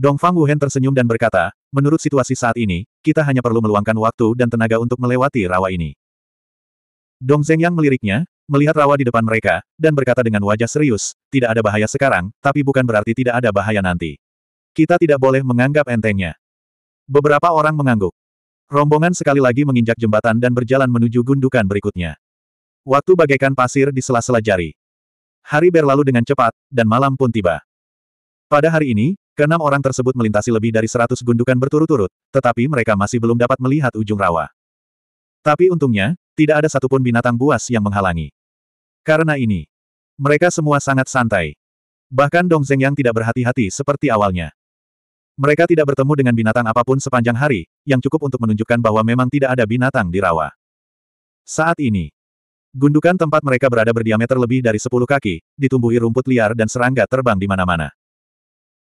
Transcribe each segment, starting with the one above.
Dong Fang Wuhen tersenyum dan berkata, menurut situasi saat ini, kita hanya perlu meluangkan waktu dan tenaga untuk melewati rawa ini. Dong Zhengyang meliriknya, melihat rawa di depan mereka, dan berkata dengan wajah serius, tidak ada bahaya sekarang, tapi bukan berarti tidak ada bahaya nanti. Kita tidak boleh menganggap entengnya. Beberapa orang mengangguk. Rombongan sekali lagi menginjak jembatan dan berjalan menuju gundukan berikutnya. Waktu bagaikan pasir di sela-sela jari. Hari berlalu dengan cepat, dan malam pun tiba. Pada hari ini, Keenam orang tersebut melintasi lebih dari seratus gundukan berturut-turut, tetapi mereka masih belum dapat melihat ujung rawa. Tapi untungnya, tidak ada satupun binatang buas yang menghalangi. Karena ini, mereka semua sangat santai. Bahkan Dong Zeng yang tidak berhati-hati seperti awalnya. Mereka tidak bertemu dengan binatang apapun sepanjang hari, yang cukup untuk menunjukkan bahwa memang tidak ada binatang di rawa. Saat ini, gundukan tempat mereka berada berdiameter lebih dari 10 kaki, ditumbuhi rumput liar dan serangga terbang di mana-mana.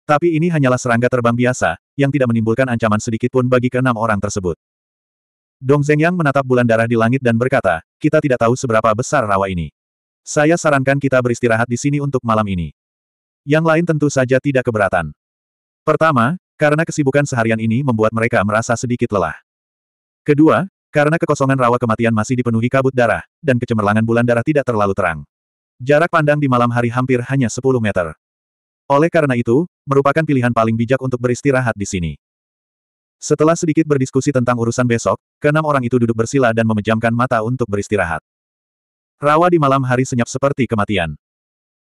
Tapi ini hanyalah serangga terbang biasa, yang tidak menimbulkan ancaman sedikit pun bagi keenam orang tersebut. Dong Zhengyang menatap bulan darah di langit dan berkata, kita tidak tahu seberapa besar rawa ini. Saya sarankan kita beristirahat di sini untuk malam ini. Yang lain tentu saja tidak keberatan. Pertama, karena kesibukan seharian ini membuat mereka merasa sedikit lelah. Kedua, karena kekosongan rawa kematian masih dipenuhi kabut darah, dan kecemerlangan bulan darah tidak terlalu terang. Jarak pandang di malam hari hampir hanya 10 meter. Oleh karena itu, merupakan pilihan paling bijak untuk beristirahat di sini. Setelah sedikit berdiskusi tentang urusan besok, keenam orang itu duduk bersila dan memejamkan mata untuk beristirahat. Rawa di malam hari senyap seperti kematian.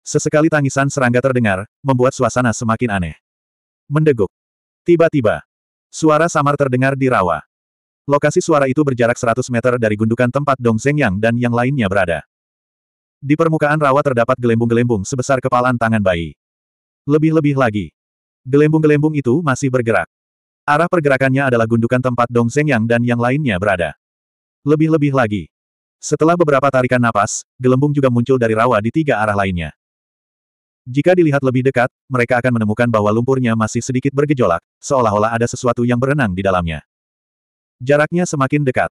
Sesekali tangisan serangga terdengar, membuat suasana semakin aneh. Mendeguk. Tiba-tiba, suara samar terdengar di rawa. Lokasi suara itu berjarak 100 meter dari gundukan tempat Dong Yang dan yang lainnya berada. Di permukaan rawa terdapat gelembung-gelembung sebesar kepalan tangan bayi. Lebih-lebih lagi. Gelembung-gelembung itu masih bergerak. Arah pergerakannya adalah gundukan tempat Dong Yang dan yang lainnya berada. Lebih-lebih lagi. Setelah beberapa tarikan napas, gelembung juga muncul dari rawa di tiga arah lainnya. Jika dilihat lebih dekat, mereka akan menemukan bahwa lumpurnya masih sedikit bergejolak, seolah-olah ada sesuatu yang berenang di dalamnya. Jaraknya semakin dekat.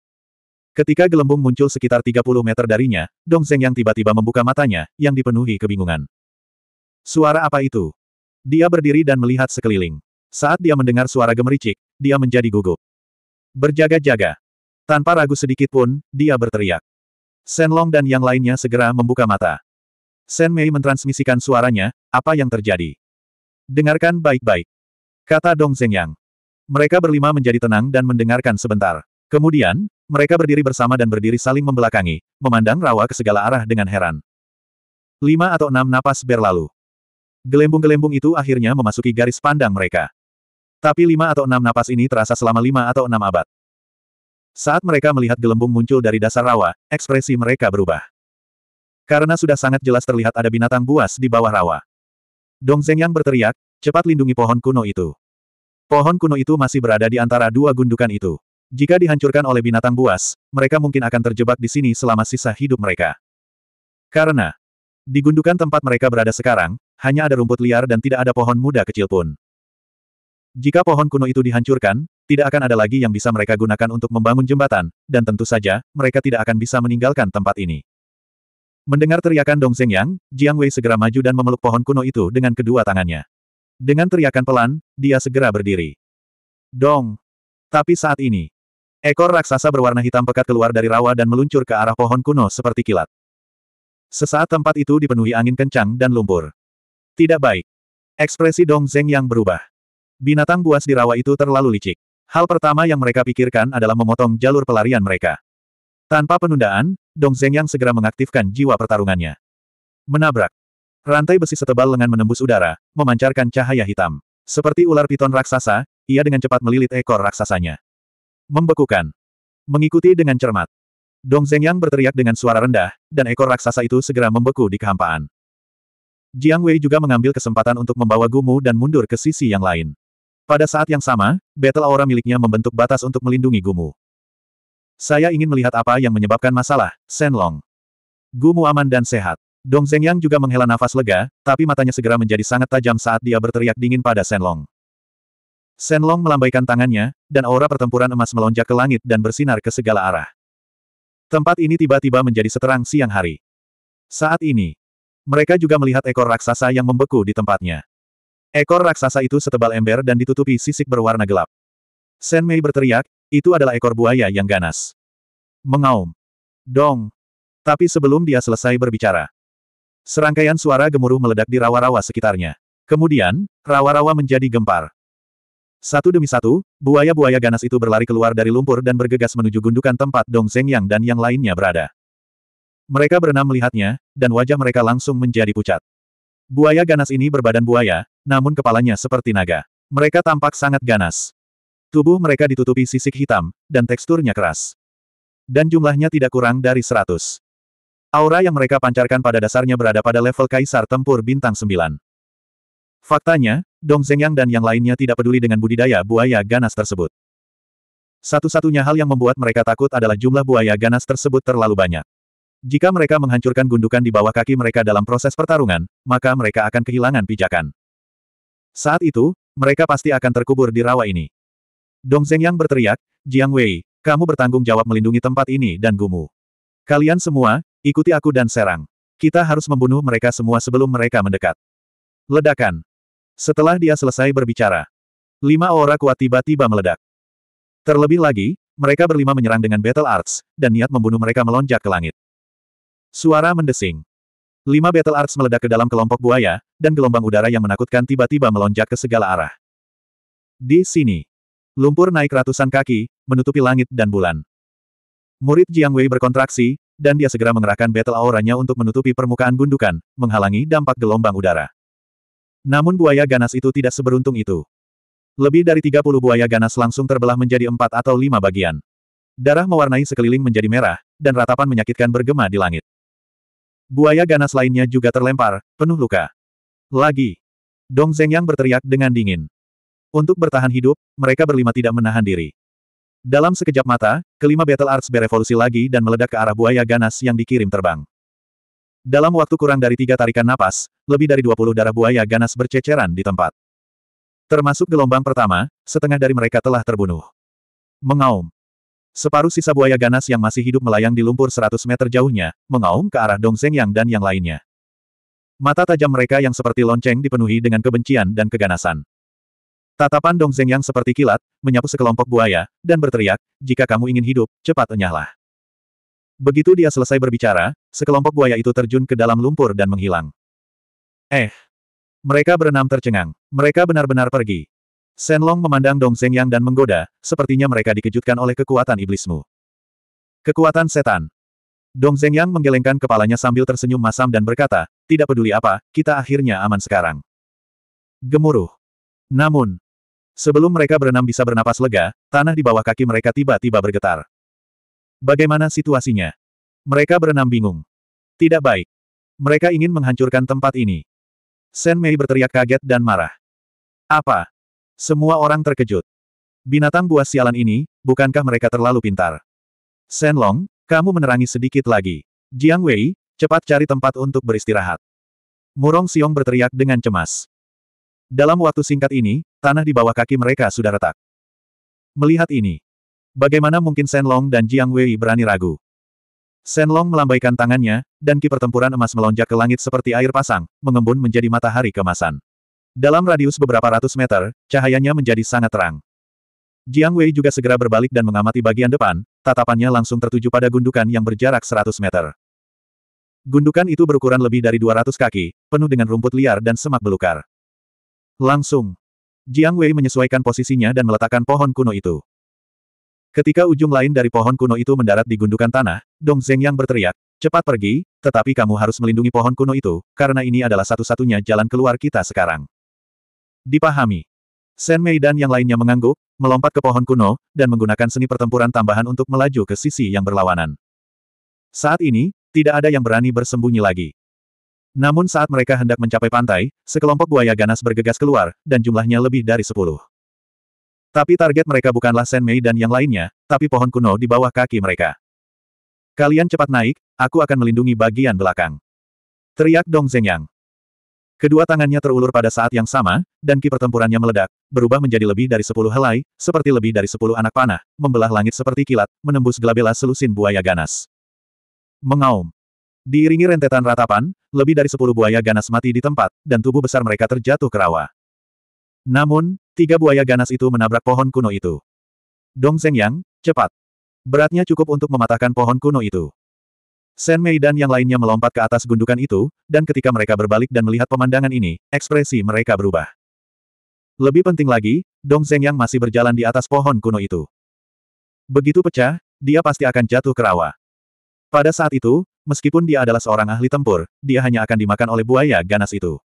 Ketika gelembung muncul sekitar 30 meter darinya, Dong Zeng yang tiba-tiba membuka matanya, yang dipenuhi kebingungan. Suara apa itu? Dia berdiri dan melihat sekeliling. Saat dia mendengar suara gemericik, dia menjadi gugup. Berjaga-jaga. Tanpa ragu sedikit pun, dia berteriak. Shen Long dan yang lainnya segera membuka mata. Shen Mei mentransmisikan suaranya, apa yang terjadi? Dengarkan baik-baik. Kata Dong Yang. Mereka berlima menjadi tenang dan mendengarkan sebentar. Kemudian, mereka berdiri bersama dan berdiri saling membelakangi, memandang rawa ke segala arah dengan heran. Lima atau enam napas berlalu. Gelembung-gelembung itu akhirnya memasuki garis pandang mereka. Tapi lima atau enam napas ini terasa selama lima atau enam abad. Saat mereka melihat gelembung muncul dari dasar rawa, ekspresi mereka berubah. Karena sudah sangat jelas terlihat ada binatang buas di bawah rawa. Dong Zeng yang berteriak, cepat lindungi pohon kuno itu. Pohon kuno itu masih berada di antara dua gundukan itu. Jika dihancurkan oleh binatang buas, mereka mungkin akan terjebak di sini selama sisa hidup mereka. Karena di gundukan tempat mereka berada sekarang, hanya ada rumput liar dan tidak ada pohon muda kecil pun. Jika pohon kuno itu dihancurkan, tidak akan ada lagi yang bisa mereka gunakan untuk membangun jembatan, dan tentu saja, mereka tidak akan bisa meninggalkan tempat ini. Mendengar teriakan Dong Zeng Yang, Jiang Wei segera maju dan memeluk pohon kuno itu dengan kedua tangannya. Dengan teriakan pelan, dia segera berdiri. Dong! Tapi saat ini, ekor raksasa berwarna hitam pekat keluar dari rawa dan meluncur ke arah pohon kuno seperti kilat. Sesaat tempat itu dipenuhi angin kencang dan lumpur. Tidak baik. Ekspresi Dong Zeng yang berubah. Binatang buas di rawa itu terlalu licik. Hal pertama yang mereka pikirkan adalah memotong jalur pelarian mereka. Tanpa penundaan, Dong Zeng yang segera mengaktifkan jiwa pertarungannya. Menabrak. Rantai besi setebal lengan menembus udara, memancarkan cahaya hitam. Seperti ular piton raksasa, ia dengan cepat melilit ekor raksasanya. Membekukan. Mengikuti dengan cermat. Dong Zeng yang berteriak dengan suara rendah, dan ekor raksasa itu segera membeku di kehampaan. Jiang Wei juga mengambil kesempatan untuk membawa Gumu dan mundur ke sisi yang lain. Pada saat yang sama, battle aura miliknya membentuk batas untuk melindungi Gumu. Saya ingin melihat apa yang menyebabkan masalah, Senlong. Gumu aman dan sehat. Dong Zhengyang juga menghela nafas lega, tapi matanya segera menjadi sangat tajam saat dia berteriak dingin pada Senlong. Senlong melambaikan tangannya, dan aura pertempuran emas melonjak ke langit dan bersinar ke segala arah. Tempat ini tiba-tiba menjadi seterang siang hari. Saat ini, mereka juga melihat ekor raksasa yang membeku di tempatnya. Ekor raksasa itu setebal ember dan ditutupi sisik berwarna gelap. Sen Mei berteriak, itu adalah ekor buaya yang ganas. Mengaum. Dong. Tapi sebelum dia selesai berbicara, serangkaian suara gemuruh meledak di rawa-rawa sekitarnya. Kemudian, rawa-rawa menjadi gempar. Satu demi satu, buaya-buaya ganas itu berlari keluar dari lumpur dan bergegas menuju gundukan tempat Dong Yang dan yang lainnya berada. Mereka berenam melihatnya, dan wajah mereka langsung menjadi pucat. Buaya ganas ini berbadan buaya, namun kepalanya seperti naga. Mereka tampak sangat ganas. Tubuh mereka ditutupi sisik hitam, dan teksturnya keras. Dan jumlahnya tidak kurang dari seratus. Aura yang mereka pancarkan pada dasarnya berada pada level kaisar tempur bintang sembilan. Faktanya, Dong Zhengyang dan yang lainnya tidak peduli dengan budidaya buaya ganas tersebut. Satu-satunya hal yang membuat mereka takut adalah jumlah buaya ganas tersebut terlalu banyak. Jika mereka menghancurkan gundukan di bawah kaki mereka dalam proses pertarungan, maka mereka akan kehilangan pijakan. Saat itu, mereka pasti akan terkubur di rawa ini. Dong Zhengyang berteriak, Jiang Wei, kamu bertanggung jawab melindungi tempat ini dan Gumu. Kalian semua, ikuti aku dan serang. Kita harus membunuh mereka semua sebelum mereka mendekat. Ledakan. Setelah dia selesai berbicara, lima aura kuat tiba-tiba meledak. Terlebih lagi, mereka berlima menyerang dengan battle arts, dan niat membunuh mereka melonjak ke langit. Suara mendesing. Lima battle arts meledak ke dalam kelompok buaya, dan gelombang udara yang menakutkan tiba-tiba melonjak ke segala arah. Di sini. Lumpur naik ratusan kaki, menutupi langit dan bulan. Murid Jiang Wei berkontraksi, dan dia segera mengerahkan battle auranya untuk menutupi permukaan gundukan, menghalangi dampak gelombang udara. Namun buaya ganas itu tidak seberuntung itu. Lebih dari 30 buaya ganas langsung terbelah menjadi empat atau lima bagian. Darah mewarnai sekeliling menjadi merah, dan ratapan menyakitkan bergema di langit. Buaya ganas lainnya juga terlempar, penuh luka. Lagi. Dong Zeng yang berteriak dengan dingin. Untuk bertahan hidup, mereka berlima tidak menahan diri. Dalam sekejap mata, kelima Battle Arts berevolusi lagi dan meledak ke arah buaya ganas yang dikirim terbang. Dalam waktu kurang dari tiga tarikan napas, lebih dari 20 darah buaya ganas berceceran di tempat. Termasuk gelombang pertama, setengah dari mereka telah terbunuh. Mengaum. Separuh sisa buaya ganas yang masih hidup melayang di lumpur 100 meter jauhnya, mengaum ke arah Dong Yang dan yang lainnya. Mata tajam mereka yang seperti lonceng dipenuhi dengan kebencian dan keganasan. Tatapan Dong Yang seperti kilat, menyapu sekelompok buaya, dan berteriak, jika kamu ingin hidup, cepat enyahlah. Begitu dia selesai berbicara, sekelompok buaya itu terjun ke dalam lumpur dan menghilang. Eh! Mereka berenam tercengang. Mereka benar-benar pergi. Senlong memandang Dong Zhengyang dan menggoda, sepertinya mereka dikejutkan oleh kekuatan iblismu. Kekuatan setan. Dong Zhengyang menggelengkan kepalanya sambil tersenyum masam dan berkata, tidak peduli apa, kita akhirnya aman sekarang. Gemuruh. Namun, sebelum mereka berenam bisa bernapas lega, tanah di bawah kaki mereka tiba-tiba bergetar. Bagaimana situasinya? Mereka berenam bingung. Tidak baik. Mereka ingin menghancurkan tempat ini. Sen Mei berteriak kaget dan marah. Apa? Semua orang terkejut. Binatang buas sialan ini, bukankah mereka terlalu pintar? Senlong, kamu menerangi sedikit lagi. Jiang Wei, cepat cari tempat untuk beristirahat. Murong Xiong berteriak dengan cemas. Dalam waktu singkat ini, tanah di bawah kaki mereka sudah retak. Melihat ini, bagaimana mungkin Senlong dan Jiang Wei berani ragu? Senlong melambaikan tangannya, dan ki pertempuran emas melonjak ke langit seperti air pasang, mengembun menjadi matahari kemasan. Dalam radius beberapa ratus meter, cahayanya menjadi sangat terang. Jiang Wei juga segera berbalik dan mengamati bagian depan, tatapannya langsung tertuju pada gundukan yang berjarak 100 meter. Gundukan itu berukuran lebih dari 200 kaki, penuh dengan rumput liar dan semak belukar. Langsung, Jiang Wei menyesuaikan posisinya dan meletakkan pohon kuno itu. Ketika ujung lain dari pohon kuno itu mendarat di gundukan tanah, Dong Zeng yang berteriak, cepat pergi, tetapi kamu harus melindungi pohon kuno itu, karena ini adalah satu-satunya jalan keluar kita sekarang. Dipahami. Sen Mei dan yang lainnya mengangguk, melompat ke pohon kuno, dan menggunakan seni pertempuran tambahan untuk melaju ke sisi yang berlawanan. Saat ini, tidak ada yang berani bersembunyi lagi. Namun saat mereka hendak mencapai pantai, sekelompok buaya ganas bergegas keluar, dan jumlahnya lebih dari sepuluh. Tapi target mereka bukanlah Sen Mei dan yang lainnya, tapi pohon kuno di bawah kaki mereka. Kalian cepat naik, aku akan melindungi bagian belakang. Teriak Dong Zhenyang. Kedua tangannya terulur pada saat yang sama, dan ki pertempurannya meledak, berubah menjadi lebih dari sepuluh helai, seperti lebih dari sepuluh anak panah, membelah langit seperti kilat, menembus gelabela selusin buaya ganas. Mengaum. Diiringi rentetan ratapan, lebih dari sepuluh buaya ganas mati di tempat, dan tubuh besar mereka terjatuh ke rawa. Namun, tiga buaya ganas itu menabrak pohon kuno itu. Dong Yang, cepat. Beratnya cukup untuk mematahkan pohon kuno itu. Sen Mei dan yang lainnya melompat ke atas gundukan itu, dan ketika mereka berbalik dan melihat pemandangan ini, ekspresi mereka berubah. Lebih penting lagi, Dong Zeng yang masih berjalan di atas pohon kuno itu. Begitu pecah, dia pasti akan jatuh ke rawa. Pada saat itu, meskipun dia adalah seorang ahli tempur, dia hanya akan dimakan oleh buaya ganas itu.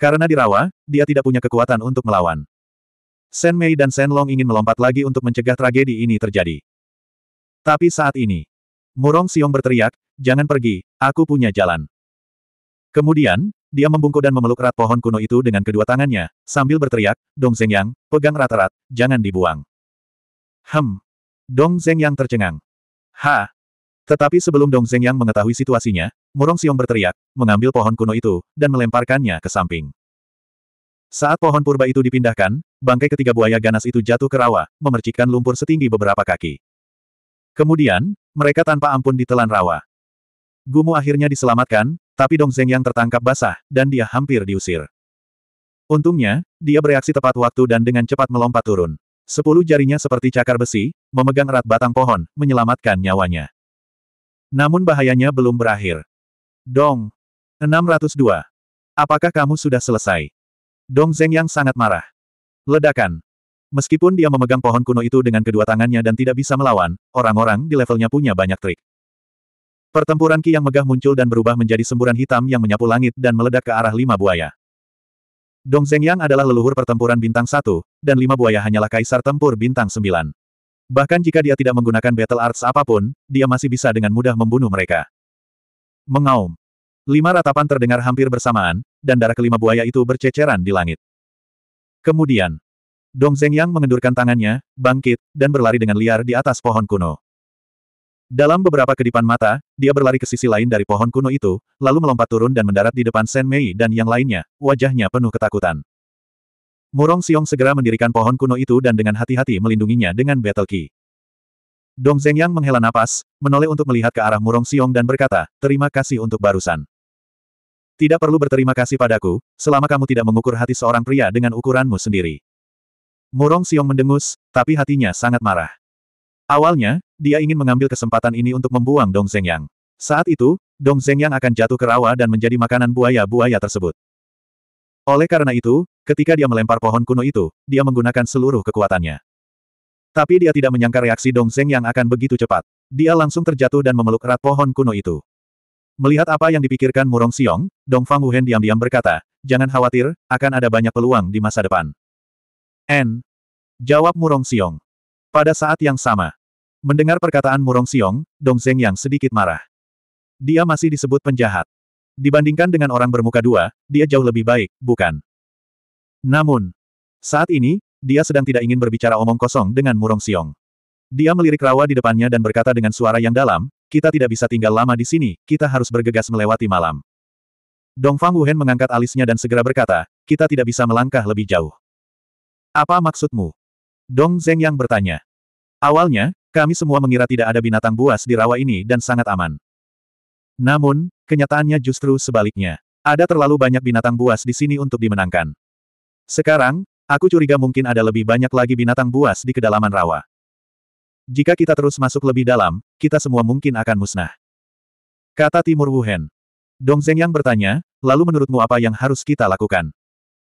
Karena di rawa, dia tidak punya kekuatan untuk melawan. Sen Mei dan Sen Long ingin melompat lagi untuk mencegah tragedi ini terjadi. Tapi saat ini, Murong Xiong berteriak, jangan pergi, aku punya jalan. Kemudian, dia membungkuk dan memeluk erat pohon kuno itu dengan kedua tangannya, sambil berteriak, Dong Zeng Yang, pegang rata-rat, jangan dibuang. Hem. Dong Zeng Yang tercengang. Ha. Tetapi sebelum Dong Zeng Yang mengetahui situasinya, Murong Xiong berteriak, mengambil pohon kuno itu, dan melemparkannya ke samping. Saat pohon purba itu dipindahkan, bangkai ketiga buaya ganas itu jatuh ke rawa, memercikkan lumpur setinggi beberapa kaki. Kemudian, mereka tanpa ampun ditelan rawa. Gumu akhirnya diselamatkan, tapi Dong Zeng yang tertangkap basah, dan dia hampir diusir. Untungnya, dia bereaksi tepat waktu dan dengan cepat melompat turun. Sepuluh jarinya seperti cakar besi, memegang erat batang pohon, menyelamatkan nyawanya. Namun bahayanya belum berakhir. Dong. 602. Apakah kamu sudah selesai? Dong Zeng yang sangat marah. Ledakan. Meskipun dia memegang pohon kuno itu dengan kedua tangannya dan tidak bisa melawan, orang-orang di levelnya punya banyak trik. Pertempuran Ki yang megah muncul dan berubah menjadi semburan hitam yang menyapu langit dan meledak ke arah lima buaya. Dong Zhengyang adalah leluhur pertempuran bintang satu, dan lima buaya hanyalah kaisar tempur bintang sembilan. Bahkan jika dia tidak menggunakan battle arts apapun, dia masih bisa dengan mudah membunuh mereka. Mengaum. Lima ratapan terdengar hampir bersamaan, dan darah kelima buaya itu berceceran di langit. Kemudian, Dong Zhengyang mengendurkan tangannya, bangkit, dan berlari dengan liar di atas pohon kuno. Dalam beberapa kedipan mata, dia berlari ke sisi lain dari pohon kuno itu, lalu melompat turun dan mendarat di depan Shen Mei dan yang lainnya, wajahnya penuh ketakutan. Murong Xiong segera mendirikan pohon kuno itu dan dengan hati-hati melindunginya dengan Battle Key. Dong Zhengyang menghela napas, menoleh untuk melihat ke arah Murong Xiong dan berkata, terima kasih untuk barusan. Tidak perlu berterima kasih padaku, selama kamu tidak mengukur hati seorang pria dengan ukuranmu sendiri. Murong Xiong mendengus, tapi hatinya sangat marah. Awalnya, dia ingin mengambil kesempatan ini untuk membuang Dong Zhengyang. Saat itu, Dong Zhengyang akan jatuh ke rawa dan menjadi makanan buaya-buaya tersebut. Oleh karena itu, ketika dia melempar pohon kuno itu, dia menggunakan seluruh kekuatannya. Tapi dia tidak menyangka reaksi Dong Zhengyang akan begitu cepat. Dia langsung terjatuh dan memeluk erat pohon kuno itu. Melihat apa yang dipikirkan Murong Xiong, Dong Fang Wuhen diam-diam berkata, Jangan khawatir, akan ada banyak peluang di masa depan. N. Jawab Murong Xiong. Pada saat yang sama. Mendengar perkataan Murong Xiong, Dong Zeng yang sedikit marah. Dia masih disebut penjahat. Dibandingkan dengan orang bermuka dua, dia jauh lebih baik, bukan? Namun, saat ini, dia sedang tidak ingin berbicara omong kosong dengan Murong Xiong. Dia melirik rawa di depannya dan berkata dengan suara yang dalam, kita tidak bisa tinggal lama di sini, kita harus bergegas melewati malam. Dong Fang Wuhen mengangkat alisnya dan segera berkata, kita tidak bisa melangkah lebih jauh. Apa maksudmu? Dong Zeng yang bertanya. Awalnya, kami semua mengira tidak ada binatang buas di rawa ini dan sangat aman. Namun, kenyataannya justru sebaliknya. Ada terlalu banyak binatang buas di sini untuk dimenangkan. Sekarang, aku curiga mungkin ada lebih banyak lagi binatang buas di kedalaman rawa. Jika kita terus masuk lebih dalam, kita semua mungkin akan musnah. Kata Timur Wuhan. Dong Zeng yang bertanya, lalu menurutmu apa yang harus kita lakukan?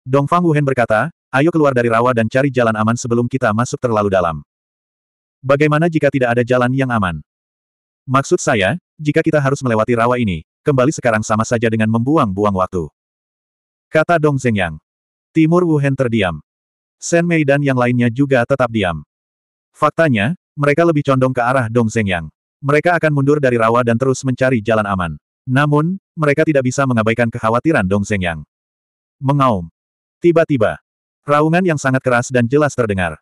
Dong Fang Wuhan berkata, Ayo keluar dari rawa dan cari jalan aman sebelum kita masuk terlalu dalam. Bagaimana jika tidak ada jalan yang aman? Maksud saya, jika kita harus melewati rawa ini, kembali sekarang sama saja dengan membuang-buang waktu. Kata Dong Zhengyang. Timur Wuhan terdiam. Shen Mei dan yang lainnya juga tetap diam. Faktanya, mereka lebih condong ke arah Dong Zhengyang. Mereka akan mundur dari rawa dan terus mencari jalan aman. Namun, mereka tidak bisa mengabaikan kekhawatiran Dong Zhengyang. Mengaum. Tiba-tiba, Raungan yang sangat keras dan jelas terdengar.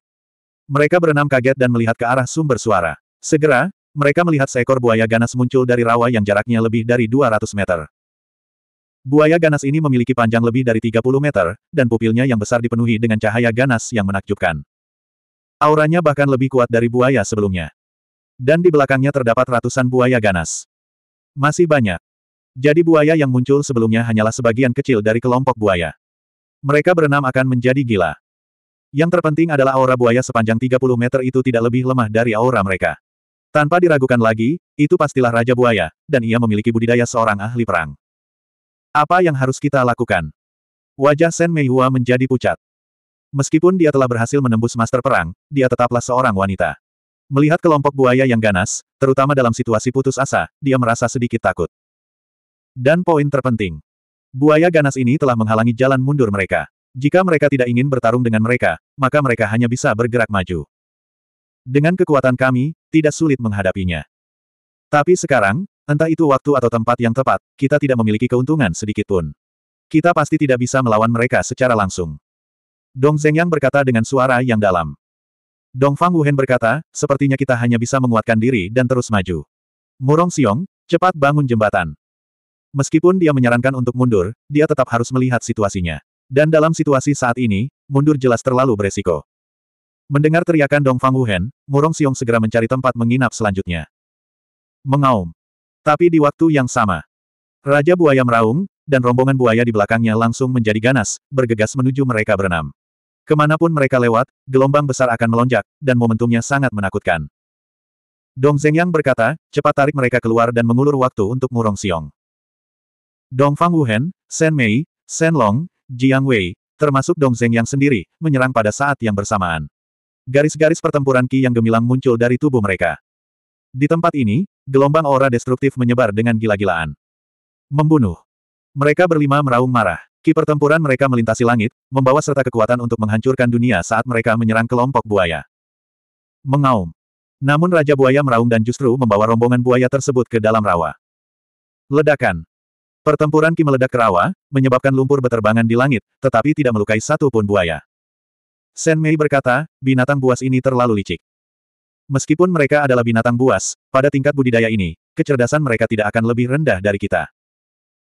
Mereka berenam kaget dan melihat ke arah sumber suara. Segera, mereka melihat seekor buaya ganas muncul dari rawa yang jaraknya lebih dari 200 meter. Buaya ganas ini memiliki panjang lebih dari 30 meter, dan pupilnya yang besar dipenuhi dengan cahaya ganas yang menakjubkan. Auranya bahkan lebih kuat dari buaya sebelumnya. Dan di belakangnya terdapat ratusan buaya ganas. Masih banyak. Jadi buaya yang muncul sebelumnya hanyalah sebagian kecil dari kelompok buaya. Mereka berenam akan menjadi gila. Yang terpenting adalah aura buaya sepanjang 30 meter itu tidak lebih lemah dari aura mereka. Tanpa diragukan lagi, itu pastilah Raja Buaya, dan ia memiliki budidaya seorang ahli perang. Apa yang harus kita lakukan? Wajah Sen Meihua menjadi pucat. Meskipun dia telah berhasil menembus master perang, dia tetaplah seorang wanita. Melihat kelompok buaya yang ganas, terutama dalam situasi putus asa, dia merasa sedikit takut. Dan poin terpenting. Buaya ganas ini telah menghalangi jalan mundur mereka. Jika mereka tidak ingin bertarung dengan mereka, maka mereka hanya bisa bergerak maju. Dengan kekuatan kami, tidak sulit menghadapinya. Tapi sekarang, entah itu waktu atau tempat yang tepat, kita tidak memiliki keuntungan sedikitpun. Kita pasti tidak bisa melawan mereka secara langsung. Dong Zhengyang berkata dengan suara yang dalam. Dong Fang Wuhen berkata, sepertinya kita hanya bisa menguatkan diri dan terus maju. Murong Xiong, cepat bangun jembatan. Meskipun dia menyarankan untuk mundur, dia tetap harus melihat situasinya. Dan dalam situasi saat ini, mundur jelas terlalu beresiko. Mendengar teriakan Dongfang Fang Wuhen, Murong Xiong segera mencari tempat menginap selanjutnya. Mengaum. Tapi di waktu yang sama, Raja Buaya meraung, dan rombongan buaya di belakangnya langsung menjadi ganas, bergegas menuju mereka berenam. Kemanapun mereka lewat, gelombang besar akan melonjak, dan momentumnya sangat menakutkan. Dong Zhengyang berkata, cepat tarik mereka keluar dan mengulur waktu untuk Murong Xiong. Dongfang Wuhan, Shen Mei, Shen Long, Jiang Wei, termasuk Dong Zeng yang sendiri, menyerang pada saat yang bersamaan. Garis-garis pertempuran Qi yang gemilang muncul dari tubuh mereka. Di tempat ini, gelombang aura destruktif menyebar dengan gila-gilaan. Membunuh. Mereka berlima meraung marah. Ki pertempuran mereka melintasi langit, membawa serta kekuatan untuk menghancurkan dunia saat mereka menyerang kelompok buaya. Mengaum. Namun Raja Buaya meraung dan justru membawa rombongan buaya tersebut ke dalam rawa. Ledakan. Pertempuran Ki meledak kerawa, menyebabkan lumpur beterbangan di langit, tetapi tidak melukai satu pun buaya. Sen Mei berkata, binatang buas ini terlalu licik. Meskipun mereka adalah binatang buas, pada tingkat budidaya ini, kecerdasan mereka tidak akan lebih rendah dari kita.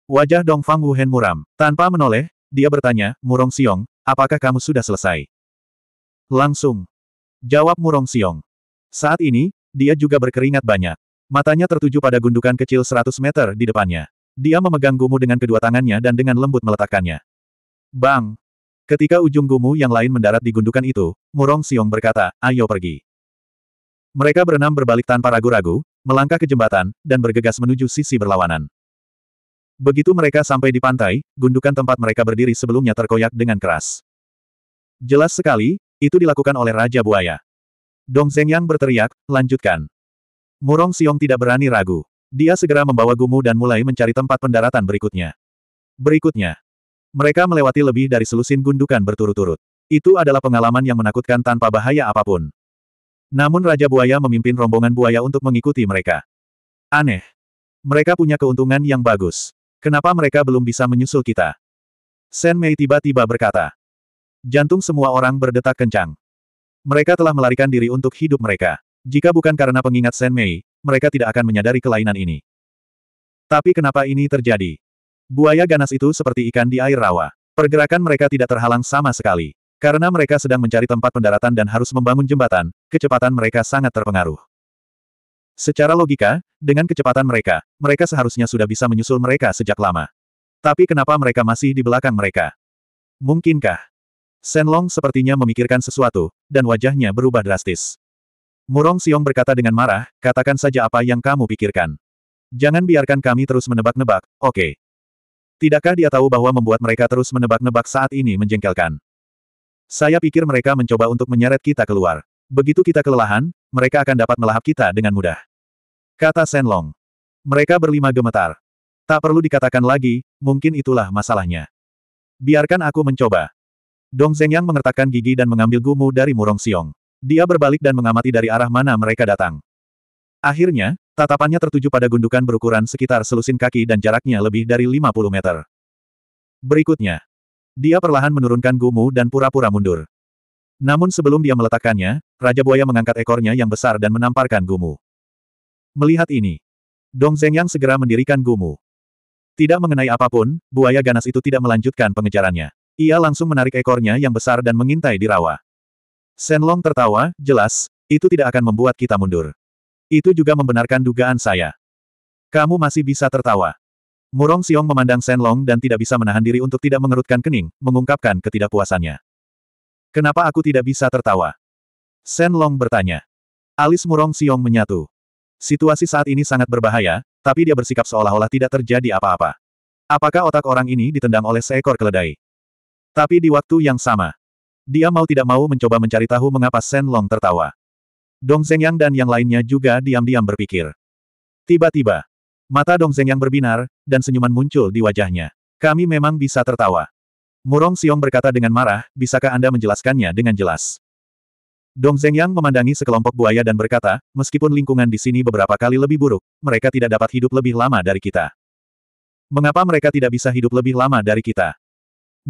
Wajah Dongfang Wuhen muram. Tanpa menoleh, dia bertanya, Murong Siong, apakah kamu sudah selesai? Langsung. Jawab Murong Siong. Saat ini, dia juga berkeringat banyak. Matanya tertuju pada gundukan kecil 100 meter di depannya. Dia memegang gumu dengan kedua tangannya dan dengan lembut meletakkannya. Bang! Ketika ujung gumu yang lain mendarat di gundukan itu, Murong Xiong berkata, ayo pergi. Mereka berenam berbalik tanpa ragu-ragu, melangkah ke jembatan, dan bergegas menuju sisi berlawanan. Begitu mereka sampai di pantai, gundukan tempat mereka berdiri sebelumnya terkoyak dengan keras. Jelas sekali, itu dilakukan oleh Raja Buaya. Dong Yang berteriak, lanjutkan. Murong Xiong tidak berani ragu. Dia segera membawa Gumu dan mulai mencari tempat pendaratan berikutnya. Berikutnya. Mereka melewati lebih dari selusin gundukan berturut-turut. Itu adalah pengalaman yang menakutkan tanpa bahaya apapun. Namun Raja Buaya memimpin rombongan buaya untuk mengikuti mereka. Aneh. Mereka punya keuntungan yang bagus. Kenapa mereka belum bisa menyusul kita? Sen Mei tiba-tiba berkata. Jantung semua orang berdetak kencang. Mereka telah melarikan diri untuk hidup mereka. Jika bukan karena pengingat Sen Mei, mereka tidak akan menyadari kelainan ini. Tapi kenapa ini terjadi? Buaya ganas itu seperti ikan di air rawa. Pergerakan mereka tidak terhalang sama sekali. Karena mereka sedang mencari tempat pendaratan dan harus membangun jembatan, kecepatan mereka sangat terpengaruh. Secara logika, dengan kecepatan mereka, mereka seharusnya sudah bisa menyusul mereka sejak lama. Tapi kenapa mereka masih di belakang mereka? Mungkinkah? Senlong sepertinya memikirkan sesuatu, dan wajahnya berubah drastis. Murong Xiong berkata dengan marah, katakan saja apa yang kamu pikirkan. Jangan biarkan kami terus menebak-nebak, oke. Okay. Tidakkah dia tahu bahwa membuat mereka terus menebak-nebak saat ini menjengkelkan? Saya pikir mereka mencoba untuk menyeret kita keluar. Begitu kita kelelahan, mereka akan dapat melahap kita dengan mudah. Kata Senlong. Mereka berlima gemetar. Tak perlu dikatakan lagi, mungkin itulah masalahnya. Biarkan aku mencoba. Dong Yang mengertakkan gigi dan mengambil gumu dari Murong Xiong. Dia berbalik dan mengamati dari arah mana mereka datang. Akhirnya, tatapannya tertuju pada gundukan berukuran sekitar selusin kaki dan jaraknya lebih dari 50 meter. Berikutnya, dia perlahan menurunkan gumu dan pura-pura mundur. Namun sebelum dia meletakkannya, Raja Buaya mengangkat ekornya yang besar dan menamparkan gumu. Melihat ini, Dong Zhengyang segera mendirikan gumu. Tidak mengenai apapun, buaya ganas itu tidak melanjutkan pengejarannya. Ia langsung menarik ekornya yang besar dan mengintai di rawa. Senlong tertawa, jelas, itu tidak akan membuat kita mundur. Itu juga membenarkan dugaan saya. Kamu masih bisa tertawa. Murong Xiong memandang Senlong dan tidak bisa menahan diri untuk tidak mengerutkan kening, mengungkapkan ketidakpuasannya. Kenapa aku tidak bisa tertawa? Senlong bertanya. Alis Murong Xiong menyatu. Situasi saat ini sangat berbahaya, tapi dia bersikap seolah-olah tidak terjadi apa-apa. Apakah otak orang ini ditendang oleh seekor keledai? Tapi di waktu yang sama, dia mau tidak mau mencoba mencari tahu mengapa Shen Long tertawa. Dong Zhengyang dan yang lainnya juga diam-diam berpikir. Tiba-tiba, mata Dong Zhengyang berbinar, dan senyuman muncul di wajahnya. Kami memang bisa tertawa. Murong Xiong berkata dengan marah, bisakah Anda menjelaskannya dengan jelas? Dong Zhengyang memandangi sekelompok buaya dan berkata, meskipun lingkungan di sini beberapa kali lebih buruk, mereka tidak dapat hidup lebih lama dari kita. Mengapa mereka tidak bisa hidup lebih lama dari kita?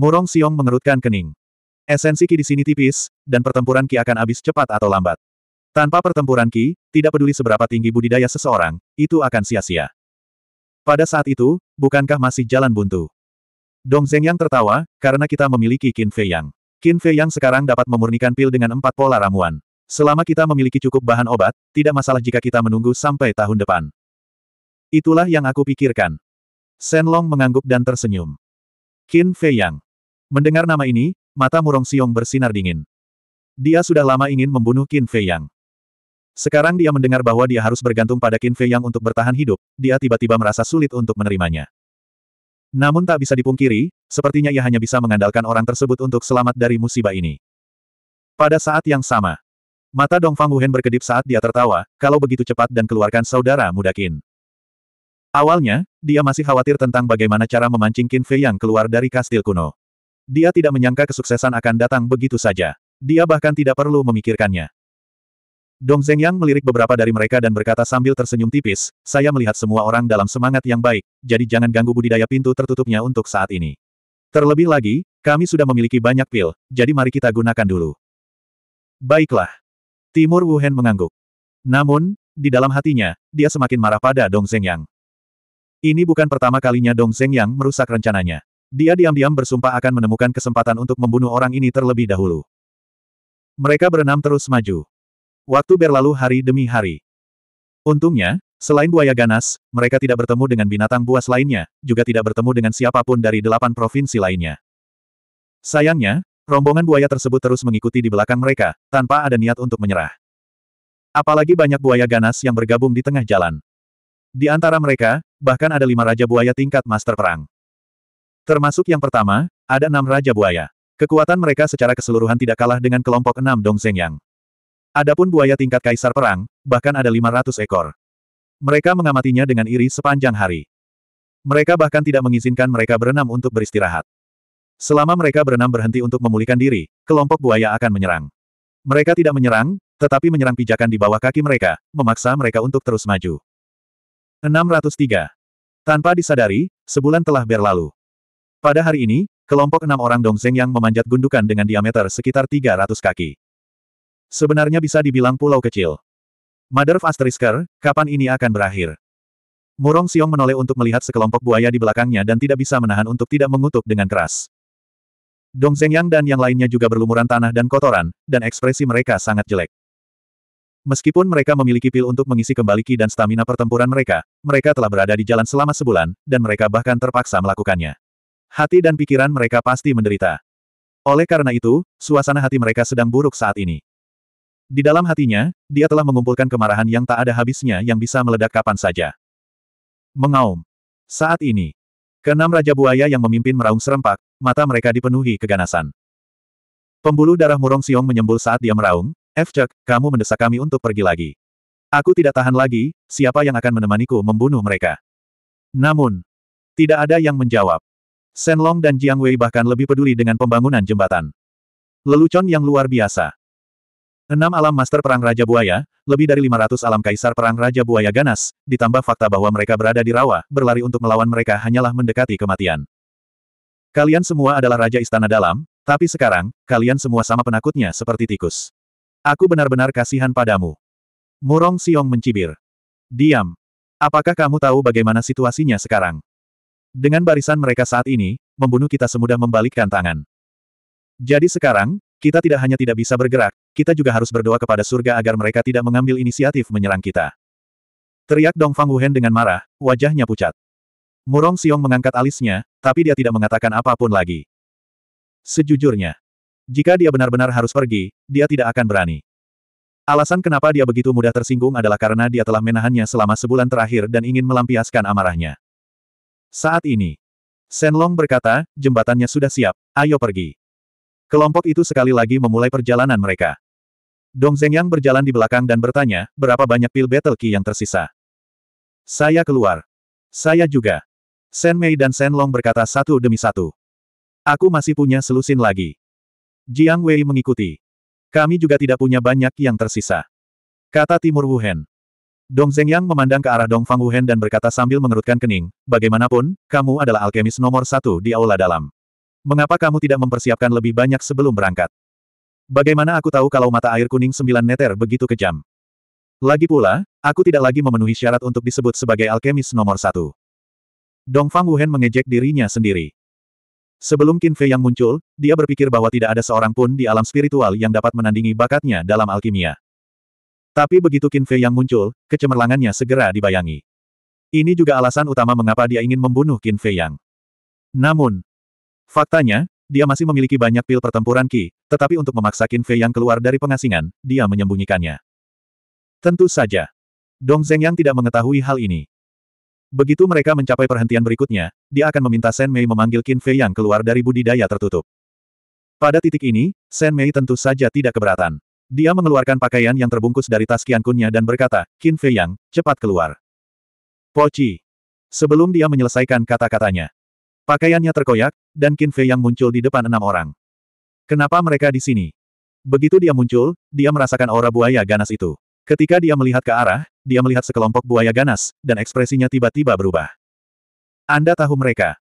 Murong Xiong mengerutkan kening. Esensi Ki di sini tipis, dan pertempuran Ki akan habis cepat atau lambat. Tanpa pertempuran Ki, tidak peduli seberapa tinggi budidaya seseorang, itu akan sia-sia. Pada saat itu, bukankah masih jalan buntu? Dong Zhengyang tertawa, karena kita memiliki Qin Fei Yang. Qin Fei Yang sekarang dapat memurnikan pil dengan empat pola ramuan. Selama kita memiliki cukup bahan obat, tidak masalah jika kita menunggu sampai tahun depan. Itulah yang aku pikirkan. Long mengangguk dan tersenyum. Qin Fei Yang. Mendengar nama ini, Mata Murong Xiong bersinar dingin. Dia sudah lama ingin membunuh Qin Fei Yang. Sekarang dia mendengar bahwa dia harus bergantung pada Qin Fei Yang untuk bertahan hidup, dia tiba-tiba merasa sulit untuk menerimanya. Namun tak bisa dipungkiri, sepertinya ia hanya bisa mengandalkan orang tersebut untuk selamat dari musibah ini. Pada saat yang sama, mata Dong Fang Wuhen berkedip saat dia tertawa, kalau begitu cepat dan keluarkan saudara muda Qin. Awalnya, dia masih khawatir tentang bagaimana cara memancing Qin Fei Yang keluar dari kastil kuno. Dia tidak menyangka kesuksesan akan datang begitu saja. Dia bahkan tidak perlu memikirkannya. Dong Zhengyang melirik beberapa dari mereka dan berkata sambil tersenyum tipis, saya melihat semua orang dalam semangat yang baik, jadi jangan ganggu budidaya pintu tertutupnya untuk saat ini. Terlebih lagi, kami sudah memiliki banyak pil, jadi mari kita gunakan dulu. Baiklah. Timur Wuhan mengangguk. Namun, di dalam hatinya, dia semakin marah pada Dong Zhengyang. Ini bukan pertama kalinya Dong Zhengyang merusak rencananya. Dia diam-diam bersumpah akan menemukan kesempatan untuk membunuh orang ini terlebih dahulu. Mereka berenam terus maju. Waktu berlalu hari demi hari. Untungnya, selain buaya ganas, mereka tidak bertemu dengan binatang buas lainnya, juga tidak bertemu dengan siapapun dari delapan provinsi lainnya. Sayangnya, rombongan buaya tersebut terus mengikuti di belakang mereka, tanpa ada niat untuk menyerah. Apalagi banyak buaya ganas yang bergabung di tengah jalan. Di antara mereka, bahkan ada lima raja buaya tingkat master perang. Termasuk yang pertama, ada enam Raja Buaya. Kekuatan mereka secara keseluruhan tidak kalah dengan kelompok enam Dong yang. Adapun buaya tingkat kaisar perang, bahkan ada lima ratus ekor. Mereka mengamatinya dengan iri sepanjang hari. Mereka bahkan tidak mengizinkan mereka berenam untuk beristirahat. Selama mereka berenam berhenti untuk memulihkan diri, kelompok buaya akan menyerang. Mereka tidak menyerang, tetapi menyerang pijakan di bawah kaki mereka, memaksa mereka untuk terus maju. 603. Tanpa disadari, sebulan telah berlalu. Pada hari ini, kelompok enam orang Dongzeng yang memanjat gundukan dengan diameter sekitar 300 kaki. Sebenarnya bisa dibilang pulau kecil. Mother of Asterisker, kapan ini akan berakhir? Murong Xiong menoleh untuk melihat sekelompok buaya di belakangnya dan tidak bisa menahan untuk tidak mengutuk dengan keras. Dong Zhengyang dan yang lainnya juga berlumuran tanah dan kotoran, dan ekspresi mereka sangat jelek. Meskipun mereka memiliki pil untuk mengisi kembali ki dan stamina pertempuran mereka, mereka telah berada di jalan selama sebulan, dan mereka bahkan terpaksa melakukannya. Hati dan pikiran mereka pasti menderita. Oleh karena itu, suasana hati mereka sedang buruk saat ini. Di dalam hatinya, dia telah mengumpulkan kemarahan yang tak ada habisnya yang bisa meledak kapan saja. Mengaum. Saat ini, keenam Raja Buaya yang memimpin meraung serempak, mata mereka dipenuhi keganasan. Pembuluh darah murong Siong menyembul saat dia meraung, Efcek, kamu mendesak kami untuk pergi lagi. Aku tidak tahan lagi, siapa yang akan menemaniku membunuh mereka? Namun, tidak ada yang menjawab. Senlong dan Jiang Wei bahkan lebih peduli dengan pembangunan jembatan. Lelucon yang luar biasa. Enam alam master perang Raja Buaya, lebih dari 500 alam kaisar perang Raja Buaya ganas, ditambah fakta bahwa mereka berada di rawa, berlari untuk melawan mereka hanyalah mendekati kematian. Kalian semua adalah Raja Istana Dalam, tapi sekarang, kalian semua sama penakutnya seperti tikus. Aku benar-benar kasihan padamu. Murong Siong mencibir. Diam. Apakah kamu tahu bagaimana situasinya sekarang? Dengan barisan mereka saat ini, membunuh kita semudah membalikkan tangan. Jadi sekarang, kita tidak hanya tidak bisa bergerak, kita juga harus berdoa kepada surga agar mereka tidak mengambil inisiatif menyerang kita. Teriak Dong Fang Wuhen dengan marah, wajahnya pucat. Murong Xiong mengangkat alisnya, tapi dia tidak mengatakan apapun lagi. Sejujurnya, jika dia benar-benar harus pergi, dia tidak akan berani. Alasan kenapa dia begitu mudah tersinggung adalah karena dia telah menahannya selama sebulan terakhir dan ingin melampiaskan amarahnya. Saat ini. Senlong berkata, jembatannya sudah siap, ayo pergi. Kelompok itu sekali lagi memulai perjalanan mereka. Dong Zhengyang berjalan di belakang dan bertanya, berapa banyak pil battle key yang tersisa? Saya keluar. Saya juga. Sen Mei dan Sen Long berkata satu demi satu. Aku masih punya selusin lagi. Jiang Wei mengikuti. Kami juga tidak punya banyak yang tersisa. Kata Timur Wuhan. Dong Yang memandang ke arah Dong Fang Wuhen dan berkata sambil mengerutkan kening, bagaimanapun, kamu adalah alkemis nomor satu di aula dalam. Mengapa kamu tidak mempersiapkan lebih banyak sebelum berangkat? Bagaimana aku tahu kalau mata air kuning sembilan neter begitu kejam? Lagi pula, aku tidak lagi memenuhi syarat untuk disebut sebagai alkemis nomor satu. Dong Fang Wuhen mengejek dirinya sendiri. Sebelum Qin Fei yang muncul, dia berpikir bahwa tidak ada seorang pun di alam spiritual yang dapat menandingi bakatnya dalam alkimia. Tapi begitu Qin Fei yang muncul, kecemerlangannya segera dibayangi. Ini juga alasan utama mengapa dia ingin membunuh Qin Fei yang. Namun, faktanya, dia masih memiliki banyak pil pertempuran Qi, tetapi untuk memaksa Qin Fei yang keluar dari pengasingan, dia menyembunyikannya. Tentu saja. Dong Zeng yang tidak mengetahui hal ini. Begitu mereka mencapai perhentian berikutnya, dia akan meminta Shen Mei memanggil Qin Fei yang keluar dari budidaya tertutup. Pada titik ini, Shen Mei tentu saja tidak keberatan. Dia mengeluarkan pakaian yang terbungkus dari tas kiankunnya dan berkata, Qin Fei Yang, cepat keluar. Poci. Sebelum dia menyelesaikan kata-katanya. Pakaiannya terkoyak, dan Qin Fei Yang muncul di depan enam orang. Kenapa mereka di sini? Begitu dia muncul, dia merasakan aura buaya ganas itu. Ketika dia melihat ke arah, dia melihat sekelompok buaya ganas, dan ekspresinya tiba-tiba berubah. Anda tahu mereka.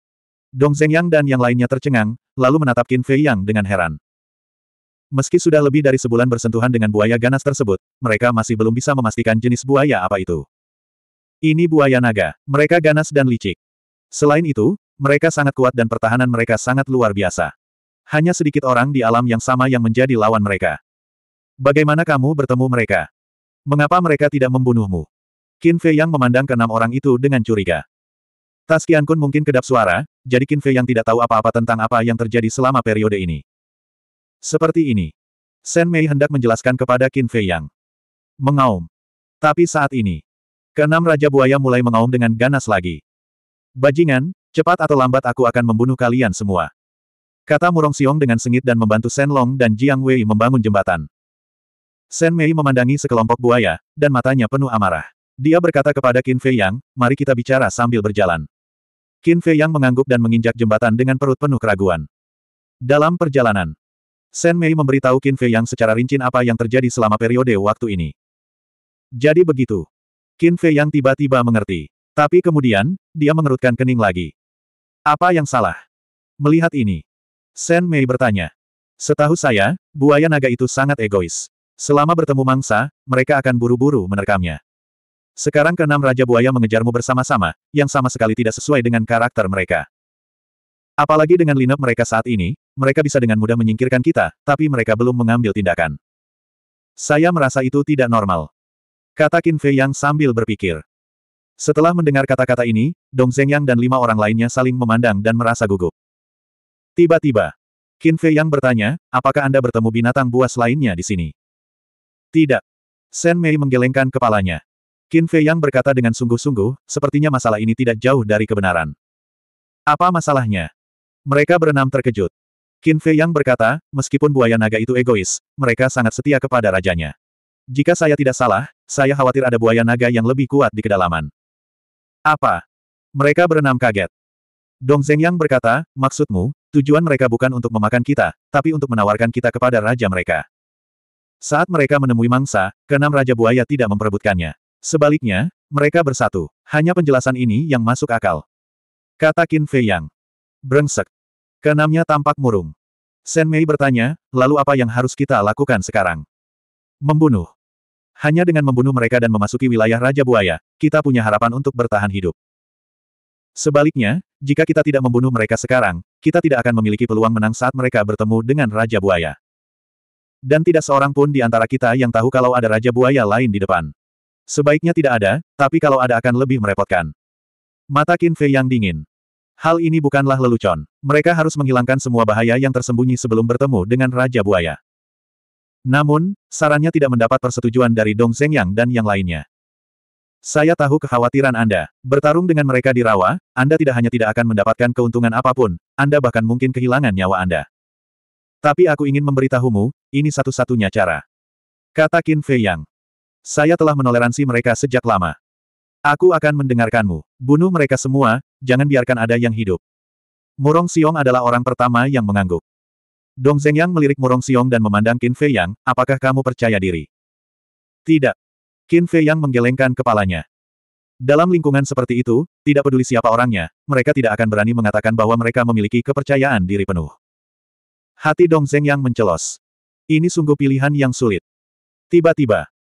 Dong Zhengyang dan yang lainnya tercengang, lalu menatap Qin Fei Yang dengan heran. Meski sudah lebih dari sebulan bersentuhan dengan buaya ganas tersebut, mereka masih belum bisa memastikan jenis buaya apa itu. Ini buaya naga, mereka ganas dan licik. Selain itu, mereka sangat kuat dan pertahanan mereka sangat luar biasa. Hanya sedikit orang di alam yang sama yang menjadi lawan mereka. Bagaimana kamu bertemu mereka? Mengapa mereka tidak membunuhmu? Qin Fei yang memandang keenam orang itu dengan curiga. Tas Kun mungkin kedap suara, jadi Qin Fei yang tidak tahu apa-apa tentang apa yang terjadi selama periode ini. Seperti ini. Shen Mei hendak menjelaskan kepada Qin Fei Yang. Mengaum. Tapi saat ini, keenam Raja Buaya mulai mengaum dengan ganas lagi. Bajingan, cepat atau lambat aku akan membunuh kalian semua. Kata Murong Xiong dengan sengit dan membantu Shen Long dan Jiang Wei membangun jembatan. Shen Mei memandangi sekelompok buaya, dan matanya penuh amarah. Dia berkata kepada Qin Fei Yang, mari kita bicara sambil berjalan. Qin Fei Yang mengangguk dan menginjak jembatan dengan perut penuh keraguan. Dalam perjalanan, Shen Mei memberitahu Qin Fei Yang secara rinci apa yang terjadi selama periode waktu ini. Jadi begitu. Qin Fei Yang tiba-tiba mengerti. Tapi kemudian, dia mengerutkan kening lagi. Apa yang salah? Melihat ini. Shen Mei bertanya. Setahu saya, buaya naga itu sangat egois. Selama bertemu mangsa, mereka akan buru-buru menerkamnya. Sekarang keenam Raja Buaya mengejarmu bersama-sama, yang sama sekali tidak sesuai dengan karakter mereka. Apalagi dengan lineup mereka saat ini, mereka bisa dengan mudah menyingkirkan kita, tapi mereka belum mengambil tindakan. Saya merasa itu tidak normal. Kata Qin Fei Yang sambil berpikir. Setelah mendengar kata-kata ini, Dong Yang dan lima orang lainnya saling memandang dan merasa gugup. Tiba-tiba, Qin Fei Yang bertanya, apakah Anda bertemu binatang buas lainnya di sini? Tidak. Shen Mei menggelengkan kepalanya. Qin Fei Yang berkata dengan sungguh-sungguh, sepertinya masalah ini tidak jauh dari kebenaran. Apa masalahnya? Mereka berenam terkejut. Qin Fei Yang berkata, meskipun buaya naga itu egois, mereka sangat setia kepada rajanya. Jika saya tidak salah, saya khawatir ada buaya naga yang lebih kuat di kedalaman. Apa? Mereka berenam kaget. Dong Zeng Yang berkata, maksudmu, tujuan mereka bukan untuk memakan kita, tapi untuk menawarkan kita kepada raja mereka. Saat mereka menemui mangsa, keenam raja buaya tidak memperebutkannya. Sebaliknya, mereka bersatu. Hanya penjelasan ini yang masuk akal. Kata Qin Fei Yang. Brengsek. kenamnya tampak murung. Sen Mei bertanya, lalu apa yang harus kita lakukan sekarang? Membunuh. Hanya dengan membunuh mereka dan memasuki wilayah Raja Buaya, kita punya harapan untuk bertahan hidup. Sebaliknya, jika kita tidak membunuh mereka sekarang, kita tidak akan memiliki peluang menang saat mereka bertemu dengan Raja Buaya. Dan tidak seorang pun di antara kita yang tahu kalau ada Raja Buaya lain di depan. Sebaiknya tidak ada, tapi kalau ada akan lebih merepotkan. Mata Qin Fei yang dingin. Hal ini bukanlah lelucon. Mereka harus menghilangkan semua bahaya yang tersembunyi sebelum bertemu dengan Raja Buaya. Namun, sarannya tidak mendapat persetujuan dari Dong Zhengyang dan yang lainnya. Saya tahu kekhawatiran Anda. Bertarung dengan mereka di rawa, Anda tidak hanya tidak akan mendapatkan keuntungan apapun, Anda bahkan mungkin kehilangan nyawa Anda. Tapi aku ingin memberitahumu, ini satu-satunya cara. Kata Qin Fei Yang. Saya telah menoleransi mereka sejak lama. Aku akan mendengarkanmu. Bunuh mereka semua, jangan biarkan ada yang hidup. Murong Xiong adalah orang pertama yang mengangguk. Dong Zhengyang melirik Murong Xiong dan memandang Qin Fei Yang, apakah kamu percaya diri? Tidak. Qin Fei Yang menggelengkan kepalanya. Dalam lingkungan seperti itu, tidak peduli siapa orangnya, mereka tidak akan berani mengatakan bahwa mereka memiliki kepercayaan diri penuh. Hati Dong Zhengyang mencelos. Ini sungguh pilihan yang sulit. Tiba-tiba,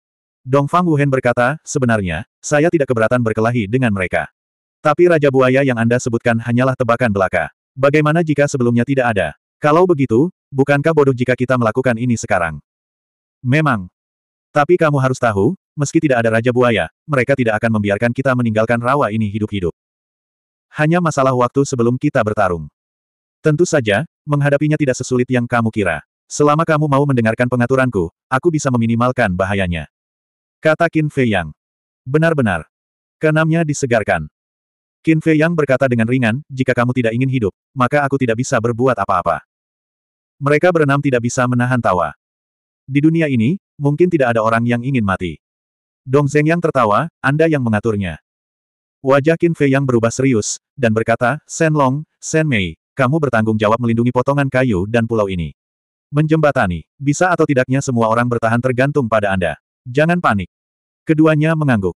Dongfang Wuhen berkata, sebenarnya, saya tidak keberatan berkelahi dengan mereka. Tapi Raja Buaya yang Anda sebutkan hanyalah tebakan belaka. Bagaimana jika sebelumnya tidak ada? Kalau begitu, bukankah bodoh jika kita melakukan ini sekarang? Memang. Tapi kamu harus tahu, meski tidak ada Raja Buaya, mereka tidak akan membiarkan kita meninggalkan rawa ini hidup-hidup. Hanya masalah waktu sebelum kita bertarung. Tentu saja, menghadapinya tidak sesulit yang kamu kira. Selama kamu mau mendengarkan pengaturanku, aku bisa meminimalkan bahayanya. Kata Qin Fei Yang. Benar-benar. kenamnya disegarkan. Qin Fei Yang berkata dengan ringan, jika kamu tidak ingin hidup, maka aku tidak bisa berbuat apa-apa. Mereka berenam tidak bisa menahan tawa. Di dunia ini, mungkin tidak ada orang yang ingin mati. Dong Zeng Yang tertawa, Anda yang mengaturnya. Wajah Qin Fei Yang berubah serius, dan berkata, Shen Long, Shen Mei, kamu bertanggung jawab melindungi potongan kayu dan pulau ini. Menjembatani, bisa atau tidaknya semua orang bertahan tergantung pada Anda. Jangan panik. Keduanya mengangguk.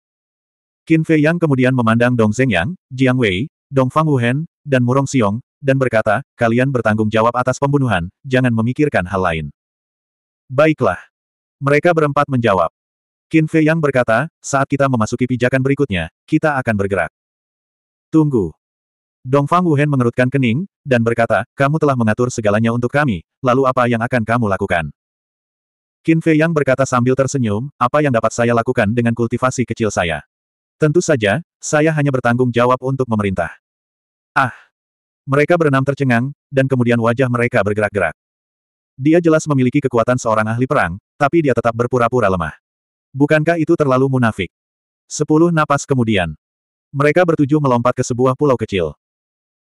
Qin Fei Yang kemudian memandang Dong Zeng Yang, Jiang Wei, Dong Fang Wuhen, dan Murong Xiong, dan berkata, kalian bertanggung jawab atas pembunuhan, jangan memikirkan hal lain. Baiklah. Mereka berempat menjawab. Qin Fei Yang berkata, saat kita memasuki pijakan berikutnya, kita akan bergerak. Tunggu. Dong Fang Wuhen mengerutkan kening, dan berkata, kamu telah mengatur segalanya untuk kami, lalu apa yang akan kamu lakukan? Qin Fei Yang berkata sambil tersenyum, apa yang dapat saya lakukan dengan kultivasi kecil saya? Tentu saja, saya hanya bertanggung jawab untuk memerintah. Ah! Mereka berenam tercengang, dan kemudian wajah mereka bergerak-gerak. Dia jelas memiliki kekuatan seorang ahli perang, tapi dia tetap berpura-pura lemah. Bukankah itu terlalu munafik? Sepuluh napas kemudian. Mereka bertujuh melompat ke sebuah pulau kecil.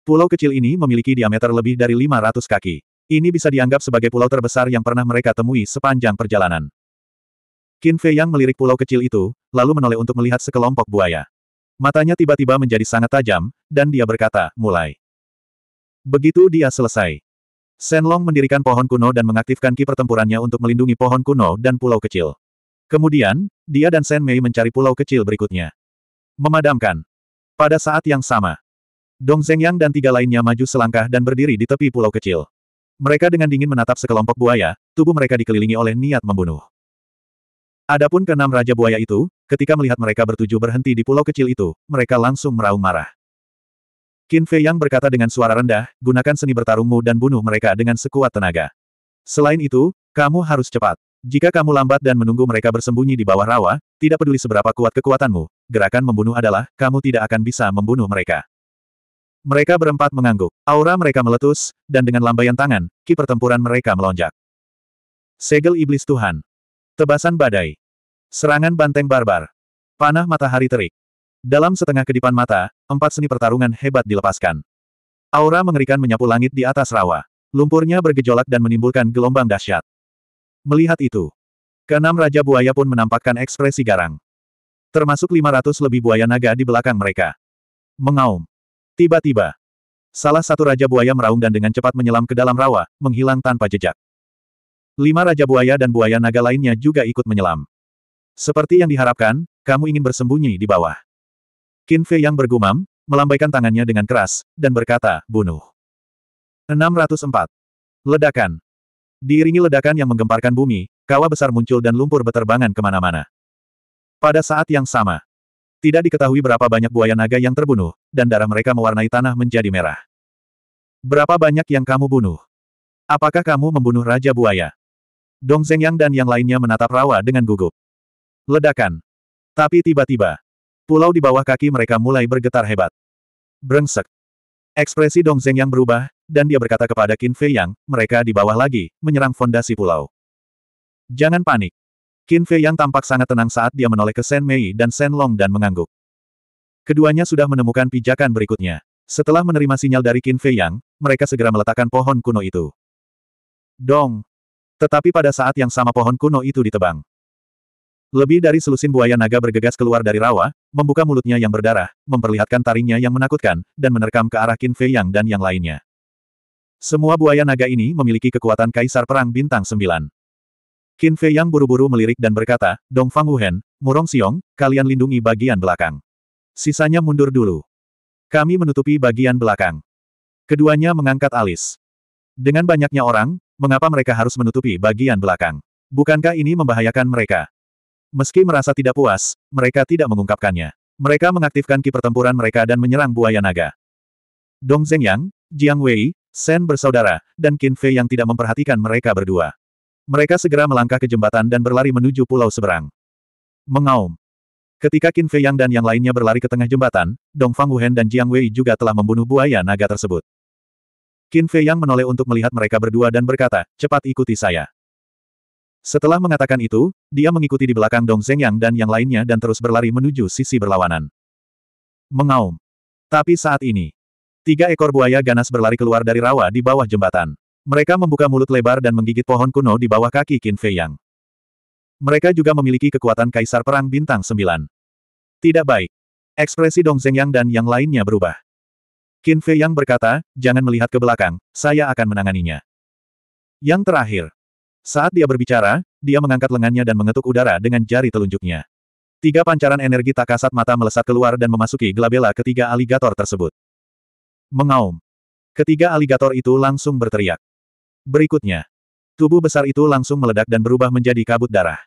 Pulau kecil ini memiliki diameter lebih dari 500 kaki. Ini bisa dianggap sebagai pulau terbesar yang pernah mereka temui sepanjang perjalanan. Qin Fei Yang melirik pulau kecil itu, lalu menoleh untuk melihat sekelompok buaya. Matanya tiba-tiba menjadi sangat tajam, dan dia berkata, mulai. Begitu dia selesai. Senlong mendirikan pohon kuno dan mengaktifkan ki pertempurannya untuk melindungi pohon kuno dan pulau kecil. Kemudian, dia dan Shen Mei mencari pulau kecil berikutnya. Memadamkan. Pada saat yang sama, Dong Zhengyang dan tiga lainnya maju selangkah dan berdiri di tepi pulau kecil. Mereka dengan dingin menatap sekelompok buaya, tubuh mereka dikelilingi oleh niat membunuh. Adapun keenam Raja Buaya itu, ketika melihat mereka bertujuh berhenti di pulau kecil itu, mereka langsung meraung marah. Qin Fei Yang berkata dengan suara rendah, gunakan seni bertarungmu dan bunuh mereka dengan sekuat tenaga. Selain itu, kamu harus cepat. Jika kamu lambat dan menunggu mereka bersembunyi di bawah rawa, tidak peduli seberapa kuat kekuatanmu, gerakan membunuh adalah, kamu tidak akan bisa membunuh mereka. Mereka berempat mengangguk. Aura mereka meletus, dan dengan lambaian tangan, ki pertempuran mereka melonjak. Segel Iblis Tuhan. Tebasan badai. Serangan banteng barbar. Panah matahari terik. Dalam setengah kedipan mata, empat seni pertarungan hebat dilepaskan. Aura mengerikan menyapu langit di atas rawa. Lumpurnya bergejolak dan menimbulkan gelombang dahsyat. Melihat itu, keenam Raja Buaya pun menampakkan ekspresi garang. Termasuk 500 lebih buaya naga di belakang mereka. Mengaum. Tiba-tiba, salah satu Raja Buaya meraung dan dengan cepat menyelam ke dalam rawa, menghilang tanpa jejak. Lima Raja Buaya dan Buaya Naga lainnya juga ikut menyelam. Seperti yang diharapkan, kamu ingin bersembunyi di bawah. Qin Fei yang bergumam, melambaikan tangannya dengan keras, dan berkata, bunuh. 604. Ledakan. Diiringi ledakan yang menggemparkan bumi, kawah besar muncul dan lumpur beterbangan kemana-mana. Pada saat yang sama, tidak diketahui berapa banyak buaya naga yang terbunuh, dan darah mereka mewarnai tanah menjadi merah. Berapa banyak yang kamu bunuh? Apakah kamu membunuh Raja Buaya? Dong Zhengyang dan yang lainnya menatap rawa dengan gugup. Ledakan. Tapi tiba-tiba, pulau di bawah kaki mereka mulai bergetar hebat. Brengsek. Ekspresi Dong Zhengyang berubah, dan dia berkata kepada Qin Fei Yang, mereka di bawah lagi, menyerang fondasi pulau. Jangan panik. Qin Fei yang tampak sangat tenang saat dia menoleh ke Shen Mei dan Shen Long dan mengangguk. Keduanya sudah menemukan pijakan berikutnya. Setelah menerima sinyal dari Qin Fei Yang, mereka segera meletakkan pohon kuno itu. Dong! Tetapi pada saat yang sama pohon kuno itu ditebang. Lebih dari selusin buaya naga bergegas keluar dari rawa, membuka mulutnya yang berdarah, memperlihatkan taringnya yang menakutkan, dan menerkam ke arah Qin Fei Yang dan yang lainnya. Semua buaya naga ini memiliki kekuatan kaisar perang bintang sembilan. Qin Fei yang buru-buru melirik dan berkata, Dong Fang Wuhen, Murong Xiong, kalian lindungi bagian belakang. Sisanya mundur dulu. Kami menutupi bagian belakang. Keduanya mengangkat alis. Dengan banyaknya orang, mengapa mereka harus menutupi bagian belakang? Bukankah ini membahayakan mereka? Meski merasa tidak puas, mereka tidak mengungkapkannya. Mereka mengaktifkan ki pertempuran mereka dan menyerang buaya naga. Dong Zhengyang, Jiang Wei, Sen bersaudara, dan Qin Fei yang tidak memperhatikan mereka berdua. Mereka segera melangkah ke jembatan dan berlari menuju pulau seberang. Mengaum. Ketika Qin Fei Yang dan yang lainnya berlari ke tengah jembatan, Dong Fang Wuhen dan Jiang Wei juga telah membunuh buaya naga tersebut. Qin Fei Yang menoleh untuk melihat mereka berdua dan berkata, cepat ikuti saya. Setelah mengatakan itu, dia mengikuti di belakang Dong Zeng Yang dan yang lainnya dan terus berlari menuju sisi berlawanan. Mengaum. Tapi saat ini, tiga ekor buaya ganas berlari keluar dari rawa di bawah jembatan. Mereka membuka mulut lebar dan menggigit pohon kuno di bawah kaki Qin Fei Yang. Mereka juga memiliki kekuatan Kaisar Perang Bintang Sembilan. Tidak baik. Ekspresi Dong Zhengyang dan yang lainnya berubah. Qin Fei Yang berkata, jangan melihat ke belakang, saya akan menanganinya. Yang terakhir. Saat dia berbicara, dia mengangkat lengannya dan mengetuk udara dengan jari telunjuknya. Tiga pancaran energi tak kasat mata melesat keluar dan memasuki gelabela ketiga aligator tersebut. Mengaum. Ketiga aligator itu langsung berteriak. Berikutnya, tubuh besar itu langsung meledak dan berubah menjadi kabut darah.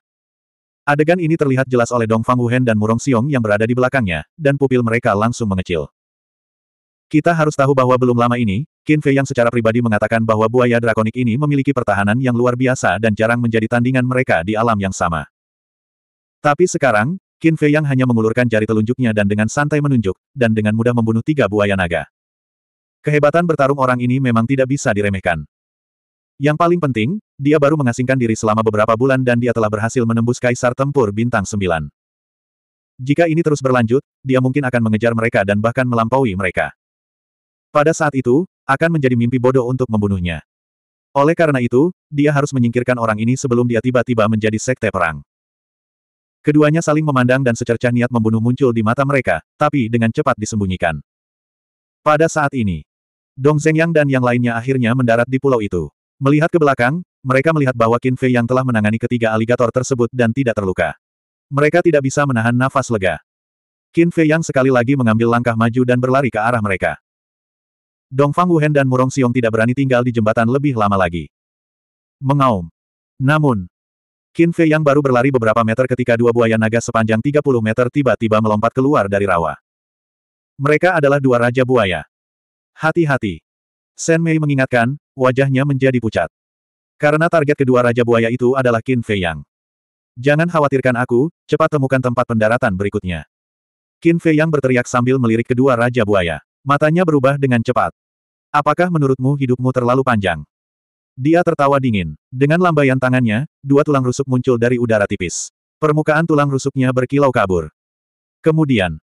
Adegan ini terlihat jelas oleh Dong Fang Wuhen dan Murong Xiong yang berada di belakangnya, dan pupil mereka langsung mengecil. Kita harus tahu bahwa belum lama ini, Qin Fei yang secara pribadi mengatakan bahwa buaya drakonik ini memiliki pertahanan yang luar biasa dan jarang menjadi tandingan mereka di alam yang sama. Tapi sekarang, Qin Fei yang hanya mengulurkan jari telunjuknya dan dengan santai menunjuk, dan dengan mudah membunuh tiga buaya naga. Kehebatan bertarung orang ini memang tidak bisa diremehkan. Yang paling penting, dia baru mengasingkan diri selama beberapa bulan dan dia telah berhasil menembus Kaisar Tempur Bintang Sembilan. Jika ini terus berlanjut, dia mungkin akan mengejar mereka dan bahkan melampaui mereka. Pada saat itu, akan menjadi mimpi bodoh untuk membunuhnya. Oleh karena itu, dia harus menyingkirkan orang ini sebelum dia tiba-tiba menjadi sekte perang. Keduanya saling memandang dan secercah niat membunuh muncul di mata mereka, tapi dengan cepat disembunyikan. Pada saat ini, Dong Zhengyang dan yang lainnya akhirnya mendarat di pulau itu. Melihat ke belakang, mereka melihat bahwa Qin Fei yang telah menangani ketiga aligator tersebut dan tidak terluka. Mereka tidak bisa menahan nafas lega. Qin Fei yang sekali lagi mengambil langkah maju dan berlari ke arah mereka. Dongfang Wuhen dan Murong Xiong tidak berani tinggal di jembatan lebih lama lagi. Mengaum. Namun, Qin Fei yang baru berlari beberapa meter ketika dua buaya naga sepanjang 30 meter tiba-tiba melompat keluar dari rawa. Mereka adalah dua raja buaya. Hati-hati. Sen Mei mengingatkan, wajahnya menjadi pucat. Karena target kedua Raja Buaya itu adalah Qin Fei Yang. Jangan khawatirkan aku, cepat temukan tempat pendaratan berikutnya. Qin Fei Yang berteriak sambil melirik kedua Raja Buaya. Matanya berubah dengan cepat. Apakah menurutmu hidupmu terlalu panjang? Dia tertawa dingin. Dengan lambaian tangannya, dua tulang rusuk muncul dari udara tipis. Permukaan tulang rusuknya berkilau kabur. Kemudian,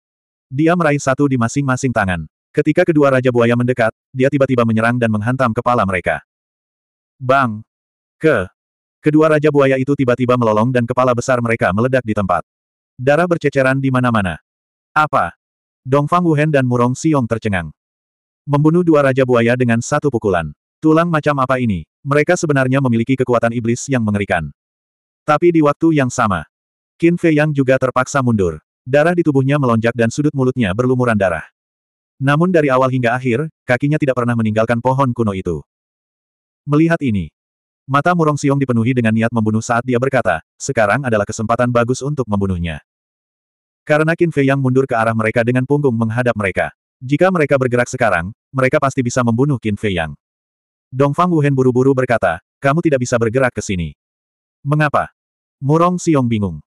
dia meraih satu di masing-masing tangan. Ketika kedua Raja Buaya mendekat, dia tiba-tiba menyerang dan menghantam kepala mereka. Bang! Ke! Kedua Raja Buaya itu tiba-tiba melolong dan kepala besar mereka meledak di tempat. Darah berceceran di mana-mana. Apa? Dongfang Wuhen dan Murong Siong tercengang. Membunuh dua Raja Buaya dengan satu pukulan. Tulang macam apa ini? Mereka sebenarnya memiliki kekuatan iblis yang mengerikan. Tapi di waktu yang sama, Qin Fei Yang juga terpaksa mundur. Darah di tubuhnya melonjak dan sudut mulutnya berlumuran darah. Namun dari awal hingga akhir, kakinya tidak pernah meninggalkan pohon kuno itu. Melihat ini, mata Murong Siong dipenuhi dengan niat membunuh saat dia berkata, sekarang adalah kesempatan bagus untuk membunuhnya. Karena Qin Fei yang mundur ke arah mereka dengan punggung menghadap mereka. Jika mereka bergerak sekarang, mereka pasti bisa membunuh Qin Fei Yang. Dongfang Wuhen buru-buru berkata, kamu tidak bisa bergerak ke sini. Mengapa? Murong Siong bingung.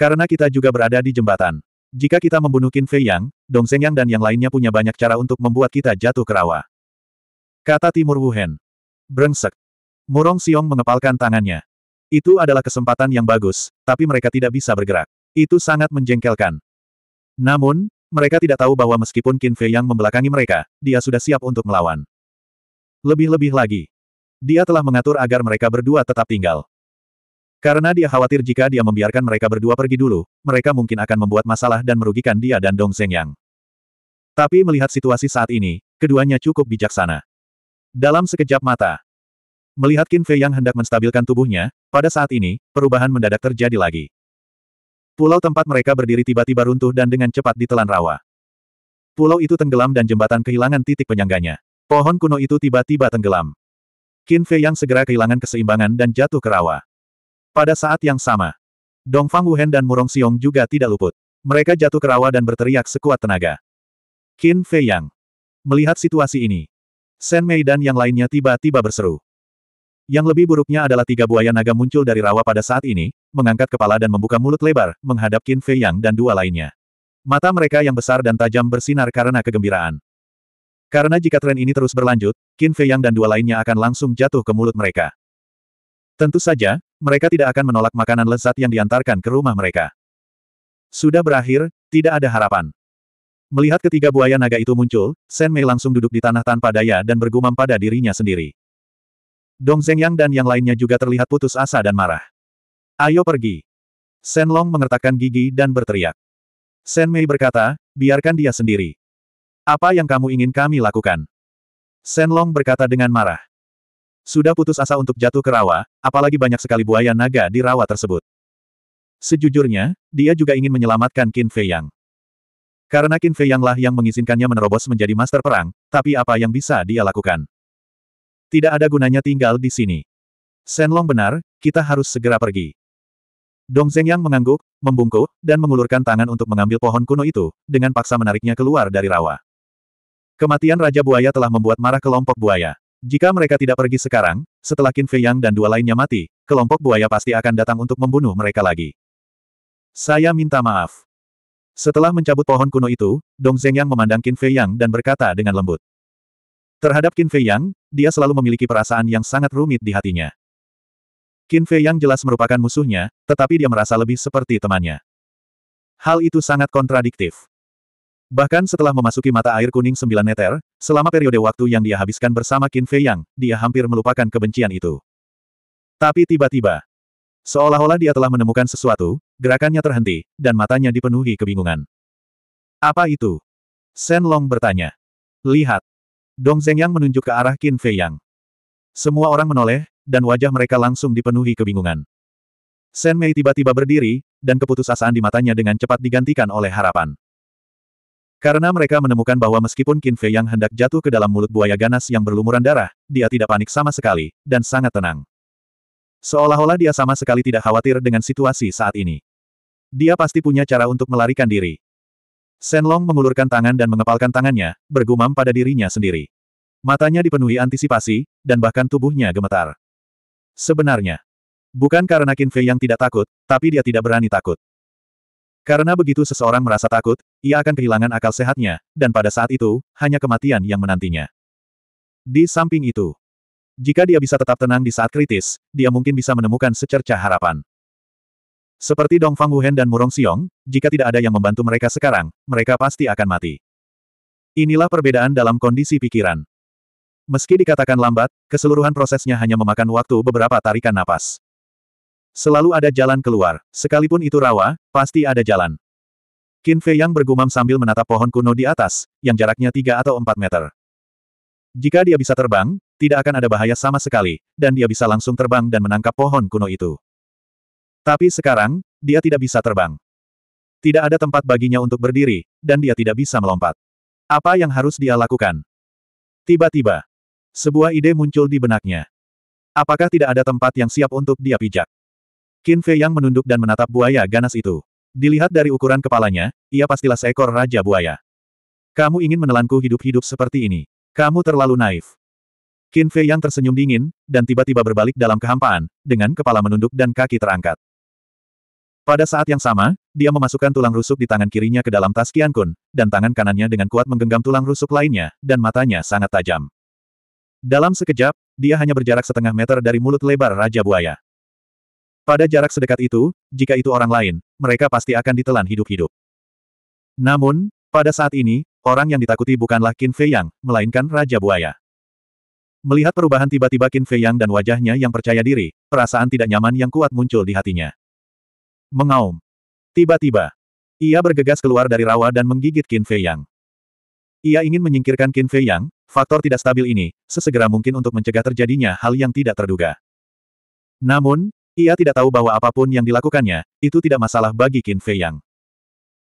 Karena kita juga berada di jembatan. Jika kita membunuh Qin Fei Yang, Dong Zeng Yang dan yang lainnya punya banyak cara untuk membuat kita jatuh ke rawa. Kata Timur Wuhan. Brengsek. Murong Xiong mengepalkan tangannya. Itu adalah kesempatan yang bagus, tapi mereka tidak bisa bergerak. Itu sangat menjengkelkan. Namun, mereka tidak tahu bahwa meskipun Qin Fei Yang membelakangi mereka, dia sudah siap untuk melawan. Lebih-lebih lagi. Dia telah mengatur agar mereka berdua tetap tinggal. Karena dia khawatir jika dia membiarkan mereka berdua pergi dulu, mereka mungkin akan membuat masalah dan merugikan dia dan Dong Zhengyang. Tapi melihat situasi saat ini, keduanya cukup bijaksana. Dalam sekejap mata, melihat Qin Fei yang hendak menstabilkan tubuhnya, pada saat ini, perubahan mendadak terjadi lagi. Pulau tempat mereka berdiri tiba-tiba runtuh dan dengan cepat ditelan rawa. Pulau itu tenggelam dan jembatan kehilangan titik penyangganya. Pohon kuno itu tiba-tiba tenggelam. Qin Fei yang segera kehilangan keseimbangan dan jatuh ke rawa. Pada saat yang sama, Dongfang Wuhen dan Murong Xiong juga tidak luput. Mereka jatuh ke rawa dan berteriak sekuat tenaga. Qin Fei Yang. Melihat situasi ini, Shen Mei dan yang lainnya tiba-tiba berseru. Yang lebih buruknya adalah tiga buaya naga muncul dari rawa pada saat ini, mengangkat kepala dan membuka mulut lebar, menghadap Qin Fei Yang dan dua lainnya. Mata mereka yang besar dan tajam bersinar karena kegembiraan. Karena jika tren ini terus berlanjut, Qin Fei Yang dan dua lainnya akan langsung jatuh ke mulut mereka. Tentu saja, mereka tidak akan menolak makanan lezat yang diantarkan ke rumah mereka. Sudah berakhir, tidak ada harapan. Melihat ketiga buaya naga itu muncul, Shen Mei langsung duduk di tanah tanpa daya dan bergumam pada dirinya sendiri. Dong Zhengyang dan yang lainnya juga terlihat putus asa dan marah. Ayo pergi. Shen Long mengertakkan gigi dan berteriak. Shen Mei berkata, biarkan dia sendiri. Apa yang kamu ingin kami lakukan? Shen Long berkata dengan marah. Sudah putus asa untuk jatuh ke rawa, apalagi banyak sekali buaya naga di rawa tersebut. Sejujurnya, dia juga ingin menyelamatkan Qin Fei Yang. Karena Qin Fei Yanglah yang mengizinkannya menerobos menjadi master perang, tapi apa yang bisa dia lakukan? Tidak ada gunanya tinggal di sini. Senlong benar, kita harus segera pergi. Dong Zeng Yang mengangguk, membungkuk, dan mengulurkan tangan untuk mengambil pohon kuno itu, dengan paksa menariknya keluar dari rawa. Kematian Raja Buaya telah membuat marah kelompok buaya. Jika mereka tidak pergi sekarang, setelah Qin Fei Yang dan dua lainnya mati, kelompok buaya pasti akan datang untuk membunuh mereka lagi. Saya minta maaf. Setelah mencabut pohon kuno itu, Dong Zeng Yang memandang Qin Fei Yang dan berkata dengan lembut. Terhadap Qin Fei Yang, dia selalu memiliki perasaan yang sangat rumit di hatinya. Qin Fei Yang jelas merupakan musuhnya, tetapi dia merasa lebih seperti temannya. Hal itu sangat kontradiktif. Bahkan setelah memasuki mata air kuning sembilan meter, selama periode waktu yang dia habiskan bersama Qin Fei Yang, dia hampir melupakan kebencian itu. Tapi tiba-tiba, seolah-olah dia telah menemukan sesuatu, gerakannya terhenti, dan matanya dipenuhi kebingungan. Apa itu? Shen Long bertanya. Lihat. Dong Zeng Yang menunjuk ke arah Qin Fei Yang. Semua orang menoleh, dan wajah mereka langsung dipenuhi kebingungan. Shen Mei tiba-tiba berdiri, dan keputusasaan di matanya dengan cepat digantikan oleh harapan. Karena mereka menemukan bahwa meskipun Qin Fei yang hendak jatuh ke dalam mulut buaya ganas yang berlumuran darah, dia tidak panik sama sekali, dan sangat tenang. Seolah-olah dia sama sekali tidak khawatir dengan situasi saat ini. Dia pasti punya cara untuk melarikan diri. Senlong mengulurkan tangan dan mengepalkan tangannya, bergumam pada dirinya sendiri. Matanya dipenuhi antisipasi, dan bahkan tubuhnya gemetar. Sebenarnya, bukan karena Qin Fei yang tidak takut, tapi dia tidak berani takut. Karena begitu seseorang merasa takut, ia akan kehilangan akal sehatnya, dan pada saat itu, hanya kematian yang menantinya. Di samping itu, jika dia bisa tetap tenang di saat kritis, dia mungkin bisa menemukan secerca harapan. Seperti Dong Fang Wuhen dan Murong Xiong, jika tidak ada yang membantu mereka sekarang, mereka pasti akan mati. Inilah perbedaan dalam kondisi pikiran. Meski dikatakan lambat, keseluruhan prosesnya hanya memakan waktu beberapa tarikan napas. Selalu ada jalan keluar, sekalipun itu rawa, pasti ada jalan. Qin Fei yang bergumam sambil menatap pohon kuno di atas, yang jaraknya tiga atau empat meter. Jika dia bisa terbang, tidak akan ada bahaya sama sekali, dan dia bisa langsung terbang dan menangkap pohon kuno itu. Tapi sekarang, dia tidak bisa terbang. Tidak ada tempat baginya untuk berdiri, dan dia tidak bisa melompat. Apa yang harus dia lakukan? Tiba-tiba, sebuah ide muncul di benaknya. Apakah tidak ada tempat yang siap untuk dia pijak? Qin Fei yang menunduk dan menatap buaya ganas itu. Dilihat dari ukuran kepalanya, ia pastilah seekor raja buaya. Kamu ingin menelanku hidup-hidup seperti ini. Kamu terlalu naif. Qin Fei yang tersenyum dingin, dan tiba-tiba berbalik dalam kehampaan, dengan kepala menunduk dan kaki terangkat. Pada saat yang sama, dia memasukkan tulang rusuk di tangan kirinya ke dalam tas Qian Kun, dan tangan kanannya dengan kuat menggenggam tulang rusuk lainnya, dan matanya sangat tajam. Dalam sekejap, dia hanya berjarak setengah meter dari mulut lebar Raja Buaya. Pada jarak sedekat itu, jika itu orang lain, mereka pasti akan ditelan hidup-hidup. Namun, pada saat ini, orang yang ditakuti bukanlah Qin Fei Yang, melainkan Raja Buaya. Melihat perubahan tiba-tiba Qin Fei Yang dan wajahnya yang percaya diri, perasaan tidak nyaman yang kuat muncul di hatinya. Mengaum. Tiba-tiba, ia bergegas keluar dari rawa dan menggigit Qin Fei Yang. Ia ingin menyingkirkan Qin Fei Yang, faktor tidak stabil ini, sesegera mungkin untuk mencegah terjadinya hal yang tidak terduga. Namun, ia tidak tahu bahwa apapun yang dilakukannya, itu tidak masalah bagi Qin Fei Yang.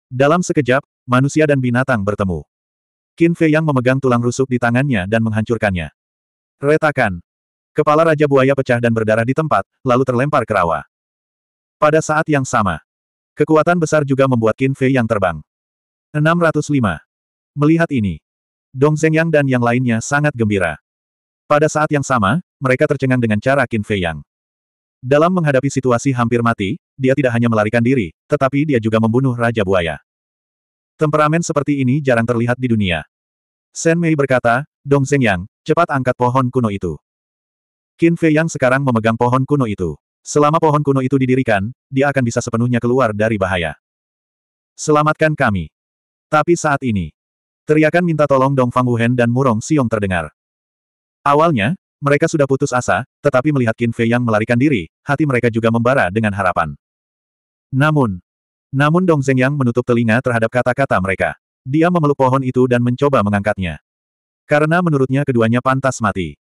Dalam sekejap, manusia dan binatang bertemu. Qin Fei Yang memegang tulang rusuk di tangannya dan menghancurkannya. Retakan. Kepala Raja Buaya pecah dan berdarah di tempat, lalu terlempar ke rawa. Pada saat yang sama, kekuatan besar juga membuat Qin Fei Yang terbang. 605. Melihat ini, Dong Yang dan yang lainnya sangat gembira. Pada saat yang sama, mereka tercengang dengan cara Qin Fei Yang. Dalam menghadapi situasi hampir mati, dia tidak hanya melarikan diri, tetapi dia juga membunuh Raja Buaya. Temperamen seperti ini jarang terlihat di dunia. Shen Mei berkata, Dong Zeng Yang, cepat angkat pohon kuno itu. Qin Fei Yang sekarang memegang pohon kuno itu. Selama pohon kuno itu didirikan, dia akan bisa sepenuhnya keluar dari bahaya. Selamatkan kami. Tapi saat ini, teriakan minta tolong Dong Fang Wuhen dan Murong Siong terdengar. Awalnya, mereka sudah putus asa, tetapi melihat Qin Fei yang melarikan diri, hati mereka juga membara dengan harapan. Namun, namun Dong Zeng yang menutup telinga terhadap kata-kata mereka. Dia memeluk pohon itu dan mencoba mengangkatnya. Karena menurutnya keduanya pantas mati.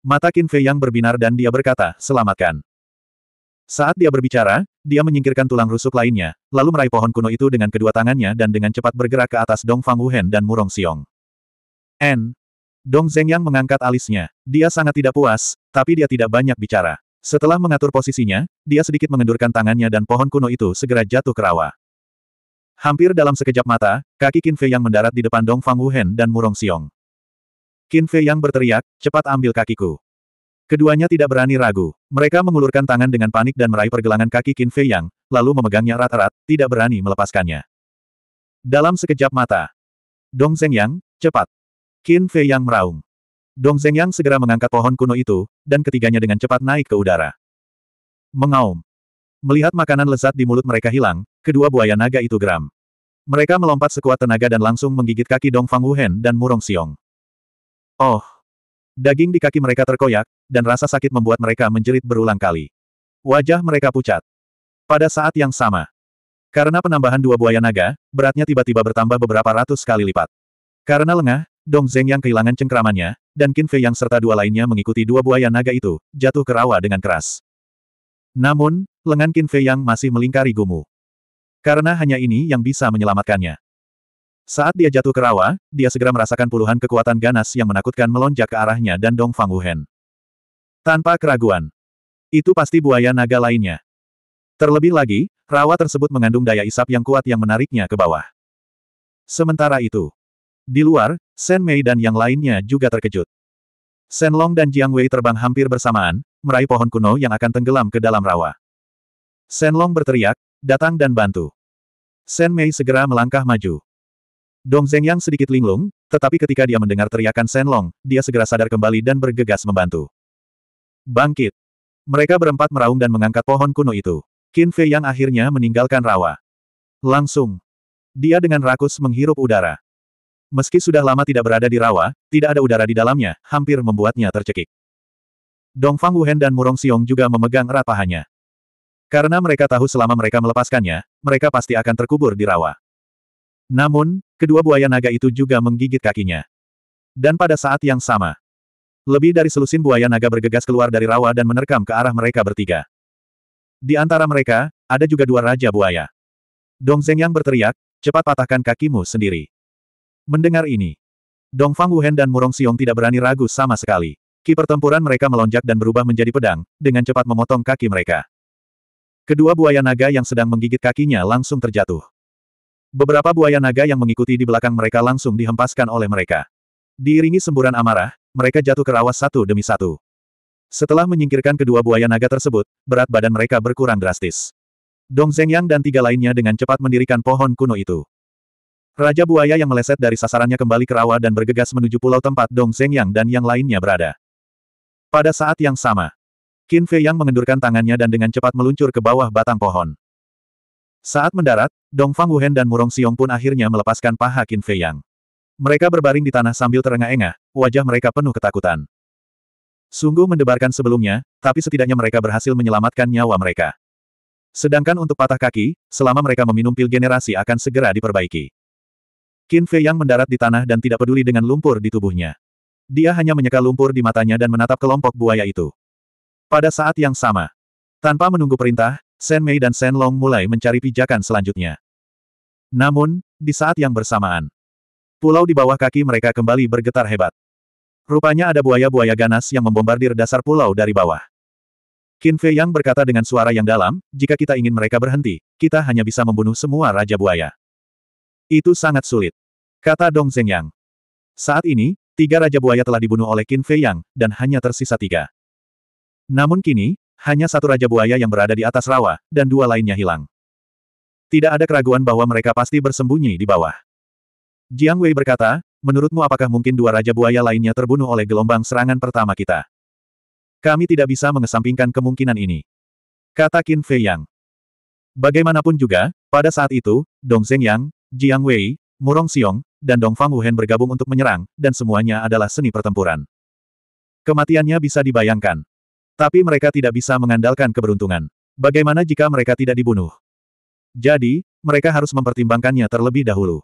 Mata Qin Fei yang berbinar dan dia berkata, selamatkan. Saat dia berbicara, dia menyingkirkan tulang rusuk lainnya, lalu meraih pohon kuno itu dengan kedua tangannya dan dengan cepat bergerak ke atas Dong Fang Wuhen dan Murong Xiong. N. Dong Zhengyang mengangkat alisnya. Dia sangat tidak puas, tapi dia tidak banyak bicara. Setelah mengatur posisinya, dia sedikit mengendurkan tangannya dan pohon kuno itu segera jatuh ke rawa. Hampir dalam sekejap mata, kaki Qin Fei yang mendarat di depan Dong Fang Wuhen dan Murong Xiong. Qin Fei yang berteriak, cepat ambil kakiku. Keduanya tidak berani ragu. Mereka mengulurkan tangan dengan panik dan meraih pergelangan kaki Qin Fei yang, lalu memegangnya rat-rat, tidak berani melepaskannya. Dalam sekejap mata. Dong Zhengyang, cepat. Qin Fei yang meraung. Dong Zeng yang segera mengangkat pohon kuno itu, dan ketiganya dengan cepat naik ke udara. Mengaum. Melihat makanan lezat di mulut mereka hilang, kedua buaya naga itu geram. Mereka melompat sekuat tenaga dan langsung menggigit kaki Dong Fang Wuhen dan Murong Xiong. Oh! Daging di kaki mereka terkoyak, dan rasa sakit membuat mereka menjerit berulang kali. Wajah mereka pucat. Pada saat yang sama. Karena penambahan dua buaya naga, beratnya tiba-tiba bertambah beberapa ratus kali lipat. Karena lengah, Dong Zeng yang kehilangan cengkramannya, dan Qin Fei yang serta dua lainnya mengikuti dua buaya naga itu, jatuh ke rawa dengan keras. Namun, lengan Qin Fei yang masih melingkari gumu. Karena hanya ini yang bisa menyelamatkannya. Saat dia jatuh ke rawa, dia segera merasakan puluhan kekuatan ganas yang menakutkan melonjak ke arahnya dan Dong Fang Wuhen. Tanpa keraguan. Itu pasti buaya naga lainnya. Terlebih lagi, rawa tersebut mengandung daya isap yang kuat yang menariknya ke bawah. Sementara itu, di luar, Shen Mei dan yang lainnya juga terkejut. Shen Long dan Jiang Wei terbang hampir bersamaan, meraih pohon kuno yang akan tenggelam ke dalam rawa. Shen Long berteriak, datang dan bantu. Shen Mei segera melangkah maju. Dong Zeng yang sedikit linglung, tetapi ketika dia mendengar teriakan Shen Long, dia segera sadar kembali dan bergegas membantu. Bangkit! Mereka berempat meraung dan mengangkat pohon kuno itu. Qin Fei yang akhirnya meninggalkan rawa. Langsung. Dia dengan rakus menghirup udara. Meski sudah lama tidak berada di rawa, tidak ada udara di dalamnya, hampir membuatnya tercekik. Dongfang Wuhen dan Murong Xiong juga memegang erat pahanya. Karena mereka tahu selama mereka melepaskannya, mereka pasti akan terkubur di rawa. Namun, kedua buaya naga itu juga menggigit kakinya. Dan pada saat yang sama, lebih dari selusin buaya naga bergegas keluar dari rawa dan menerkam ke arah mereka bertiga. Di antara mereka, ada juga dua raja buaya. Dong Zeng yang berteriak, cepat patahkan kakimu sendiri. Mendengar ini, Dong Fang Wuhen dan Murong Xiong tidak berani ragu sama sekali. Ki pertempuran mereka melonjak dan berubah menjadi pedang, dengan cepat memotong kaki mereka. Kedua buaya naga yang sedang menggigit kakinya langsung terjatuh. Beberapa buaya naga yang mengikuti di belakang mereka langsung dihempaskan oleh mereka. Diiringi semburan amarah, mereka jatuh ke rawa satu demi satu. Setelah menyingkirkan kedua buaya naga tersebut, berat badan mereka berkurang drastis. Dong Zhengyang dan tiga lainnya dengan cepat mendirikan pohon kuno itu. Raja buaya yang meleset dari sasarannya kembali ke rawa dan bergegas menuju pulau tempat Dong Zhengyang dan yang lainnya berada. Pada saat yang sama, Qin Fei Yang mengendurkan tangannya dan dengan cepat meluncur ke bawah batang pohon. Saat mendarat, Dong Fang Wuhen dan Murong Xiong pun akhirnya melepaskan paha Qin Fei Yang. Mereka berbaring di tanah sambil terengah-engah, wajah mereka penuh ketakutan. Sungguh mendebarkan sebelumnya, tapi setidaknya mereka berhasil menyelamatkan nyawa mereka. Sedangkan untuk patah kaki, selama mereka meminum pil generasi akan segera diperbaiki. Qin Fei yang mendarat di tanah dan tidak peduli dengan lumpur di tubuhnya. Dia hanya menyeka lumpur di matanya dan menatap kelompok buaya itu. Pada saat yang sama, tanpa menunggu perintah, Shen Mei dan Shen Long mulai mencari pijakan selanjutnya. Namun, di saat yang bersamaan, pulau di bawah kaki mereka kembali bergetar hebat. Rupanya ada buaya-buaya ganas yang membombardir dasar pulau dari bawah. Qin Fei Yang berkata dengan suara yang dalam, jika kita ingin mereka berhenti, kita hanya bisa membunuh semua Raja Buaya. Itu sangat sulit. Kata Dong Zhengyang. Saat ini, tiga Raja Buaya telah dibunuh oleh Qin Fei Yang, dan hanya tersisa tiga. Namun kini, hanya satu Raja Buaya yang berada di atas rawa, dan dua lainnya hilang. Tidak ada keraguan bahwa mereka pasti bersembunyi di bawah. Jiang Wei berkata, menurutmu apakah mungkin dua Raja Buaya lainnya terbunuh oleh gelombang serangan pertama kita? Kami tidak bisa mengesampingkan kemungkinan ini. Kata Qin Fei Yang. Bagaimanapun juga, pada saat itu, Dong Yang, Jiang Wei, Murong Xiong, dan Dongfang Wuhen bergabung untuk menyerang, dan semuanya adalah seni pertempuran. Kematiannya bisa dibayangkan. Tapi mereka tidak bisa mengandalkan keberuntungan. Bagaimana jika mereka tidak dibunuh? Jadi, mereka harus mempertimbangkannya terlebih dahulu.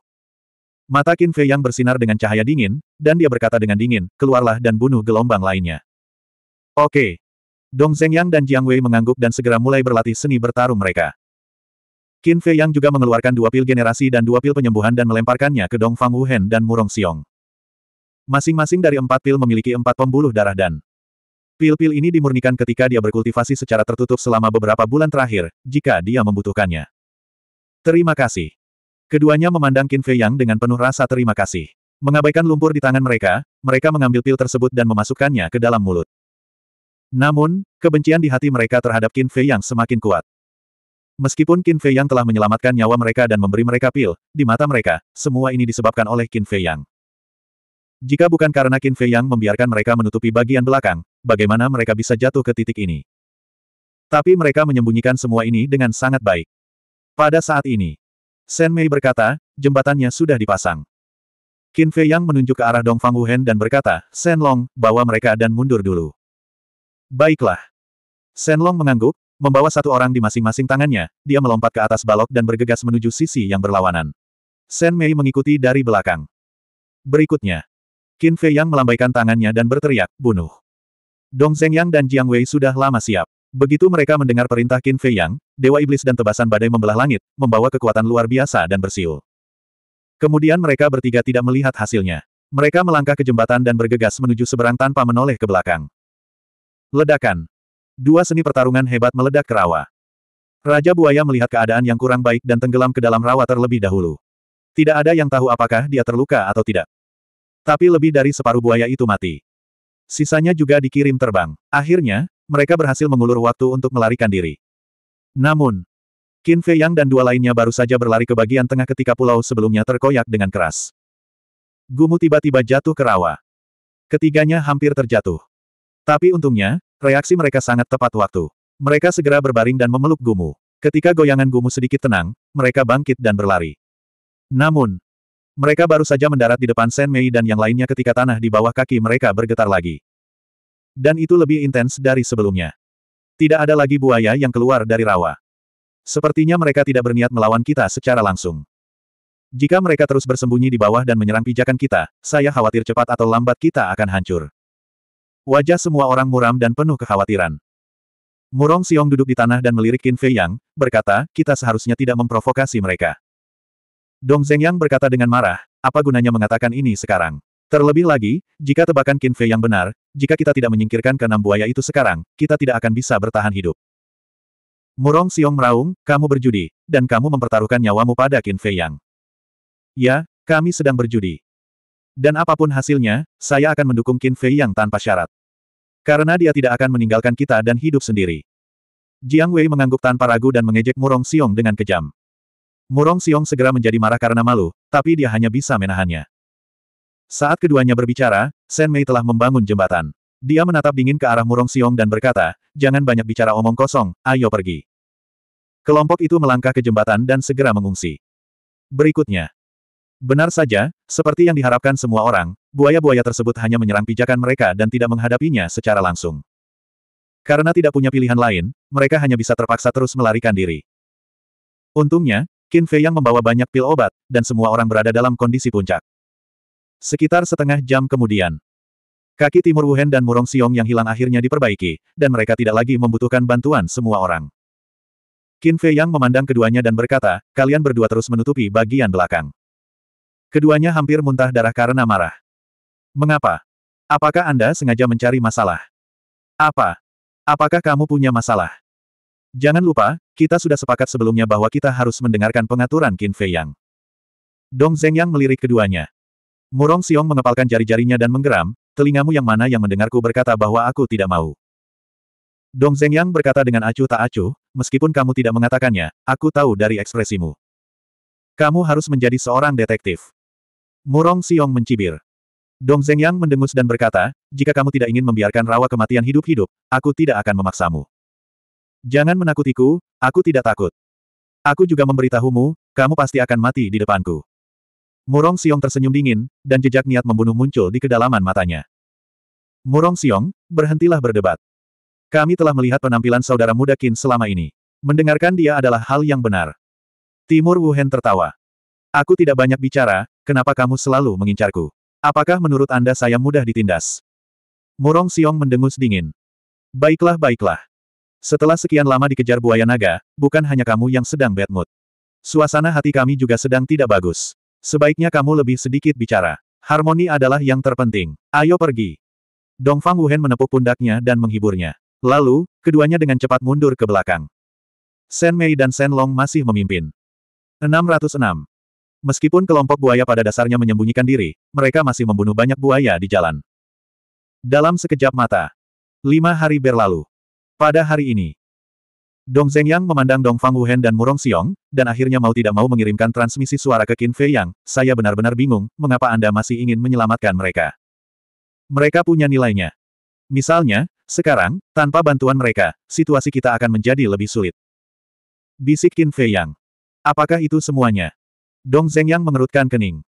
Mata Qin Fei yang bersinar dengan cahaya dingin, dan dia berkata dengan dingin, keluarlah dan bunuh gelombang lainnya. Oke. Dong Zhengyang dan Jiang Wei mengangguk dan segera mulai berlatih seni bertarung mereka. Qin Fei Yang juga mengeluarkan dua pil generasi dan dua pil penyembuhan dan melemparkannya ke Dong Fang Wuhen dan Murong Xiong. Masing-masing dari empat pil memiliki empat pembuluh darah dan pil-pil ini dimurnikan ketika dia berkultivasi secara tertutup selama beberapa bulan terakhir, jika dia membutuhkannya. Terima kasih. Keduanya memandang Qin Fei Yang dengan penuh rasa terima kasih. Mengabaikan lumpur di tangan mereka, mereka mengambil pil tersebut dan memasukkannya ke dalam mulut. Namun, kebencian di hati mereka terhadap Qin Fei Yang semakin kuat. Meskipun Qin Fei Yang telah menyelamatkan nyawa mereka dan memberi mereka pil, di mata mereka, semua ini disebabkan oleh Qin Fei Yang. Jika bukan karena Qin Fei Yang membiarkan mereka menutupi bagian belakang, bagaimana mereka bisa jatuh ke titik ini? Tapi mereka menyembunyikan semua ini dengan sangat baik. Pada saat ini, Shen Mei berkata, jembatannya sudah dipasang. Qin Fei Yang menunjuk ke arah Dong Fang Wuhen dan berkata, Shen Long, bawa mereka dan mundur dulu. Baiklah. Shen Long mengangguk, Membawa satu orang di masing-masing tangannya, dia melompat ke atas balok dan bergegas menuju sisi yang berlawanan. Shen Mei mengikuti dari belakang. Berikutnya, Qin Fei Yang melambaikan tangannya dan berteriak, bunuh. Dong Zeng Yang dan Jiang Wei sudah lama siap. Begitu mereka mendengar perintah Qin Fei Yang, Dewa Iblis dan tebasan badai membelah langit, membawa kekuatan luar biasa dan bersiul. Kemudian mereka bertiga tidak melihat hasilnya. Mereka melangkah ke jembatan dan bergegas menuju seberang tanpa menoleh ke belakang. Ledakan. Dua seni pertarungan hebat meledak ke rawa. Raja Buaya melihat keadaan yang kurang baik dan tenggelam ke dalam rawa terlebih dahulu. Tidak ada yang tahu apakah dia terluka atau tidak. Tapi lebih dari separuh buaya itu mati. Sisanya juga dikirim terbang. Akhirnya, mereka berhasil mengulur waktu untuk melarikan diri. Namun, Qin Fei Yang dan dua lainnya baru saja berlari ke bagian tengah ketika pulau sebelumnya terkoyak dengan keras. Gumu tiba-tiba jatuh ke rawa. Ketiganya hampir terjatuh. Tapi untungnya, Reaksi mereka sangat tepat waktu. Mereka segera berbaring dan memeluk Gumu. Ketika goyangan Gumu sedikit tenang, mereka bangkit dan berlari. Namun, mereka baru saja mendarat di depan Sen Mei dan yang lainnya ketika tanah di bawah kaki mereka bergetar lagi. Dan itu lebih intens dari sebelumnya. Tidak ada lagi buaya yang keluar dari rawa. Sepertinya mereka tidak berniat melawan kita secara langsung. Jika mereka terus bersembunyi di bawah dan menyerang pijakan kita, saya khawatir cepat atau lambat kita akan hancur. Wajah semua orang muram dan penuh kekhawatiran. Murong Xiong duduk di tanah dan melirik Qin Fei Yang, berkata, kita seharusnya tidak memprovokasi mereka. Dong Zeng Yang berkata dengan marah, apa gunanya mengatakan ini sekarang? Terlebih lagi, jika tebakan Qin Fei yang benar, jika kita tidak menyingkirkan keenam buaya itu sekarang, kita tidak akan bisa bertahan hidup. Murong Xiong meraung, kamu berjudi, dan kamu mempertaruhkan nyawamu pada Qin Fei yang. Ya, kami sedang berjudi. Dan apapun hasilnya, saya akan mendukung Qin Fei Yang tanpa syarat. Karena dia tidak akan meninggalkan kita dan hidup sendiri. Jiang Wei mengangguk tanpa ragu dan mengejek Murong Xiong dengan kejam. Murong Xiong segera menjadi marah karena malu, tapi dia hanya bisa menahannya. Saat keduanya berbicara, Shen Mei telah membangun jembatan. Dia menatap dingin ke arah Murong Xiong dan berkata, jangan banyak bicara omong kosong, ayo pergi. Kelompok itu melangkah ke jembatan dan segera mengungsi. Berikutnya, Benar saja, seperti yang diharapkan semua orang, buaya-buaya tersebut hanya menyerang pijakan mereka dan tidak menghadapinya secara langsung. Karena tidak punya pilihan lain, mereka hanya bisa terpaksa terus melarikan diri. Untungnya, Qin Fei yang membawa banyak pil obat, dan semua orang berada dalam kondisi puncak. Sekitar setengah jam kemudian, kaki timur Wuhan dan Murong Xiong yang hilang akhirnya diperbaiki, dan mereka tidak lagi membutuhkan bantuan semua orang. Qin Fei yang memandang keduanya dan berkata, kalian berdua terus menutupi bagian belakang. Keduanya hampir muntah darah karena marah. Mengapa? Apakah Anda sengaja mencari masalah? Apa? Apakah kamu punya masalah? Jangan lupa, kita sudah sepakat sebelumnya bahwa kita harus mendengarkan pengaturan Qin Fei Yang. Dong Zeng Yang melirik keduanya. Murong Xiong mengepalkan jari-jarinya dan menggeram, telingamu yang mana yang mendengarku berkata bahwa aku tidak mau. Dong Zeng Yang berkata dengan acuh tak acuh, meskipun kamu tidak mengatakannya, aku tahu dari ekspresimu. Kamu harus menjadi seorang detektif. Murong Siong mencibir. Dong Zhengyang mendengus dan berkata, jika kamu tidak ingin membiarkan rawa kematian hidup-hidup, aku tidak akan memaksamu. Jangan menakutiku, aku tidak takut. Aku juga memberitahumu, kamu pasti akan mati di depanku. Murong Siong tersenyum dingin, dan jejak niat membunuh muncul di kedalaman matanya. Murong Siong, berhentilah berdebat. Kami telah melihat penampilan saudara muda Qin selama ini. Mendengarkan dia adalah hal yang benar. Timur Wuhan tertawa. Aku tidak banyak bicara, Kenapa kamu selalu mengincarku? Apakah menurut Anda saya mudah ditindas? Murong Siong mendengus dingin. Baiklah, baiklah. Setelah sekian lama dikejar buaya naga, bukan hanya kamu yang sedang bad mood. Suasana hati kami juga sedang tidak bagus. Sebaiknya kamu lebih sedikit bicara. Harmoni adalah yang terpenting. Ayo pergi. Dongfang Wuhen menepuk pundaknya dan menghiburnya. Lalu, keduanya dengan cepat mundur ke belakang. Sen Mei dan Sen Long masih memimpin. 606. Meskipun kelompok buaya pada dasarnya menyembunyikan diri, mereka masih membunuh banyak buaya di jalan. Dalam sekejap mata. Lima hari berlalu. Pada hari ini, Dong Zhengyang memandang Dong Fang Wuhen dan Murong Xiong, dan akhirnya mau tidak mau mengirimkan transmisi suara ke Qin Fei Yang, saya benar-benar bingung, mengapa Anda masih ingin menyelamatkan mereka. Mereka punya nilainya. Misalnya, sekarang, tanpa bantuan mereka, situasi kita akan menjadi lebih sulit. Bisik Qin Fei Yang. Apakah itu semuanya? Dong Zeng yang mengerutkan kening.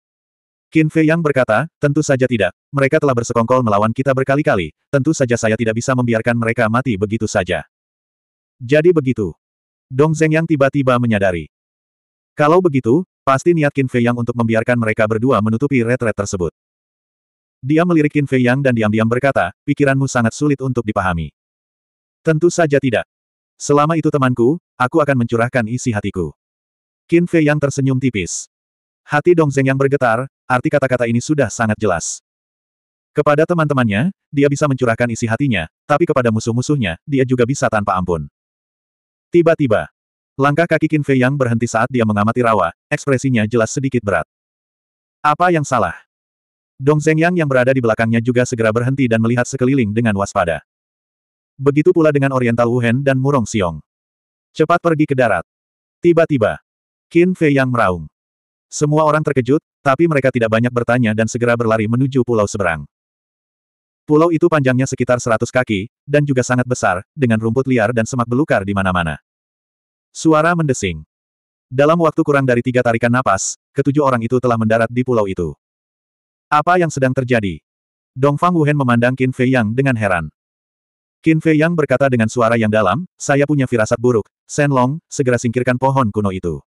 Qin Fei Yang berkata, tentu saja tidak. Mereka telah bersekongkol melawan kita berkali-kali, tentu saja saya tidak bisa membiarkan mereka mati begitu saja. Jadi begitu. Dong Zeng yang tiba-tiba menyadari. Kalau begitu, pasti niat Qin Fei Yang untuk membiarkan mereka berdua menutupi retret tersebut. Dia melirik Qin Fei Yang dan diam-diam berkata, pikiranmu sangat sulit untuk dipahami. Tentu saja tidak. Selama itu temanku, aku akan mencurahkan isi hatiku. Qin Fei yang tersenyum tipis. Hati Dong Zeng yang bergetar, arti kata-kata ini sudah sangat jelas. Kepada teman-temannya, dia bisa mencurahkan isi hatinya, tapi kepada musuh-musuhnya, dia juga bisa tanpa ampun. Tiba-tiba, langkah kaki Qin Fei yang berhenti saat dia mengamati rawa, ekspresinya jelas sedikit berat. Apa yang salah? Dong Zeng yang berada di belakangnya juga segera berhenti dan melihat sekeliling dengan waspada. Begitu pula dengan Oriental Wuhan dan Murong Xiong. Cepat pergi ke darat. Tiba-tiba, Qin Fei yang meraung. Semua orang terkejut, tapi mereka tidak banyak bertanya dan segera berlari menuju pulau seberang. Pulau itu panjangnya sekitar 100 kaki, dan juga sangat besar, dengan rumput liar dan semak belukar di mana-mana. Suara mendesing. Dalam waktu kurang dari tiga tarikan napas, ketujuh orang itu telah mendarat di pulau itu. Apa yang sedang terjadi? Dong Dongfang Wuhen memandang Qin Fei Yang dengan heran. Qin Fei Yang berkata dengan suara yang dalam, saya punya firasat buruk, Shen Long, segera singkirkan pohon kuno itu.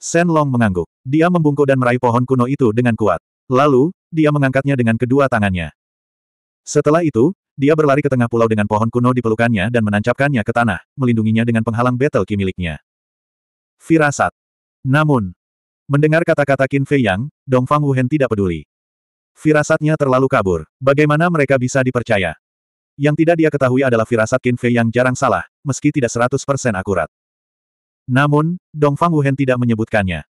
Shen Long mengangguk. Dia membungkuk dan meraih pohon kuno itu dengan kuat. Lalu, dia mengangkatnya dengan kedua tangannya. Setelah itu, dia berlari ke tengah pulau dengan pohon kuno di pelukannya dan menancapkannya ke tanah, melindunginya dengan penghalang battle ki miliknya. Firasat. Namun, mendengar kata-kata Qin Fei Yang, Dong Fang Wuhen tidak peduli. Firasatnya terlalu kabur. Bagaimana mereka bisa dipercaya? Yang tidak dia ketahui adalah firasat Qin Fei yang jarang salah, meski tidak 100% akurat. Namun, Dongfang Wuhen tidak menyebutkannya.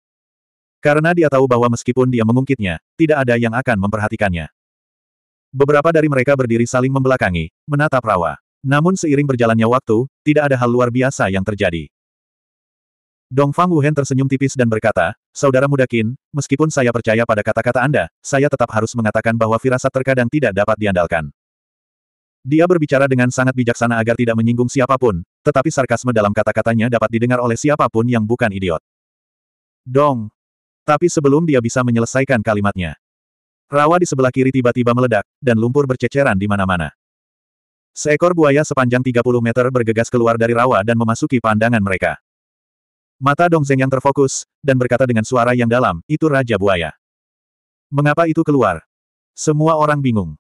Karena dia tahu bahwa meskipun dia mengungkitnya, tidak ada yang akan memperhatikannya. Beberapa dari mereka berdiri saling membelakangi, menatap rawa. Namun seiring berjalannya waktu, tidak ada hal luar biasa yang terjadi. Dongfang Wuhen tersenyum tipis dan berkata, Saudara muda Qin, meskipun saya percaya pada kata-kata Anda, saya tetap harus mengatakan bahwa firasat terkadang tidak dapat diandalkan. Dia berbicara dengan sangat bijaksana agar tidak menyinggung siapapun, tetapi sarkasme dalam kata-katanya dapat didengar oleh siapapun yang bukan idiot. Dong! Tapi sebelum dia bisa menyelesaikan kalimatnya, rawa di sebelah kiri tiba-tiba meledak, dan lumpur berceceran di mana-mana. Seekor buaya sepanjang 30 meter bergegas keluar dari rawa dan memasuki pandangan mereka. Mata Dong Zeng yang terfokus, dan berkata dengan suara yang dalam, itu Raja Buaya. Mengapa itu keluar? Semua orang bingung.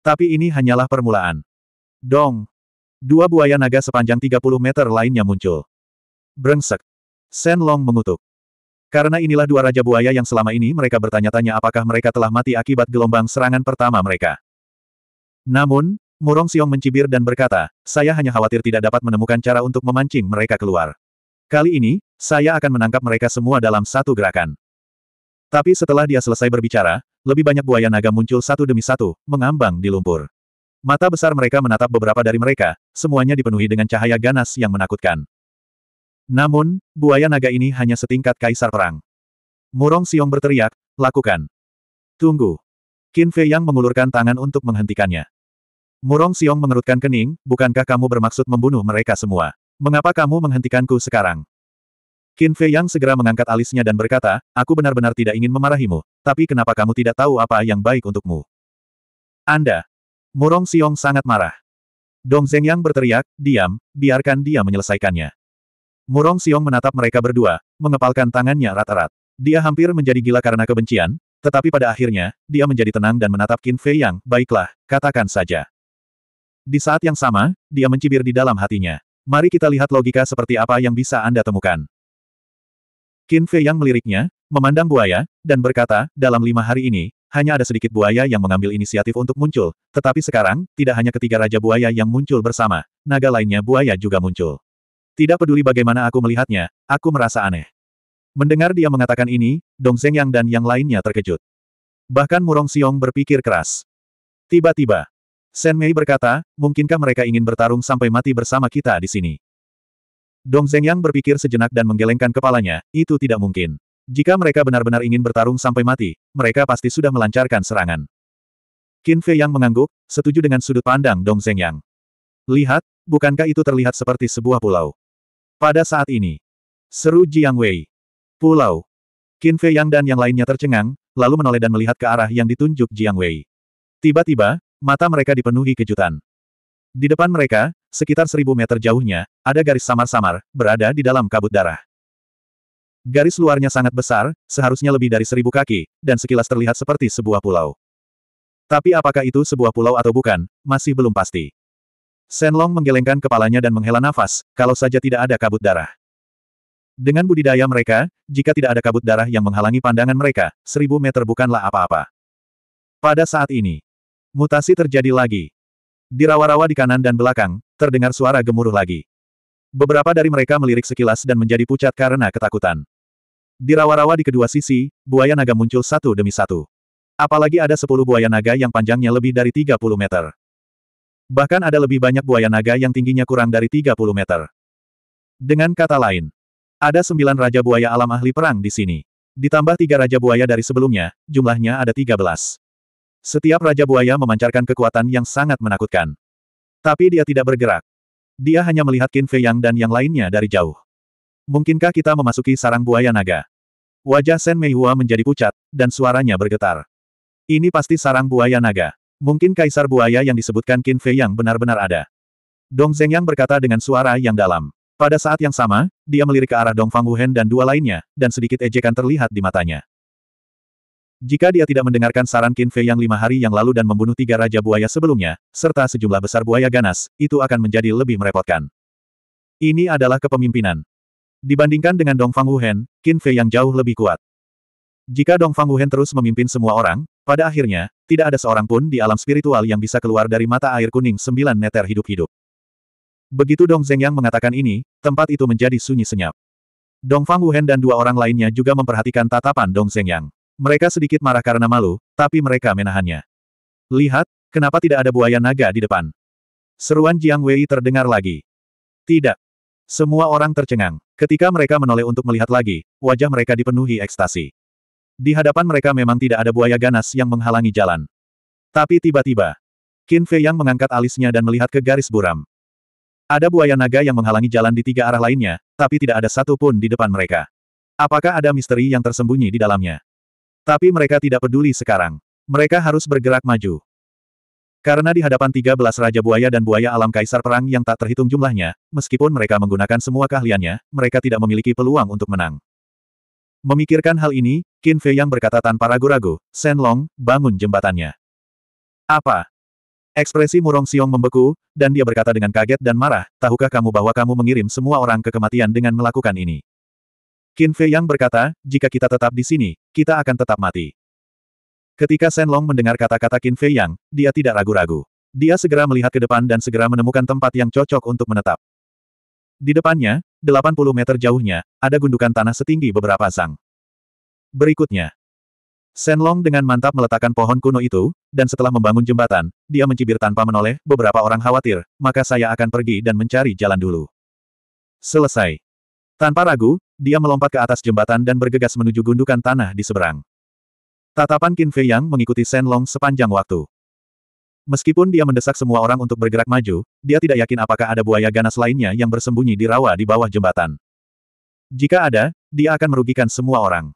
Tapi ini hanyalah permulaan. Dong, Dua buaya naga sepanjang 30 meter lainnya muncul. Brengsek. Sen Long mengutuk. Karena inilah dua raja buaya yang selama ini mereka bertanya-tanya apakah mereka telah mati akibat gelombang serangan pertama mereka. Namun, Murong Xiong mencibir dan berkata, saya hanya khawatir tidak dapat menemukan cara untuk memancing mereka keluar. Kali ini, saya akan menangkap mereka semua dalam satu gerakan. Tapi setelah dia selesai berbicara, lebih banyak buaya naga muncul satu demi satu, mengambang di lumpur. Mata besar mereka menatap beberapa dari mereka, semuanya dipenuhi dengan cahaya ganas yang menakutkan. Namun, buaya naga ini hanya setingkat kaisar perang. Murong Siong berteriak, lakukan. Tunggu. Qin Fei Yang mengulurkan tangan untuk menghentikannya. Murong Siong mengerutkan kening, bukankah kamu bermaksud membunuh mereka semua? Mengapa kamu menghentikanku sekarang? Qin Fei Yang segera mengangkat alisnya dan berkata, aku benar-benar tidak ingin memarahimu, tapi kenapa kamu tidak tahu apa yang baik untukmu? Anda, Murong Xiong sangat marah. Dong Zhengyang berteriak, diam, biarkan dia menyelesaikannya. Murong Xiong menatap mereka berdua, mengepalkan tangannya rata rat Dia hampir menjadi gila karena kebencian, tetapi pada akhirnya, dia menjadi tenang dan menatap Qin Fei Yang, baiklah, katakan saja. Di saat yang sama, dia mencibir di dalam hatinya. Mari kita lihat logika seperti apa yang bisa Anda temukan. Qin Fei Yang meliriknya, memandang buaya, dan berkata, dalam lima hari ini, hanya ada sedikit buaya yang mengambil inisiatif untuk muncul, tetapi sekarang, tidak hanya ketiga raja buaya yang muncul bersama, naga lainnya buaya juga muncul. Tidak peduli bagaimana aku melihatnya, aku merasa aneh. Mendengar dia mengatakan ini, Dong Zeng Yang dan yang lainnya terkejut. Bahkan Murong Xiong berpikir keras. Tiba-tiba, Shen Mei berkata, mungkinkah mereka ingin bertarung sampai mati bersama kita di sini? Dong Zeng Yang berpikir sejenak dan menggelengkan kepalanya, itu tidak mungkin. Jika mereka benar-benar ingin bertarung sampai mati, mereka pasti sudah melancarkan serangan. Qin Fei yang mengangguk, setuju dengan sudut pandang Dong yang. Lihat, bukankah itu terlihat seperti sebuah pulau? Pada saat ini, seru Jiang Wei. Pulau. Qin Fei Yang dan yang lainnya tercengang, lalu menoleh dan melihat ke arah yang ditunjuk Jiang Wei. Tiba-tiba, mata mereka dipenuhi kejutan. Di depan mereka, sekitar seribu meter jauhnya, ada garis samar-samar, berada di dalam kabut darah. Garis luarnya sangat besar, seharusnya lebih dari seribu kaki, dan sekilas terlihat seperti sebuah pulau. Tapi apakah itu sebuah pulau atau bukan, masih belum pasti. Senlong menggelengkan kepalanya dan menghela nafas, kalau saja tidak ada kabut darah. Dengan budidaya mereka, jika tidak ada kabut darah yang menghalangi pandangan mereka, seribu meter bukanlah apa-apa. Pada saat ini, mutasi terjadi lagi. Di rawa-rawa di kanan dan belakang, terdengar suara gemuruh lagi. Beberapa dari mereka melirik sekilas dan menjadi pucat karena ketakutan. Di rawa-rawa di kedua sisi, buaya naga muncul satu demi satu. Apalagi ada sepuluh buaya naga yang panjangnya lebih dari 30 meter. Bahkan ada lebih banyak buaya naga yang tingginya kurang dari 30 meter. Dengan kata lain, ada sembilan raja buaya alam ahli perang di sini. Ditambah tiga raja buaya dari sebelumnya, jumlahnya ada tiga belas. Setiap raja buaya memancarkan kekuatan yang sangat menakutkan. Tapi dia tidak bergerak. Dia hanya melihat Qin Fei Yang dan yang lainnya dari jauh. Mungkinkah kita memasuki sarang buaya naga? Wajah Sen Meihua menjadi pucat, dan suaranya bergetar. Ini pasti sarang buaya naga. Mungkin kaisar buaya yang disebutkan Qin Fei yang benar-benar ada. Dong Zhengyang berkata dengan suara yang dalam. Pada saat yang sama, dia melirik ke arah Dong Fang Wuhen dan dua lainnya, dan sedikit ejekan terlihat di matanya. Jika dia tidak mendengarkan saran Qin Fei yang lima hari yang lalu dan membunuh tiga raja buaya sebelumnya, serta sejumlah besar buaya ganas, itu akan menjadi lebih merepotkan. Ini adalah kepemimpinan. Dibandingkan dengan Dong Fang Wuhen, Qin Fei yang jauh lebih kuat. Jika Dong Fang Wuhen terus memimpin semua orang, pada akhirnya, tidak ada seorang pun di alam spiritual yang bisa keluar dari mata air kuning sembilan neter hidup-hidup. Begitu Dong Zeng yang mengatakan ini, tempat itu menjadi sunyi senyap. Dong Fang Wuhen dan dua orang lainnya juga memperhatikan tatapan Dong Zeng yang. Mereka sedikit marah karena malu, tapi mereka menahannya. Lihat, kenapa tidak ada buaya naga di depan? Seruan Jiang Wei terdengar lagi. Tidak. Semua orang tercengang. Ketika mereka menoleh untuk melihat lagi, wajah mereka dipenuhi ekstasi. Di hadapan mereka memang tidak ada buaya ganas yang menghalangi jalan. Tapi tiba-tiba, Qin Fei Yang mengangkat alisnya dan melihat ke garis buram. Ada buaya naga yang menghalangi jalan di tiga arah lainnya, tapi tidak ada satu pun di depan mereka. Apakah ada misteri yang tersembunyi di dalamnya? Tapi mereka tidak peduli sekarang. Mereka harus bergerak maju. Karena di hadapan 13 Raja Buaya dan Buaya Alam Kaisar Perang yang tak terhitung jumlahnya, meskipun mereka menggunakan semua keahliannya, mereka tidak memiliki peluang untuk menang. Memikirkan hal ini, Qin Fei yang berkata tanpa ragu-ragu, Shen Long, bangun jembatannya. Apa? Ekspresi Murong Xiong membeku, dan dia berkata dengan kaget dan marah, tahukah kamu bahwa kamu mengirim semua orang ke kematian dengan melakukan ini? Qin Fei yang berkata, jika kita tetap di sini, kita akan tetap mati. Ketika Shenlong mendengar kata-kata Qin Fei Yang, dia tidak ragu-ragu. Dia segera melihat ke depan dan segera menemukan tempat yang cocok untuk menetap. Di depannya, 80 meter jauhnya, ada gundukan tanah setinggi beberapa zang. Berikutnya, Shenlong dengan mantap meletakkan pohon kuno itu, dan setelah membangun jembatan, dia mencibir tanpa menoleh, beberapa orang khawatir, maka saya akan pergi dan mencari jalan dulu. Selesai. Tanpa ragu, dia melompat ke atas jembatan dan bergegas menuju gundukan tanah di seberang. Tatapan Qin Fei Yang mengikuti Shen Long sepanjang waktu. Meskipun dia mendesak semua orang untuk bergerak maju, dia tidak yakin apakah ada buaya ganas lainnya yang bersembunyi di rawa di bawah jembatan. Jika ada, dia akan merugikan semua orang.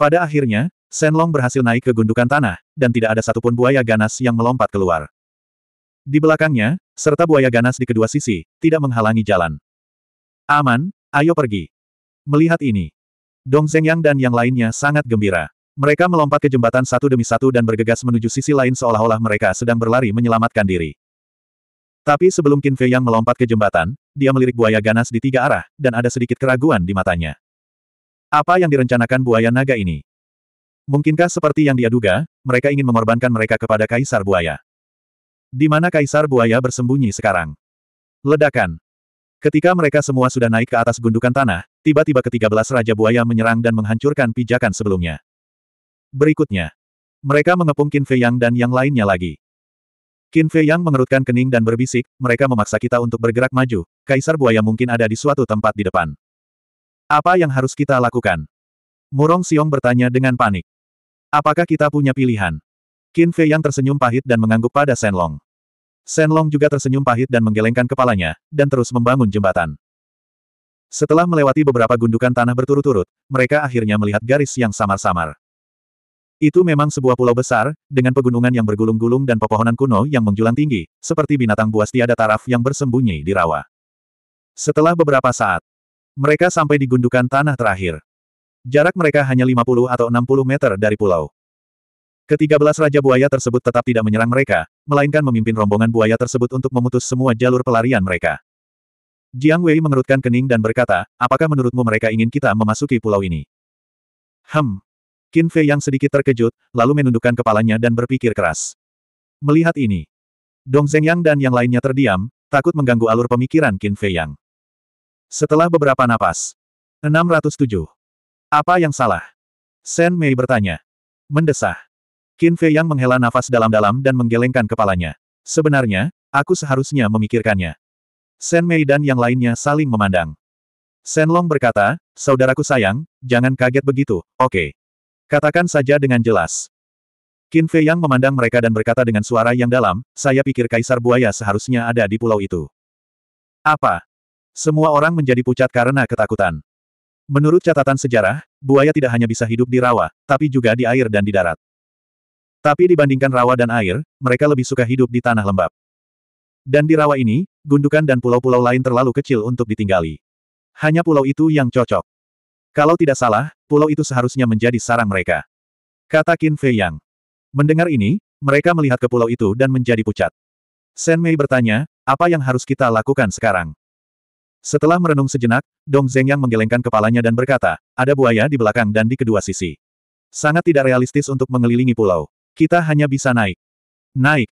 Pada akhirnya, Shen Long berhasil naik ke gundukan tanah, dan tidak ada satupun buaya ganas yang melompat keluar. Di belakangnya, serta buaya ganas di kedua sisi, tidak menghalangi jalan. Aman, ayo pergi. Melihat ini, Dong Zhengyang dan yang lainnya sangat gembira. Mereka melompat ke jembatan satu demi satu dan bergegas menuju sisi lain seolah-olah mereka sedang berlari menyelamatkan diri. Tapi sebelum Qin Fei Yang melompat ke jembatan, dia melirik buaya ganas di tiga arah, dan ada sedikit keraguan di matanya. Apa yang direncanakan buaya naga ini? Mungkinkah seperti yang dia duga, mereka ingin mengorbankan mereka kepada Kaisar Buaya? Di mana Kaisar Buaya bersembunyi sekarang? Ledakan. Ketika mereka semua sudah naik ke atas gundukan tanah, tiba-tiba ketiga belas Raja Buaya menyerang dan menghancurkan pijakan sebelumnya. Berikutnya. Mereka mengepung Qin Fei Yang dan yang lainnya lagi. Qin Fei Yang mengerutkan kening dan berbisik, mereka memaksa kita untuk bergerak maju, Kaisar Buaya mungkin ada di suatu tempat di depan. Apa yang harus kita lakukan? Murong Xiong bertanya dengan panik. Apakah kita punya pilihan? Qin Fei Yang tersenyum pahit dan mengangguk pada Long. Shen Long juga tersenyum pahit dan menggelengkan kepalanya, dan terus membangun jembatan. Setelah melewati beberapa gundukan tanah berturut-turut, mereka akhirnya melihat garis yang samar-samar. Itu memang sebuah pulau besar, dengan pegunungan yang bergulung-gulung dan pepohonan kuno yang menjulang tinggi, seperti binatang buas tiada taraf yang bersembunyi di rawa. Setelah beberapa saat, mereka sampai di gundukan tanah terakhir. Jarak mereka hanya 50 atau 60 meter dari pulau. Ketiga belas Raja Buaya tersebut tetap tidak menyerang mereka, melainkan memimpin rombongan buaya tersebut untuk memutus semua jalur pelarian mereka. Jiang Wei mengerutkan kening dan berkata, apakah menurutmu mereka ingin kita memasuki pulau ini? Hem, Qin Fei yang sedikit terkejut, lalu menundukkan kepalanya dan berpikir keras. Melihat ini, Dong Zhengyang dan yang lainnya terdiam, takut mengganggu alur pemikiran Qin Fei Yang. Setelah beberapa napas, 607. Apa yang salah? Shen Mei bertanya. Mendesah. Qin Fei Yang menghela nafas dalam-dalam dan menggelengkan kepalanya. Sebenarnya, aku seharusnya memikirkannya. Shen Mei dan yang lainnya saling memandang. Shen Long berkata, saudaraku sayang, jangan kaget begitu, oke. Okay. Katakan saja dengan jelas. Qin Fei Yang memandang mereka dan berkata dengan suara yang dalam, saya pikir Kaisar Buaya seharusnya ada di pulau itu. Apa? Semua orang menjadi pucat karena ketakutan. Menurut catatan sejarah, buaya tidak hanya bisa hidup di rawa, tapi juga di air dan di darat. Tapi dibandingkan rawa dan air, mereka lebih suka hidup di tanah lembab. Dan di rawa ini, gundukan dan pulau-pulau lain terlalu kecil untuk ditinggali. Hanya pulau itu yang cocok. Kalau tidak salah, pulau itu seharusnya menjadi sarang mereka. Kata Qin Fei Yang. Mendengar ini, mereka melihat ke pulau itu dan menjadi pucat. Shen Mei bertanya, apa yang harus kita lakukan sekarang? Setelah merenung sejenak, Dong Zeng Yang menggelengkan kepalanya dan berkata, ada buaya di belakang dan di kedua sisi. Sangat tidak realistis untuk mengelilingi pulau. Kita hanya bisa naik. Naik.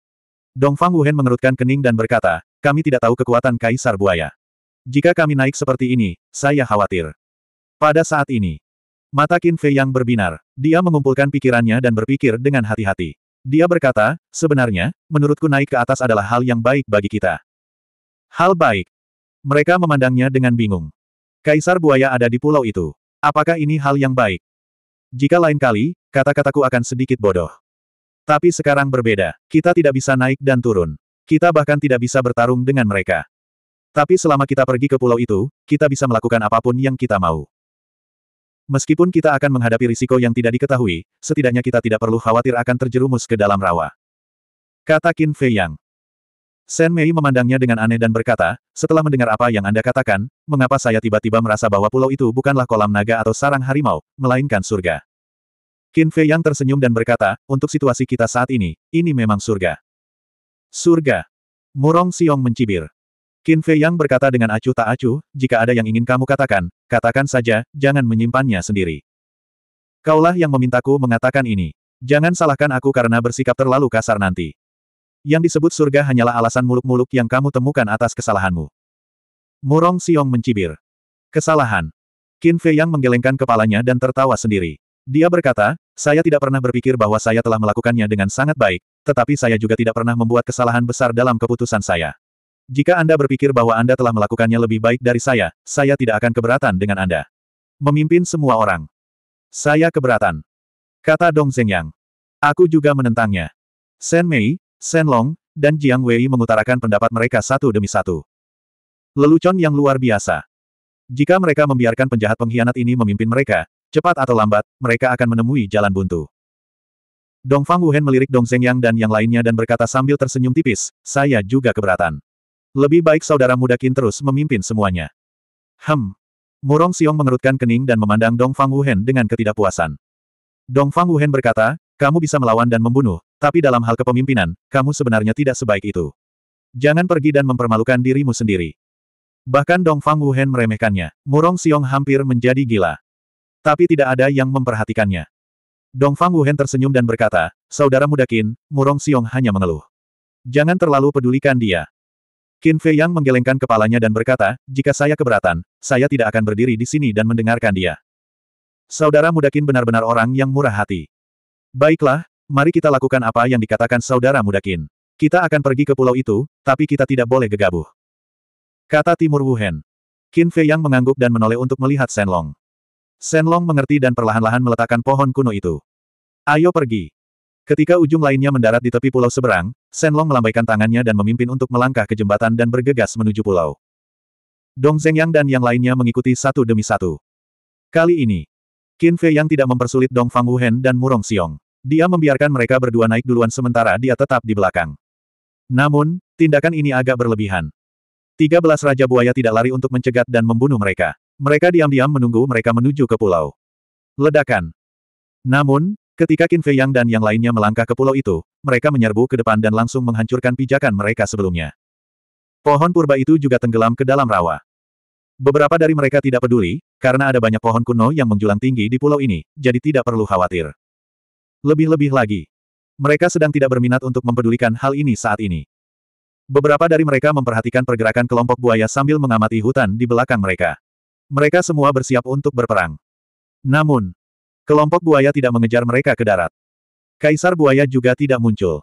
Dong Fang Wuhen mengerutkan kening dan berkata, kami tidak tahu kekuatan kaisar buaya. Jika kami naik seperti ini, saya khawatir. Pada saat ini, mata Qin Fei yang berbinar, dia mengumpulkan pikirannya dan berpikir dengan hati-hati. Dia berkata, sebenarnya, menurutku naik ke atas adalah hal yang baik bagi kita. Hal baik. Mereka memandangnya dengan bingung. Kaisar buaya ada di pulau itu. Apakah ini hal yang baik? Jika lain kali, kata-kataku akan sedikit bodoh. Tapi sekarang berbeda, kita tidak bisa naik dan turun. Kita bahkan tidak bisa bertarung dengan mereka. Tapi selama kita pergi ke pulau itu, kita bisa melakukan apapun yang kita mau. Meskipun kita akan menghadapi risiko yang tidak diketahui, setidaknya kita tidak perlu khawatir akan terjerumus ke dalam rawa. Kata Qin Fei Yang. Shen Mei memandangnya dengan aneh dan berkata, setelah mendengar apa yang Anda katakan, mengapa saya tiba-tiba merasa bahwa pulau itu bukanlah kolam naga atau sarang harimau, melainkan surga. Qin Fei Yang tersenyum dan berkata, untuk situasi kita saat ini, ini memang surga. Surga. Murong Siong mencibir. Qin Fei Yang berkata dengan acuh tak acuh, jika ada yang ingin kamu katakan, katakan saja, jangan menyimpannya sendiri. Kaulah yang memintaku mengatakan ini. Jangan salahkan aku karena bersikap terlalu kasar nanti. Yang disebut surga hanyalah alasan muluk-muluk yang kamu temukan atas kesalahanmu. Murong Siong mencibir. Kesalahan. Qin Fei Yang menggelengkan kepalanya dan tertawa sendiri. Dia berkata, saya tidak pernah berpikir bahwa saya telah melakukannya dengan sangat baik, tetapi saya juga tidak pernah membuat kesalahan besar dalam keputusan saya. Jika Anda berpikir bahwa Anda telah melakukannya lebih baik dari saya, saya tidak akan keberatan dengan Anda. Memimpin semua orang. Saya keberatan. Kata Dong Zengyang. Aku juga menentangnya. Shen Mei, Shen Long, dan Jiang Wei mengutarakan pendapat mereka satu demi satu. Lelucon yang luar biasa. Jika mereka membiarkan penjahat pengkhianat ini memimpin mereka, cepat atau lambat, mereka akan menemui jalan buntu. Dong Fang Wuhen melirik Dong Zengyang dan yang lainnya dan berkata sambil tersenyum tipis, saya juga keberatan. Lebih baik saudara muda Qin terus memimpin semuanya. Hem. Murong Xiong mengerutkan kening dan memandang Dong Fang Wuhen dengan ketidakpuasan. Dong Fang Wuhen berkata, kamu bisa melawan dan membunuh, tapi dalam hal kepemimpinan, kamu sebenarnya tidak sebaik itu. Jangan pergi dan mempermalukan dirimu sendiri. Bahkan Dong Fang Wuhen meremehkannya. Murong Xiong hampir menjadi gila. Tapi tidak ada yang memperhatikannya. Dong Fang Wuhen tersenyum dan berkata, Saudara muda Qin, Murong Xiong hanya mengeluh. Jangan terlalu pedulikan dia. Qin Fei Yang menggelengkan kepalanya dan berkata, jika saya keberatan, saya tidak akan berdiri di sini dan mendengarkan dia. Saudara muda Qin benar-benar orang yang murah hati. Baiklah, mari kita lakukan apa yang dikatakan saudara muda Qin. Kita akan pergi ke pulau itu, tapi kita tidak boleh gegabah. Kata Timur Wuhan. Qin Fei Yang mengangguk dan menoleh untuk melihat Senlong. Senlong mengerti dan perlahan-lahan meletakkan pohon kuno itu. Ayo pergi. Ketika ujung lainnya mendarat di tepi pulau seberang, Senlong melambaikan tangannya dan memimpin untuk melangkah ke jembatan dan bergegas menuju pulau. Dong Zhengyang dan yang lainnya mengikuti satu demi satu. Kali ini, Qin Fei yang tidak mempersulit Dong Fang Wuhen dan Murong Xiong. Dia membiarkan mereka berdua naik duluan sementara dia tetap di belakang. Namun, tindakan ini agak berlebihan. Tiga belas Raja Buaya tidak lari untuk mencegat dan membunuh mereka. Mereka diam-diam menunggu mereka menuju ke pulau. Ledakan. Namun, Ketika Qin Fei Yang dan yang lainnya melangkah ke pulau itu, mereka menyerbu ke depan dan langsung menghancurkan pijakan mereka sebelumnya. Pohon purba itu juga tenggelam ke dalam rawa. Beberapa dari mereka tidak peduli, karena ada banyak pohon kuno yang menjulang tinggi di pulau ini, jadi tidak perlu khawatir. Lebih-lebih lagi, mereka sedang tidak berminat untuk mempedulikan hal ini saat ini. Beberapa dari mereka memperhatikan pergerakan kelompok buaya sambil mengamati hutan di belakang mereka. Mereka semua bersiap untuk berperang. Namun, Kelompok buaya tidak mengejar mereka ke darat. Kaisar buaya juga tidak muncul.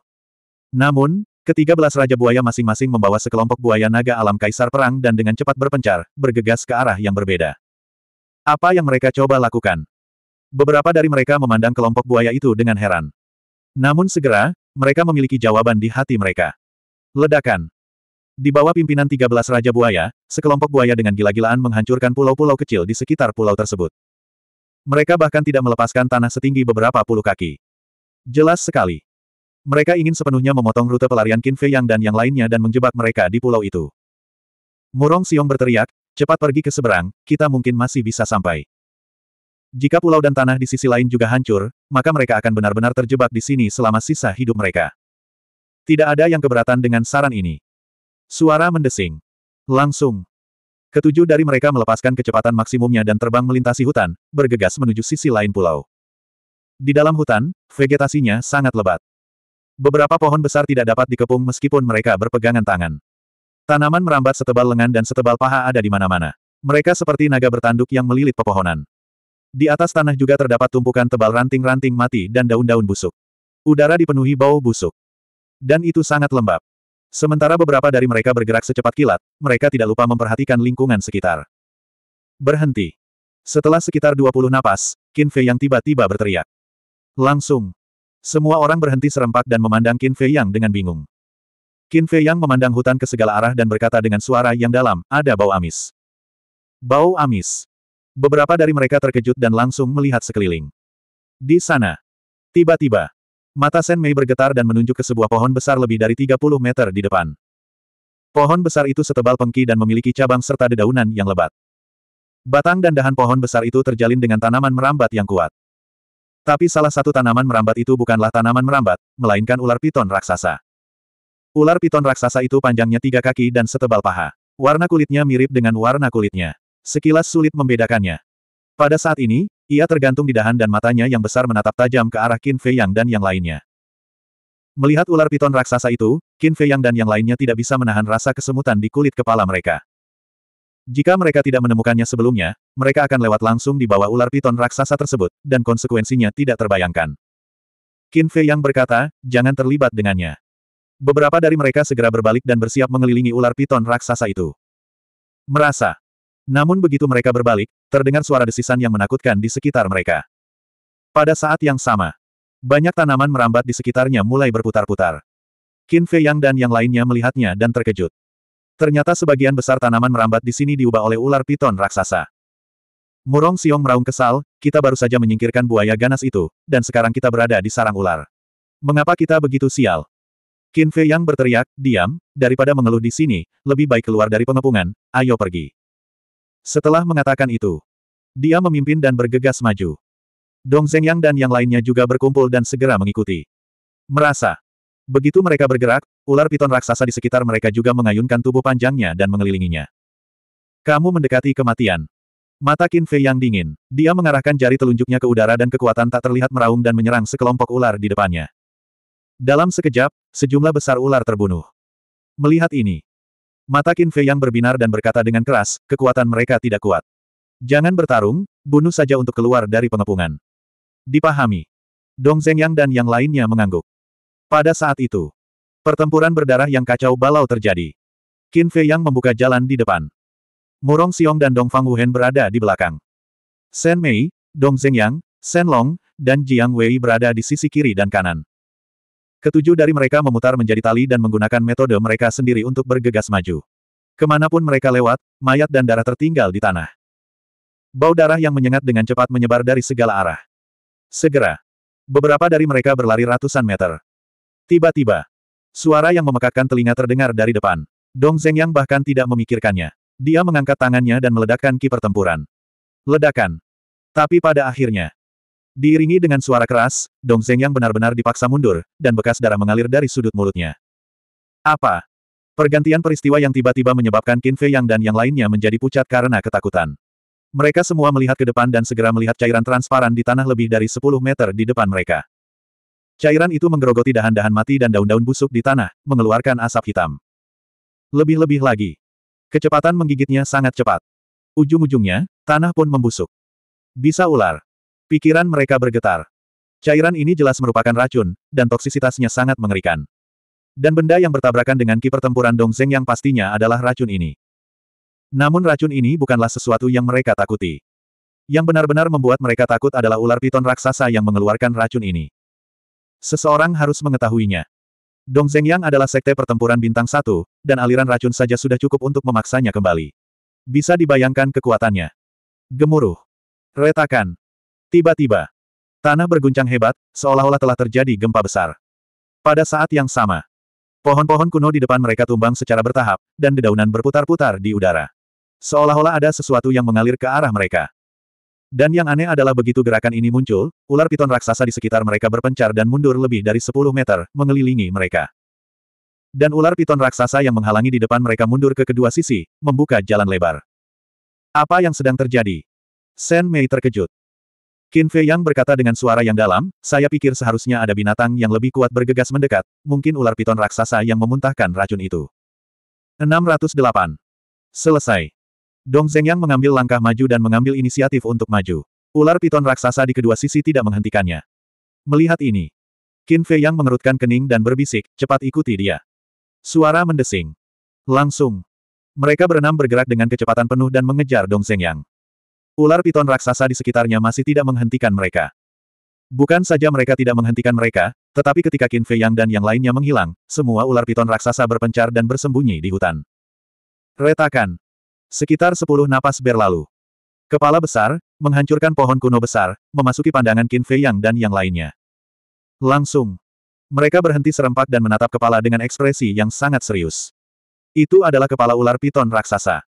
Namun, ketiga belas raja buaya masing-masing membawa sekelompok buaya naga alam kaisar perang dan dengan cepat berpencar, bergegas ke arah yang berbeda. Apa yang mereka coba lakukan? Beberapa dari mereka memandang kelompok buaya itu dengan heran. Namun segera, mereka memiliki jawaban di hati mereka. Ledakan. Di bawah pimpinan 13 Raja Buaya, sekelompok buaya dengan gila-gilaan menghancurkan pulau-pulau kecil di sekitar pulau tersebut. Mereka bahkan tidak melepaskan tanah setinggi beberapa puluh kaki. Jelas sekali. Mereka ingin sepenuhnya memotong rute pelarian Qin Fei Yang dan yang lainnya dan menjebak mereka di pulau itu. Murong Xiong berteriak, cepat pergi ke seberang, kita mungkin masih bisa sampai. Jika pulau dan tanah di sisi lain juga hancur, maka mereka akan benar-benar terjebak di sini selama sisa hidup mereka. Tidak ada yang keberatan dengan saran ini. Suara mendesing. Langsung. Ketujuh dari mereka melepaskan kecepatan maksimumnya dan terbang melintasi hutan, bergegas menuju sisi lain pulau. Di dalam hutan, vegetasinya sangat lebat. Beberapa pohon besar tidak dapat dikepung meskipun mereka berpegangan tangan. Tanaman merambat setebal lengan dan setebal paha ada di mana-mana. Mereka seperti naga bertanduk yang melilit pepohonan. Di atas tanah juga terdapat tumpukan tebal ranting-ranting mati dan daun-daun busuk. Udara dipenuhi bau busuk. Dan itu sangat lembab. Sementara beberapa dari mereka bergerak secepat kilat, mereka tidak lupa memperhatikan lingkungan sekitar. Berhenti. Setelah sekitar 20 napas, Qin Fei yang tiba-tiba berteriak. Langsung. Semua orang berhenti serempak dan memandang Qin Fei yang dengan bingung. Qin Fei yang memandang hutan ke segala arah dan berkata dengan suara yang dalam, ada bau amis. Bau amis. Beberapa dari mereka terkejut dan langsung melihat sekeliling. Di sana. Tiba-tiba, Mata Sen Mei bergetar dan menunjuk ke sebuah pohon besar lebih dari 30 meter di depan. Pohon besar itu setebal pengki dan memiliki cabang serta dedaunan yang lebat. Batang dan dahan pohon besar itu terjalin dengan tanaman merambat yang kuat. Tapi salah satu tanaman merambat itu bukanlah tanaman merambat, melainkan ular piton raksasa. Ular piton raksasa itu panjangnya tiga kaki dan setebal paha. Warna kulitnya mirip dengan warna kulitnya. Sekilas sulit membedakannya. Pada saat ini, ia tergantung di dahan dan matanya yang besar menatap tajam ke arah Qin Fei Yang dan yang lainnya. Melihat ular piton raksasa itu, Qin Fei Yang dan yang lainnya tidak bisa menahan rasa kesemutan di kulit kepala mereka. Jika mereka tidak menemukannya sebelumnya, mereka akan lewat langsung di bawah ular piton raksasa tersebut, dan konsekuensinya tidak terbayangkan. Qin Fei Yang berkata, jangan terlibat dengannya. Beberapa dari mereka segera berbalik dan bersiap mengelilingi ular piton raksasa itu. Merasa. Namun begitu mereka berbalik, terdengar suara desisan yang menakutkan di sekitar mereka. Pada saat yang sama, banyak tanaman merambat di sekitarnya mulai berputar-putar. Qin Fei Yang dan yang lainnya melihatnya dan terkejut. Ternyata sebagian besar tanaman merambat di sini diubah oleh ular piton raksasa. Murong Siong meraung kesal, kita baru saja menyingkirkan buaya ganas itu, dan sekarang kita berada di sarang ular. Mengapa kita begitu sial? Qin Fei Yang berteriak, diam, daripada mengeluh di sini, lebih baik keluar dari pengepungan, ayo pergi. Setelah mengatakan itu, dia memimpin dan bergegas maju. Dong Zhengyang dan yang lainnya juga berkumpul dan segera mengikuti. Merasa. Begitu mereka bergerak, ular piton raksasa di sekitar mereka juga mengayunkan tubuh panjangnya dan mengelilinginya. Kamu mendekati kematian. Mata Qin Fei yang dingin. Dia mengarahkan jari telunjuknya ke udara dan kekuatan tak terlihat meraung dan menyerang sekelompok ular di depannya. Dalam sekejap, sejumlah besar ular terbunuh. Melihat ini, Mata Qin Fei yang berbinar dan berkata dengan keras, kekuatan mereka tidak kuat. Jangan bertarung, bunuh saja untuk keluar dari pengepungan. Dipahami. Dong Zhengyang dan yang lainnya mengangguk. Pada saat itu, pertempuran berdarah yang kacau balau terjadi. Qin Fei yang membuka jalan di depan. Murong Xiong dan Dong Fang Wuhen berada di belakang. Shen Mei, Dong Zhengyang, Shen Long, dan Jiang Wei berada di sisi kiri dan kanan. Ketujuh dari mereka memutar menjadi tali dan menggunakan metode mereka sendiri untuk bergegas maju. Kemanapun mereka lewat, mayat dan darah tertinggal di tanah. Bau darah yang menyengat dengan cepat menyebar dari segala arah. Segera. Beberapa dari mereka berlari ratusan meter. Tiba-tiba. Suara yang memekakkan telinga terdengar dari depan. Dong Zeng yang bahkan tidak memikirkannya. Dia mengangkat tangannya dan meledakkan ki pertempuran. Ledakan. Tapi pada akhirnya, Diiringi dengan suara keras, Dong Zeng yang benar-benar dipaksa mundur, dan bekas darah mengalir dari sudut mulutnya. Apa? Pergantian peristiwa yang tiba-tiba menyebabkan Qin Fei Yang dan yang lainnya menjadi pucat karena ketakutan. Mereka semua melihat ke depan dan segera melihat cairan transparan di tanah lebih dari 10 meter di depan mereka. Cairan itu menggerogoti dahan-dahan mati dan daun-daun busuk di tanah, mengeluarkan asap hitam. Lebih-lebih lagi. Kecepatan menggigitnya sangat cepat. Ujung-ujungnya, tanah pun membusuk. Bisa ular. Pikiran mereka bergetar. Cairan ini jelas merupakan racun, dan toksisitasnya sangat mengerikan. Dan benda yang bertabrakan dengan ki pertempuran Dongzeng yang pastinya adalah racun ini. Namun racun ini bukanlah sesuatu yang mereka takuti. Yang benar-benar membuat mereka takut adalah ular piton raksasa yang mengeluarkan racun ini. Seseorang harus mengetahuinya. Dongzeng Yang adalah sekte pertempuran bintang satu, dan aliran racun saja sudah cukup untuk memaksanya kembali. Bisa dibayangkan kekuatannya. Gemuruh. Retakan. Tiba-tiba, tanah berguncang hebat, seolah-olah telah terjadi gempa besar. Pada saat yang sama, pohon-pohon kuno di depan mereka tumbang secara bertahap, dan dedaunan berputar-putar di udara. Seolah-olah ada sesuatu yang mengalir ke arah mereka. Dan yang aneh adalah begitu gerakan ini muncul, ular piton raksasa di sekitar mereka berpencar dan mundur lebih dari 10 meter, mengelilingi mereka. Dan ular piton raksasa yang menghalangi di depan mereka mundur ke kedua sisi, membuka jalan lebar. Apa yang sedang terjadi? Sen Mei terkejut. Qin Fei Yang berkata dengan suara yang dalam, saya pikir seharusnya ada binatang yang lebih kuat bergegas mendekat, mungkin ular piton raksasa yang memuntahkan racun itu. 608. Selesai. Dong Yang mengambil langkah maju dan mengambil inisiatif untuk maju. Ular piton raksasa di kedua sisi tidak menghentikannya. Melihat ini, Qin Fei Yang mengerutkan kening dan berbisik, cepat ikuti dia. Suara mendesing. Langsung. Mereka berenam bergerak dengan kecepatan penuh dan mengejar Dong Yang. Ular piton raksasa di sekitarnya masih tidak menghentikan mereka. Bukan saja mereka tidak menghentikan mereka, tetapi ketika Qin Fei Yang dan yang lainnya menghilang, semua ular piton raksasa berpencar dan bersembunyi di hutan. Retakan. Sekitar sepuluh napas berlalu. Kepala besar, menghancurkan pohon kuno besar, memasuki pandangan Qin Fei Yang dan yang lainnya. Langsung. Mereka berhenti serempak dan menatap kepala dengan ekspresi yang sangat serius. Itu adalah kepala ular piton raksasa.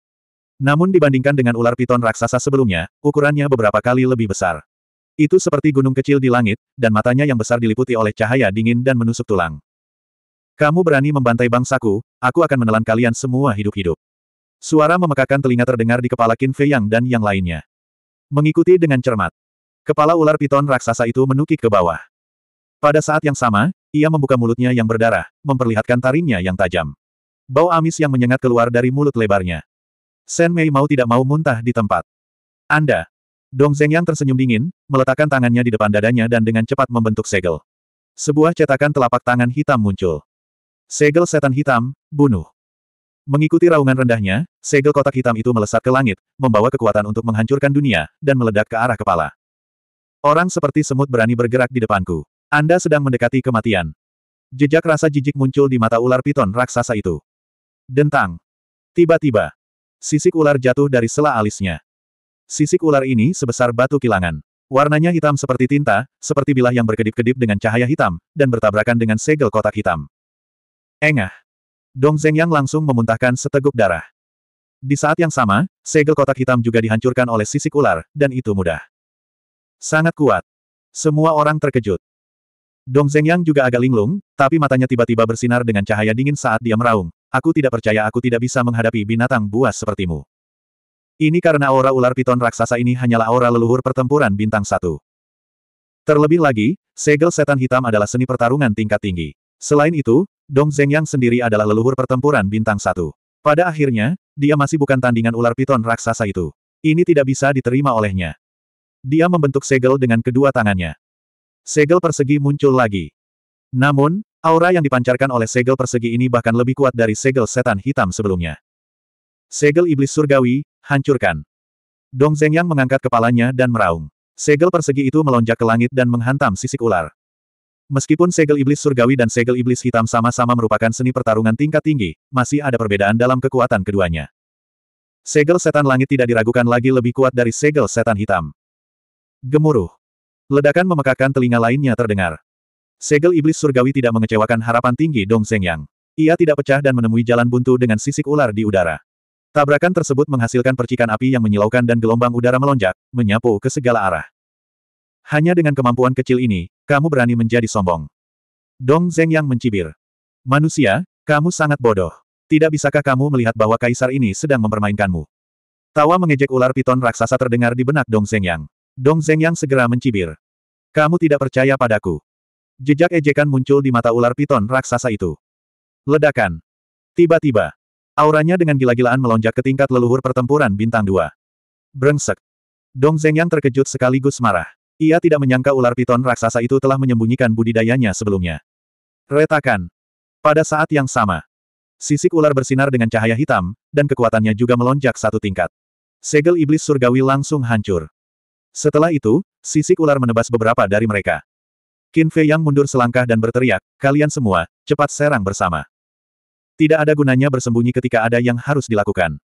Namun dibandingkan dengan ular piton raksasa sebelumnya, ukurannya beberapa kali lebih besar. Itu seperti gunung kecil di langit, dan matanya yang besar diliputi oleh cahaya dingin dan menusuk tulang. Kamu berani membantai bangsaku, aku akan menelan kalian semua hidup-hidup. Suara memekakan telinga terdengar di kepala Qin Fei Yang dan yang lainnya. Mengikuti dengan cermat. Kepala ular piton raksasa itu menukik ke bawah. Pada saat yang sama, ia membuka mulutnya yang berdarah, memperlihatkan taringnya yang tajam. Bau amis yang menyengat keluar dari mulut lebarnya. Shen Mei mau tidak mau muntah di tempat. Anda. Dong Zeng yang tersenyum dingin, meletakkan tangannya di depan dadanya dan dengan cepat membentuk segel. Sebuah cetakan telapak tangan hitam muncul. Segel setan hitam, bunuh. Mengikuti raungan rendahnya, segel kotak hitam itu melesat ke langit, membawa kekuatan untuk menghancurkan dunia, dan meledak ke arah kepala. Orang seperti semut berani bergerak di depanku. Anda sedang mendekati kematian. Jejak rasa jijik muncul di mata ular piton raksasa itu. Dentang. Tiba-tiba, Sisik ular jatuh dari sela alisnya. Sisik ular ini sebesar batu kilangan. Warnanya hitam seperti tinta, seperti bilah yang berkedip-kedip dengan cahaya hitam, dan bertabrakan dengan segel kotak hitam. Engah. Dong yang langsung memuntahkan seteguk darah. Di saat yang sama, segel kotak hitam juga dihancurkan oleh sisik ular, dan itu mudah. Sangat kuat. Semua orang terkejut. Dong yang juga agak linglung, tapi matanya tiba-tiba bersinar dengan cahaya dingin saat dia meraung, Aku tidak percaya aku tidak bisa menghadapi binatang buas sepertimu. Ini karena aura ular piton raksasa ini hanyalah aura leluhur pertempuran bintang satu. Terlebih lagi, segel setan hitam adalah seni pertarungan tingkat tinggi. Selain itu, Dong Zhengyang sendiri adalah leluhur pertempuran bintang satu. Pada akhirnya, dia masih bukan tandingan ular piton raksasa itu. Ini tidak bisa diterima olehnya. Dia membentuk segel dengan kedua tangannya. Segel persegi muncul lagi. Namun, Aura yang dipancarkan oleh segel persegi ini bahkan lebih kuat dari segel setan hitam sebelumnya. Segel iblis surgawi, hancurkan. Dong Zhengyang mengangkat kepalanya dan meraung. Segel persegi itu melonjak ke langit dan menghantam sisik ular. Meskipun segel iblis surgawi dan segel iblis hitam sama-sama merupakan seni pertarungan tingkat tinggi, masih ada perbedaan dalam kekuatan keduanya. Segel setan langit tidak diragukan lagi lebih kuat dari segel setan hitam. Gemuruh. Ledakan memekakan telinga lainnya terdengar. Segel iblis surgawi tidak mengecewakan harapan tinggi Dong Zhengyang. Ia tidak pecah dan menemui jalan buntu dengan sisik ular di udara. Tabrakan tersebut menghasilkan percikan api yang menyilaukan dan gelombang udara melonjak, menyapu ke segala arah. Hanya dengan kemampuan kecil ini, kamu berani menjadi sombong. Dong Zhengyang mencibir. Manusia, kamu sangat bodoh. Tidak bisakah kamu melihat bahwa kaisar ini sedang mempermainkanmu? Tawa mengejek ular piton raksasa terdengar di benak Dong Zhengyang. Dong Zhengyang segera mencibir. Kamu tidak percaya padaku. Jejak ejekan muncul di mata ular piton raksasa itu. Ledakan. Tiba-tiba. Auranya dengan gila-gilaan melonjak ke tingkat leluhur pertempuran bintang dua. Brengsek. Dong Zeng yang terkejut sekaligus marah. Ia tidak menyangka ular piton raksasa itu telah menyembunyikan budidayanya sebelumnya. Retakan. Pada saat yang sama. Sisik ular bersinar dengan cahaya hitam, dan kekuatannya juga melonjak satu tingkat. Segel iblis surgawi langsung hancur. Setelah itu, sisik ular menebas beberapa dari mereka. Qin Fei Yang mundur selangkah dan berteriak, kalian semua, cepat serang bersama. Tidak ada gunanya bersembunyi ketika ada yang harus dilakukan.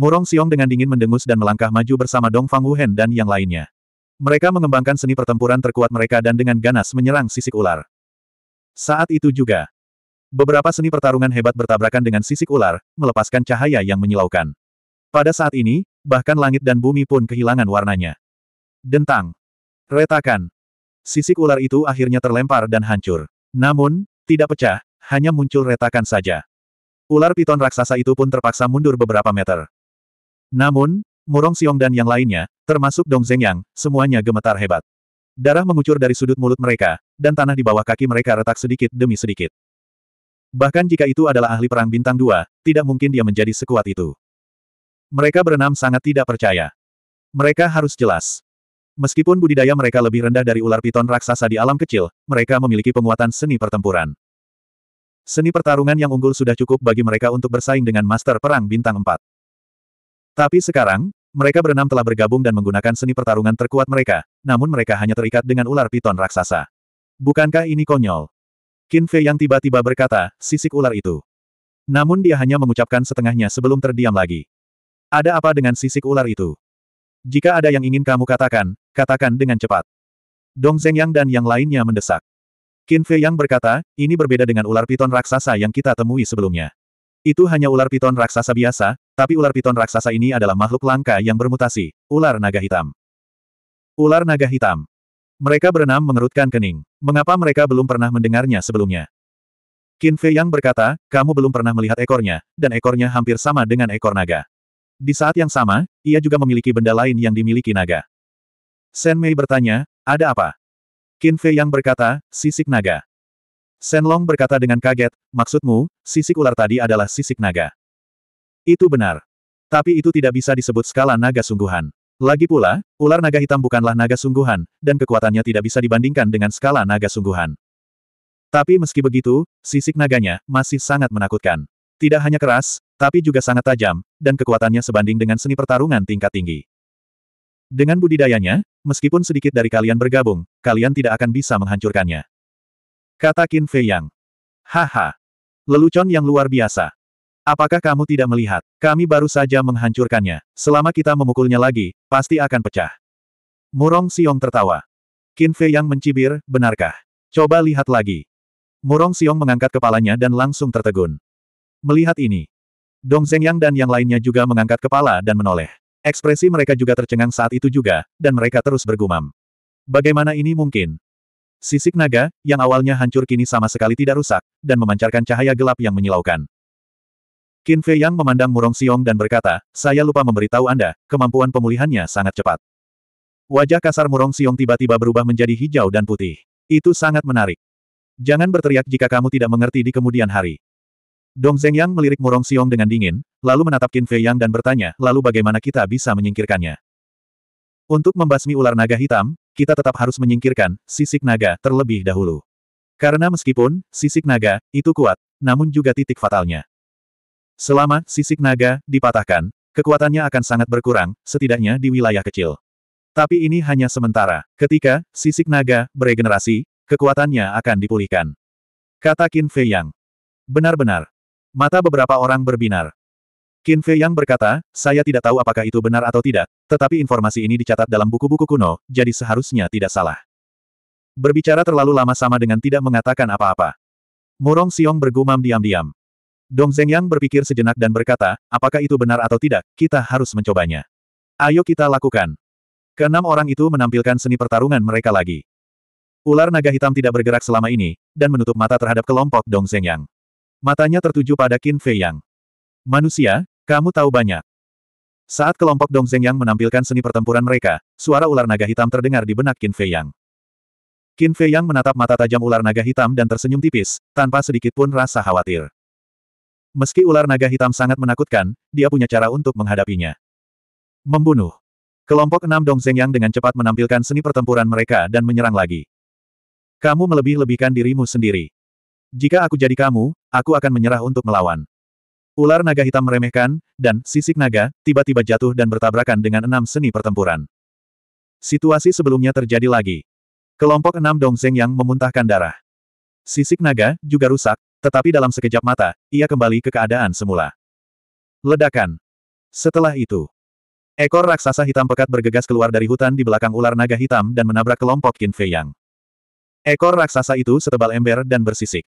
Murong Xiong dengan dingin mendengus dan melangkah maju bersama Dong Fang Wuhen dan yang lainnya. Mereka mengembangkan seni pertempuran terkuat mereka dan dengan ganas menyerang sisik ular. Saat itu juga, beberapa seni pertarungan hebat bertabrakan dengan sisik ular, melepaskan cahaya yang menyilaukan. Pada saat ini, bahkan langit dan bumi pun kehilangan warnanya. Dentang. Retakan. Sisik ular itu akhirnya terlempar dan hancur. Namun, tidak pecah, hanya muncul retakan saja. Ular piton raksasa itu pun terpaksa mundur beberapa meter. Namun, Murong Xiong dan yang lainnya, termasuk Dong Zhengyang, semuanya gemetar hebat. Darah mengucur dari sudut mulut mereka, dan tanah di bawah kaki mereka retak sedikit demi sedikit. Bahkan jika itu adalah ahli perang bintang dua, tidak mungkin dia menjadi sekuat itu. Mereka berenam sangat tidak percaya. Mereka harus jelas. Meskipun budidaya mereka lebih rendah dari ular piton raksasa di alam kecil, mereka memiliki penguatan seni pertempuran. Seni pertarungan yang unggul sudah cukup bagi mereka untuk bersaing dengan Master Perang Bintang 4. Tapi sekarang, mereka berenam telah bergabung dan menggunakan seni pertarungan terkuat mereka, namun mereka hanya terikat dengan ular piton raksasa. Bukankah ini konyol? Qin Fei yang tiba-tiba berkata, sisik ular itu. Namun dia hanya mengucapkan setengahnya sebelum terdiam lagi. Ada apa dengan sisik ular itu? Jika ada yang ingin kamu katakan, Katakan dengan cepat. Dong Yang dan yang lainnya mendesak. Qin Fei Yang berkata, ini berbeda dengan ular piton raksasa yang kita temui sebelumnya. Itu hanya ular piton raksasa biasa, tapi ular piton raksasa ini adalah makhluk langka yang bermutasi, ular naga hitam. Ular naga hitam. Mereka berenam mengerutkan kening. Mengapa mereka belum pernah mendengarnya sebelumnya? Qin Fei Yang berkata, kamu belum pernah melihat ekornya, dan ekornya hampir sama dengan ekor naga. Di saat yang sama, ia juga memiliki benda lain yang dimiliki naga. Shen Mei bertanya, ada apa? Qin Fei yang berkata, sisik naga. Shen Long berkata dengan kaget, maksudmu, sisik ular tadi adalah sisik naga. Itu benar. Tapi itu tidak bisa disebut skala naga sungguhan. Lagi pula, ular naga hitam bukanlah naga sungguhan, dan kekuatannya tidak bisa dibandingkan dengan skala naga sungguhan. Tapi meski begitu, sisik naganya masih sangat menakutkan. Tidak hanya keras, tapi juga sangat tajam, dan kekuatannya sebanding dengan seni pertarungan tingkat tinggi. Dengan budidayanya, meskipun sedikit dari kalian bergabung, kalian tidak akan bisa menghancurkannya. Kata Qin Fei Yang. Haha. Lelucon yang luar biasa. Apakah kamu tidak melihat? Kami baru saja menghancurkannya. Selama kita memukulnya lagi, pasti akan pecah. Murong Siong tertawa. Qin Fei Yang mencibir, benarkah? Coba lihat lagi. Murong Siong mengangkat kepalanya dan langsung tertegun. Melihat ini. Dong Zhengyang dan yang lainnya juga mengangkat kepala dan menoleh. Ekspresi mereka juga tercengang saat itu juga, dan mereka terus bergumam. Bagaimana ini mungkin? Sisik naga, yang awalnya hancur kini sama sekali tidak rusak, dan memancarkan cahaya gelap yang menyilaukan. Qin Fei Yang memandang Murong Xiong dan berkata, saya lupa memberitahu Anda, kemampuan pemulihannya sangat cepat. Wajah kasar Murong Xiong tiba-tiba berubah menjadi hijau dan putih. Itu sangat menarik. Jangan berteriak jika kamu tidak mengerti di kemudian hari. Dong Zhengyang melirik Murong Xiong dengan dingin, lalu menatap Qin Fei Yang dan bertanya, lalu bagaimana kita bisa menyingkirkannya? Untuk membasmi ular naga hitam, kita tetap harus menyingkirkan sisik naga terlebih dahulu. Karena meskipun sisik naga itu kuat, namun juga titik fatalnya. Selama sisik naga dipatahkan, kekuatannya akan sangat berkurang, setidaknya di wilayah kecil. Tapi ini hanya sementara. Ketika sisik naga beregenerasi, kekuatannya akan dipulihkan. Kata Qin Fei Yang. Benar-benar, Mata beberapa orang berbinar. Qin Fei Yang berkata, saya tidak tahu apakah itu benar atau tidak, tetapi informasi ini dicatat dalam buku-buku kuno, jadi seharusnya tidak salah. Berbicara terlalu lama sama dengan tidak mengatakan apa-apa. Murong Xiong bergumam diam-diam. Dong Zeng Yang berpikir sejenak dan berkata, apakah itu benar atau tidak, kita harus mencobanya. Ayo kita lakukan. Keenam orang itu menampilkan seni pertarungan mereka lagi. Ular naga hitam tidak bergerak selama ini, dan menutup mata terhadap kelompok Dong Zeng Yang. Matanya tertuju pada Qin Fei Yang. Manusia, kamu tahu banyak. Saat kelompok Dong Zeng Yang menampilkan seni pertempuran mereka, suara ular naga hitam terdengar di benak Qin Fei Yang. Qin Fei Yang menatap mata tajam ular naga hitam dan tersenyum tipis, tanpa sedikit pun rasa khawatir. Meski ular naga hitam sangat menakutkan, dia punya cara untuk menghadapinya. Membunuh. Kelompok enam Dong Zeng Yang dengan cepat menampilkan seni pertempuran mereka dan menyerang lagi. Kamu melebih-lebihkan dirimu sendiri. Jika aku jadi kamu, Aku akan menyerah untuk melawan. Ular naga hitam meremehkan, dan sisik naga, tiba-tiba jatuh dan bertabrakan dengan enam seni pertempuran. Situasi sebelumnya terjadi lagi. Kelompok enam dongseng yang memuntahkan darah. Sisik naga, juga rusak, tetapi dalam sekejap mata, ia kembali ke keadaan semula. Ledakan. Setelah itu, ekor raksasa hitam pekat bergegas keluar dari hutan di belakang ular naga hitam dan menabrak kelompok Qin Fei Yang. Ekor raksasa itu setebal ember dan bersisik.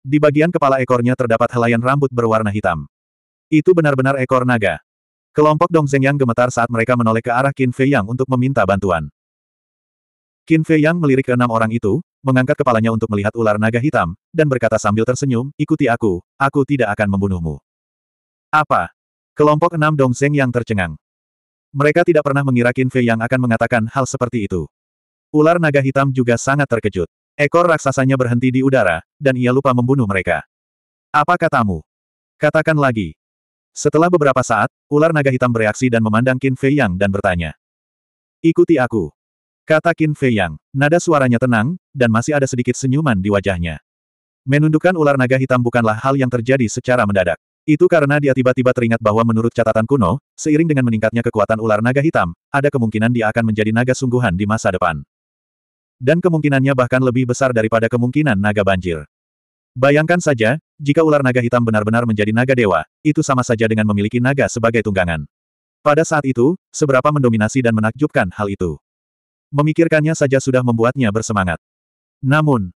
Di bagian kepala ekornya terdapat helaian rambut berwarna hitam. Itu benar-benar ekor naga. Kelompok Dong Zeng yang gemetar saat mereka menoleh ke arah Qin Fei Yang untuk meminta bantuan. Qin Fei Yang melirik ke enam orang itu, mengangkat kepalanya untuk melihat ular naga hitam, dan berkata sambil tersenyum, ikuti aku, aku tidak akan membunuhmu. Apa? Kelompok enam Dong Zeng yang tercengang. Mereka tidak pernah mengira Qin Fei Yang akan mengatakan hal seperti itu. Ular naga hitam juga sangat terkejut. Ekor raksasanya berhenti di udara, dan ia lupa membunuh mereka. Apa katamu? Katakan lagi. Setelah beberapa saat, ular naga hitam bereaksi dan memandang Qin Fei Yang dan bertanya. Ikuti aku. Kata Qin Fei Yang. Nada suaranya tenang, dan masih ada sedikit senyuman di wajahnya. Menundukkan ular naga hitam bukanlah hal yang terjadi secara mendadak. Itu karena dia tiba-tiba teringat bahwa menurut catatan kuno, seiring dengan meningkatnya kekuatan ular naga hitam, ada kemungkinan dia akan menjadi naga sungguhan di masa depan dan kemungkinannya bahkan lebih besar daripada kemungkinan naga banjir. Bayangkan saja, jika ular naga hitam benar-benar menjadi naga dewa, itu sama saja dengan memiliki naga sebagai tunggangan. Pada saat itu, seberapa mendominasi dan menakjubkan hal itu. Memikirkannya saja sudah membuatnya bersemangat. Namun,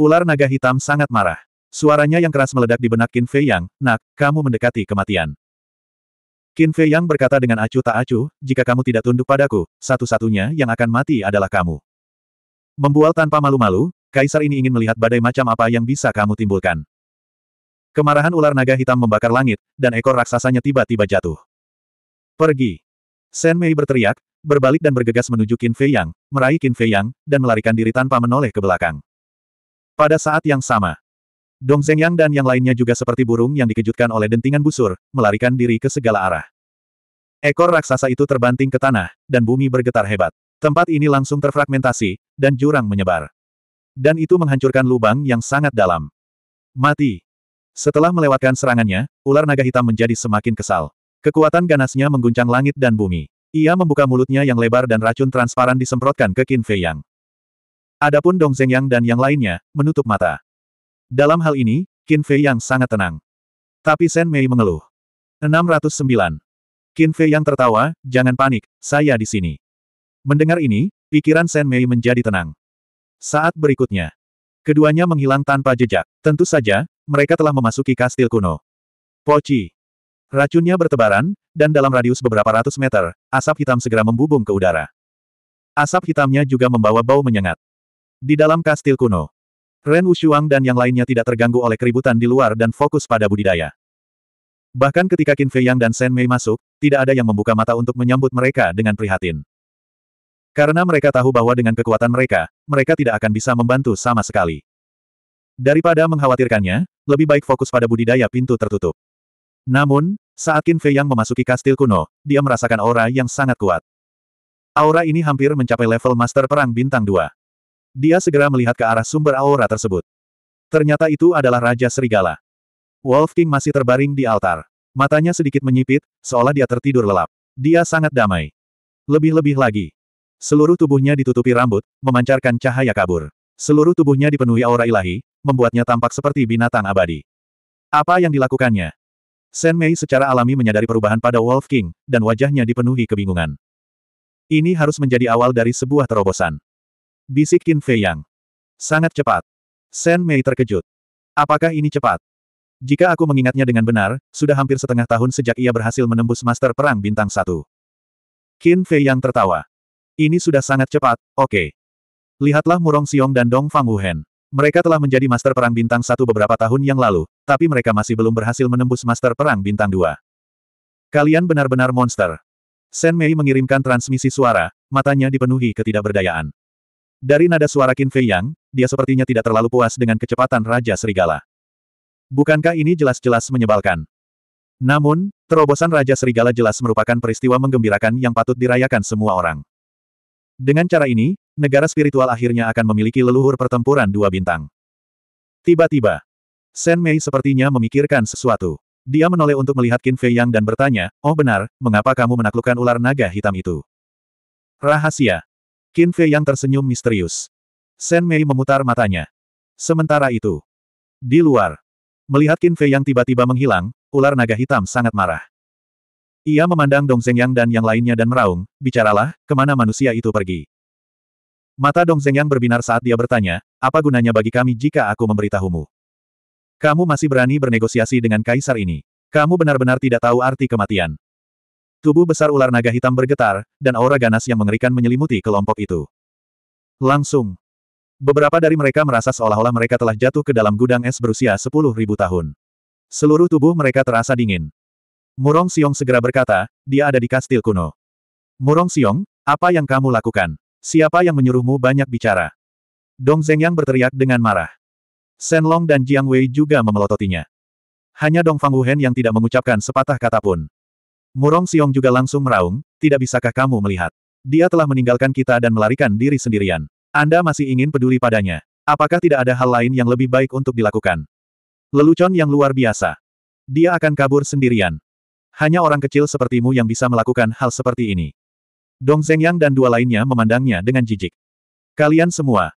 ular naga hitam sangat marah. Suaranya yang keras meledak di benak Qin Fei Yang, nak, kamu mendekati kematian. Qin Fei Yang berkata dengan acuh tak acuh, jika kamu tidak tunduk padaku, satu-satunya yang akan mati adalah kamu. Membual tanpa malu-malu, kaisar ini ingin melihat badai macam apa yang bisa kamu timbulkan. Kemarahan ular naga hitam membakar langit, dan ekor raksasanya tiba-tiba jatuh. Pergi! Shen Mei berteriak, berbalik dan bergegas menuju Qin Fei Yang, meraih Qin Fei Yang, dan melarikan diri tanpa menoleh ke belakang. Pada saat yang sama, Dong Zeng Yang dan yang lainnya juga seperti burung yang dikejutkan oleh dentingan busur, melarikan diri ke segala arah. Ekor raksasa itu terbanting ke tanah, dan bumi bergetar hebat. Tempat ini langsung terfragmentasi, dan jurang menyebar. Dan itu menghancurkan lubang yang sangat dalam. Mati. Setelah melewatkan serangannya, ular naga hitam menjadi semakin kesal. Kekuatan ganasnya mengguncang langit dan bumi. Ia membuka mulutnya yang lebar dan racun transparan disemprotkan ke Qin Fei Yang. Adapun Dong Zeng Yang dan yang lainnya, menutup mata. Dalam hal ini, Qin Fei Yang sangat tenang. Tapi Shen Mei mengeluh. 609. Qin Fei Yang tertawa, jangan panik, saya di sini. Mendengar ini, pikiran Shen Mei menjadi tenang. Saat berikutnya, keduanya menghilang tanpa jejak. Tentu saja, mereka telah memasuki kastil kuno. Poci. Racunnya bertebaran, dan dalam radius beberapa ratus meter, asap hitam segera membubung ke udara. Asap hitamnya juga membawa bau menyengat. Di dalam kastil kuno, Ren Wushuang dan yang lainnya tidak terganggu oleh keributan di luar dan fokus pada budidaya. Bahkan ketika Qin Fei Yang dan Shen Mei masuk, tidak ada yang membuka mata untuk menyambut mereka dengan prihatin. Karena mereka tahu bahwa dengan kekuatan mereka, mereka tidak akan bisa membantu sama sekali. Daripada mengkhawatirkannya, lebih baik fokus pada budidaya pintu tertutup. Namun, saat Qin Fei Yang memasuki kastil kuno, dia merasakan aura yang sangat kuat. Aura ini hampir mencapai level master perang bintang 2. Dia segera melihat ke arah sumber aura tersebut. Ternyata itu adalah Raja Serigala. Wolf King masih terbaring di altar. Matanya sedikit menyipit, seolah dia tertidur lelap. Dia sangat damai. Lebih-lebih lagi, Seluruh tubuhnya ditutupi rambut, memancarkan cahaya kabur. Seluruh tubuhnya dipenuhi aura ilahi, membuatnya tampak seperti binatang abadi. Apa yang dilakukannya? Shen Mei secara alami menyadari perubahan pada Wolf King, dan wajahnya dipenuhi kebingungan. Ini harus menjadi awal dari sebuah terobosan. Bisik Qin Fei Yang. Sangat cepat. Shen Mei terkejut. Apakah ini cepat? Jika aku mengingatnya dengan benar, sudah hampir setengah tahun sejak ia berhasil menembus Master Perang Bintang Satu. Qin Fei Yang tertawa. Ini sudah sangat cepat, oke. Okay. Lihatlah Murong Xiong dan Dong Fang Wuhen. Mereka telah menjadi master perang bintang satu beberapa tahun yang lalu, tapi mereka masih belum berhasil menembus master perang bintang dua. Kalian benar-benar monster. Shen Mei mengirimkan transmisi suara, matanya dipenuhi ketidakberdayaan. Dari nada suara Qin Fei Yang, dia sepertinya tidak terlalu puas dengan kecepatan Raja Serigala. Bukankah ini jelas-jelas menyebalkan? Namun, terobosan Raja Serigala jelas merupakan peristiwa menggembirakan yang patut dirayakan semua orang. Dengan cara ini, negara spiritual akhirnya akan memiliki leluhur pertempuran dua bintang. Tiba-tiba, Shen Mei sepertinya memikirkan sesuatu. Dia menoleh untuk melihat Qin Fei Yang dan bertanya, Oh benar, mengapa kamu menaklukkan ular naga hitam itu? Rahasia. Qin Fei Yang tersenyum misterius. Shen Mei memutar matanya. Sementara itu, di luar, melihat Qin Fei Yang tiba-tiba menghilang, ular naga hitam sangat marah. Ia memandang Dong Zhengyang dan yang lainnya dan meraung, bicaralah, kemana manusia itu pergi. Mata Dong Zhengyang berbinar saat dia bertanya, apa gunanya bagi kami jika aku memberitahumu? Kamu masih berani bernegosiasi dengan kaisar ini. Kamu benar-benar tidak tahu arti kematian. Tubuh besar ular naga hitam bergetar, dan aura ganas yang mengerikan menyelimuti kelompok itu. Langsung. Beberapa dari mereka merasa seolah-olah mereka telah jatuh ke dalam gudang es berusia 10.000 tahun. Seluruh tubuh mereka terasa dingin. Murong Xiong segera berkata, dia ada di kastil kuno. Murong Xiong, apa yang kamu lakukan? Siapa yang menyuruhmu banyak bicara? Dong Zhengyang berteriak dengan marah. Shen Long dan Jiang Wei juga memelototinya. Hanya Dong Fang Wuhen yang tidak mengucapkan sepatah kata pun. Murong Xiong juga langsung meraung, tidak bisakah kamu melihat? Dia telah meninggalkan kita dan melarikan diri sendirian. Anda masih ingin peduli padanya. Apakah tidak ada hal lain yang lebih baik untuk dilakukan? Lelucon yang luar biasa. Dia akan kabur sendirian. Hanya orang kecil sepertimu yang bisa melakukan hal seperti ini. Dong Zhengyang dan dua lainnya memandangnya dengan jijik. Kalian semua.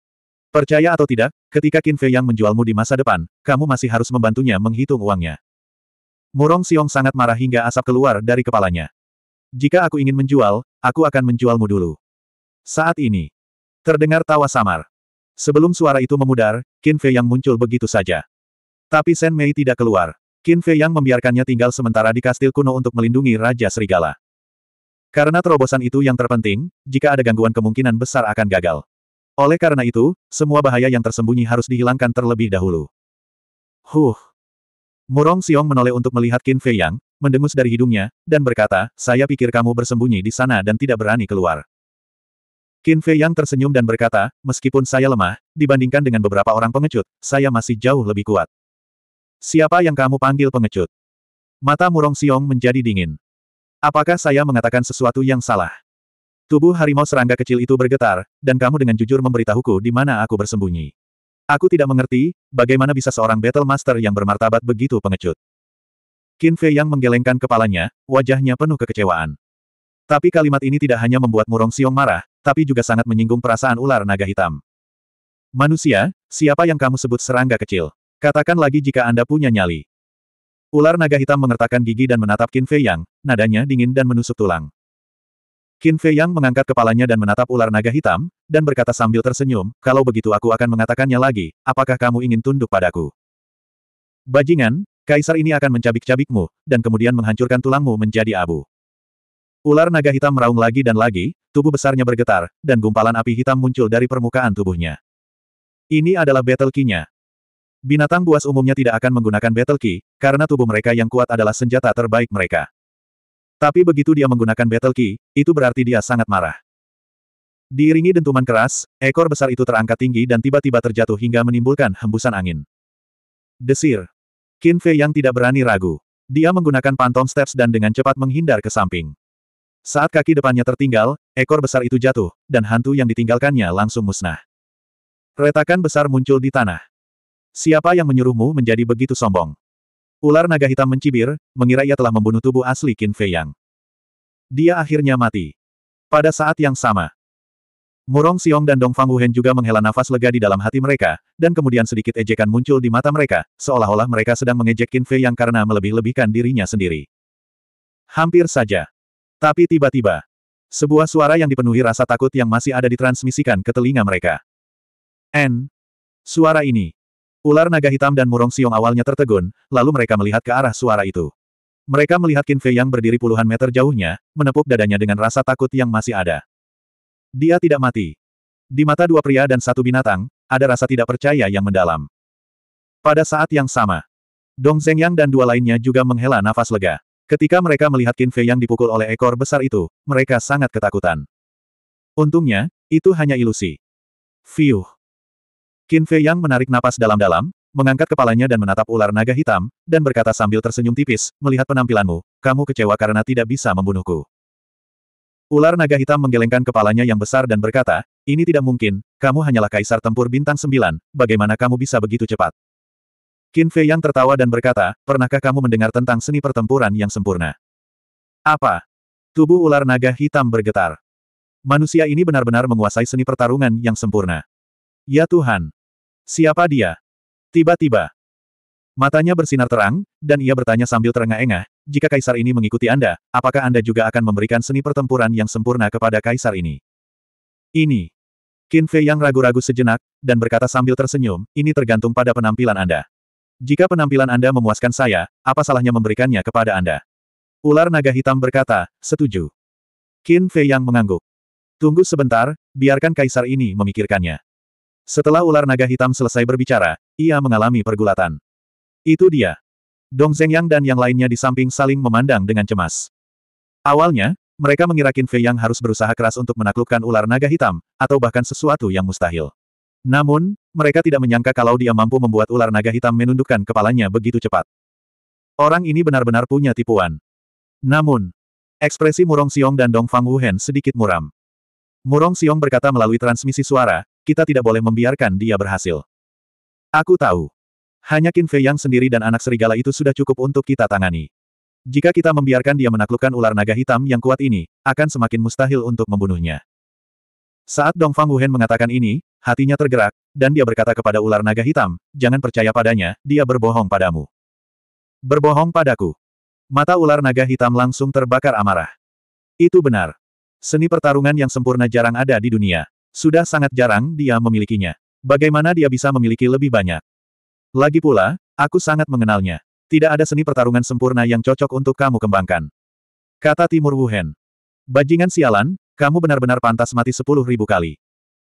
Percaya atau tidak, ketika Qin Fei yang menjualmu di masa depan, kamu masih harus membantunya menghitung uangnya. Murong Xiong sangat marah hingga asap keluar dari kepalanya. Jika aku ingin menjual, aku akan menjualmu dulu. Saat ini. Terdengar tawa samar. Sebelum suara itu memudar, Qin Fei yang muncul begitu saja. Tapi Shen Mei tidak keluar. Qin Fei yang membiarkannya tinggal sementara di kastil kuno untuk melindungi Raja Serigala. Karena terobosan itu yang terpenting, jika ada gangguan kemungkinan besar akan gagal. Oleh karena itu, semua bahaya yang tersembunyi harus dihilangkan terlebih dahulu. Huh. Murong Xiong menoleh untuk melihat Qin Fei Yang, mendengus dari hidungnya, dan berkata, saya pikir kamu bersembunyi di sana dan tidak berani keluar. Qin Fei Yang tersenyum dan berkata, meskipun saya lemah, dibandingkan dengan beberapa orang pengecut, saya masih jauh lebih kuat. Siapa yang kamu panggil pengecut? Mata Murong Siong menjadi dingin. Apakah saya mengatakan sesuatu yang salah? Tubuh harimau serangga kecil itu bergetar, dan kamu dengan jujur memberitahuku di mana aku bersembunyi. Aku tidak mengerti, bagaimana bisa seorang Battle Master yang bermartabat begitu pengecut. Qin Fei yang menggelengkan kepalanya, wajahnya penuh kekecewaan. Tapi kalimat ini tidak hanya membuat Murong Siong marah, tapi juga sangat menyinggung perasaan ular naga hitam. Manusia, siapa yang kamu sebut serangga kecil? Katakan lagi jika Anda punya nyali. Ular naga hitam mengertakkan gigi dan menatap Qin Fei Yang, nadanya dingin dan menusuk tulang. Qin Fei Yang mengangkat kepalanya dan menatap ular naga hitam, dan berkata sambil tersenyum, kalau begitu aku akan mengatakannya lagi, apakah kamu ingin tunduk padaku? Bajingan, kaisar ini akan mencabik-cabikmu, dan kemudian menghancurkan tulangmu menjadi abu. Ular naga hitam meraung lagi dan lagi, tubuh besarnya bergetar, dan gumpalan api hitam muncul dari permukaan tubuhnya. Ini adalah battle key-nya, Binatang buas umumnya tidak akan menggunakan battle key, karena tubuh mereka yang kuat adalah senjata terbaik mereka. Tapi begitu dia menggunakan battle key, itu berarti dia sangat marah. Diiringi dentuman keras, ekor besar itu terangkat tinggi dan tiba-tiba terjatuh hingga menimbulkan hembusan angin. Desir. Qin Fei yang tidak berani ragu. Dia menggunakan pantom steps dan dengan cepat menghindar ke samping. Saat kaki depannya tertinggal, ekor besar itu jatuh, dan hantu yang ditinggalkannya langsung musnah. Retakan besar muncul di tanah. Siapa yang menyuruhmu menjadi begitu sombong? Ular naga hitam mencibir, mengira ia telah membunuh tubuh asli Qin Fei Yang. Dia akhirnya mati. Pada saat yang sama, Murong Xiong dan Dong Fang Wuhen juga menghela nafas lega di dalam hati mereka, dan kemudian sedikit ejekan muncul di mata mereka, seolah-olah mereka sedang mengejek Qin Fei yang karena melebih-lebihkan dirinya sendiri. Hampir saja. Tapi tiba-tiba, sebuah suara yang dipenuhi rasa takut yang masih ada ditransmisikan ke telinga mereka. N. Suara ini, Ular naga hitam dan murong siong awalnya tertegun, lalu mereka melihat ke arah suara itu. Mereka melihat Qin Fei yang berdiri puluhan meter jauhnya, menepuk dadanya dengan rasa takut yang masih ada. Dia tidak mati. Di mata dua pria dan satu binatang, ada rasa tidak percaya yang mendalam. Pada saat yang sama, Dong Zhengyang dan dua lainnya juga menghela nafas lega. Ketika mereka melihat Qin Fei yang dipukul oleh ekor besar itu, mereka sangat ketakutan. Untungnya, itu hanya ilusi. Fiuh. Qin Fei Yang menarik napas dalam-dalam, mengangkat kepalanya dan menatap ular naga hitam, dan berkata sambil tersenyum tipis, melihat penampilanmu, kamu kecewa karena tidak bisa membunuhku. Ular naga hitam menggelengkan kepalanya yang besar dan berkata, ini tidak mungkin, kamu hanyalah kaisar tempur bintang sembilan, bagaimana kamu bisa begitu cepat? Qin Fei yang tertawa dan berkata, pernahkah kamu mendengar tentang seni pertempuran yang sempurna? Apa? Tubuh ular naga hitam bergetar. Manusia ini benar-benar menguasai seni pertarungan yang sempurna. Ya Tuhan, Siapa dia? Tiba-tiba. Matanya bersinar terang, dan ia bertanya sambil terengah-engah, jika kaisar ini mengikuti Anda, apakah Anda juga akan memberikan seni pertempuran yang sempurna kepada kaisar ini? Ini. Qin Fei yang ragu-ragu sejenak, dan berkata sambil tersenyum, ini tergantung pada penampilan Anda. Jika penampilan Anda memuaskan saya, apa salahnya memberikannya kepada Anda? Ular naga hitam berkata, setuju. Qin Fei yang mengangguk. Tunggu sebentar, biarkan kaisar ini memikirkannya. Setelah ular naga hitam selesai berbicara, ia mengalami pergulatan. Itu dia. Dong Zhengyang dan yang lainnya di samping saling memandang dengan cemas. Awalnya, mereka mengira Qin Fei yang harus berusaha keras untuk menaklukkan ular naga hitam, atau bahkan sesuatu yang mustahil. Namun, mereka tidak menyangka kalau dia mampu membuat ular naga hitam menundukkan kepalanya begitu cepat. Orang ini benar-benar punya tipuan. Namun, ekspresi Murong Xiong dan Dong Fang Wuhen sedikit muram. Murong Xiong berkata melalui transmisi suara, kita tidak boleh membiarkan dia berhasil. Aku tahu. Hanya Qin Fei Yang sendiri dan anak serigala itu sudah cukup untuk kita tangani. Jika kita membiarkan dia menaklukkan ular naga hitam yang kuat ini, akan semakin mustahil untuk membunuhnya. Saat Dongfang Fang Wuhen mengatakan ini, hatinya tergerak, dan dia berkata kepada ular naga hitam, jangan percaya padanya, dia berbohong padamu. Berbohong padaku. Mata ular naga hitam langsung terbakar amarah. Itu benar. Seni pertarungan yang sempurna jarang ada di dunia. Sudah sangat jarang dia memilikinya. Bagaimana dia bisa memiliki lebih banyak? Lagi pula, aku sangat mengenalnya. Tidak ada seni pertarungan sempurna yang cocok untuk kamu kembangkan. Kata Timur Wuhen. Bajingan sialan, kamu benar-benar pantas mati sepuluh ribu kali.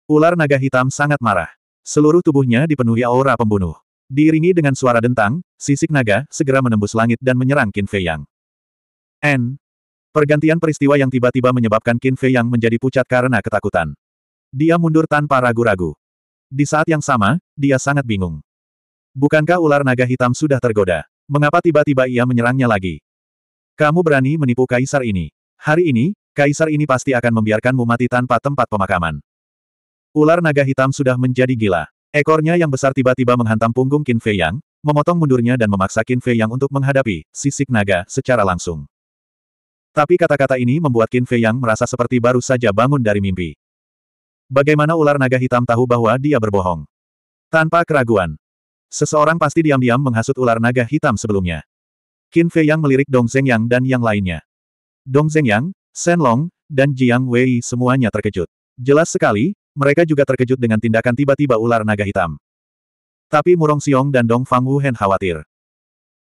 Ular naga hitam sangat marah. Seluruh tubuhnya dipenuhi aura pembunuh. Diiringi dengan suara dentang, sisik naga segera menembus langit dan menyerang Qin Fei Yang. N. Pergantian peristiwa yang tiba-tiba menyebabkan Qin Fei Yang menjadi pucat karena ketakutan. Dia mundur tanpa ragu-ragu. Di saat yang sama, dia sangat bingung. Bukankah ular naga hitam sudah tergoda? Mengapa tiba-tiba ia menyerangnya lagi? Kamu berani menipu kaisar ini. Hari ini, kaisar ini pasti akan membiarkanmu mati tanpa tempat pemakaman. Ular naga hitam sudah menjadi gila. Ekornya yang besar tiba-tiba menghantam punggung Qin Fei Yang, memotong mundurnya dan memaksa Qin Fei Yang untuk menghadapi sisik naga secara langsung. Tapi kata-kata ini membuat Qin Fei Yang merasa seperti baru saja bangun dari mimpi. Bagaimana ular naga hitam tahu bahwa dia berbohong? Tanpa keraguan. Seseorang pasti diam-diam menghasut ular naga hitam sebelumnya. Qin Fei Yang melirik Dong Zeng Yang dan yang lainnya. Dong Zeng Yang, Shen Long, dan Jiang Wei semuanya terkejut. Jelas sekali, mereka juga terkejut dengan tindakan tiba-tiba ular naga hitam. Tapi Murong Xiong dan Dong Fang Wuhen khawatir.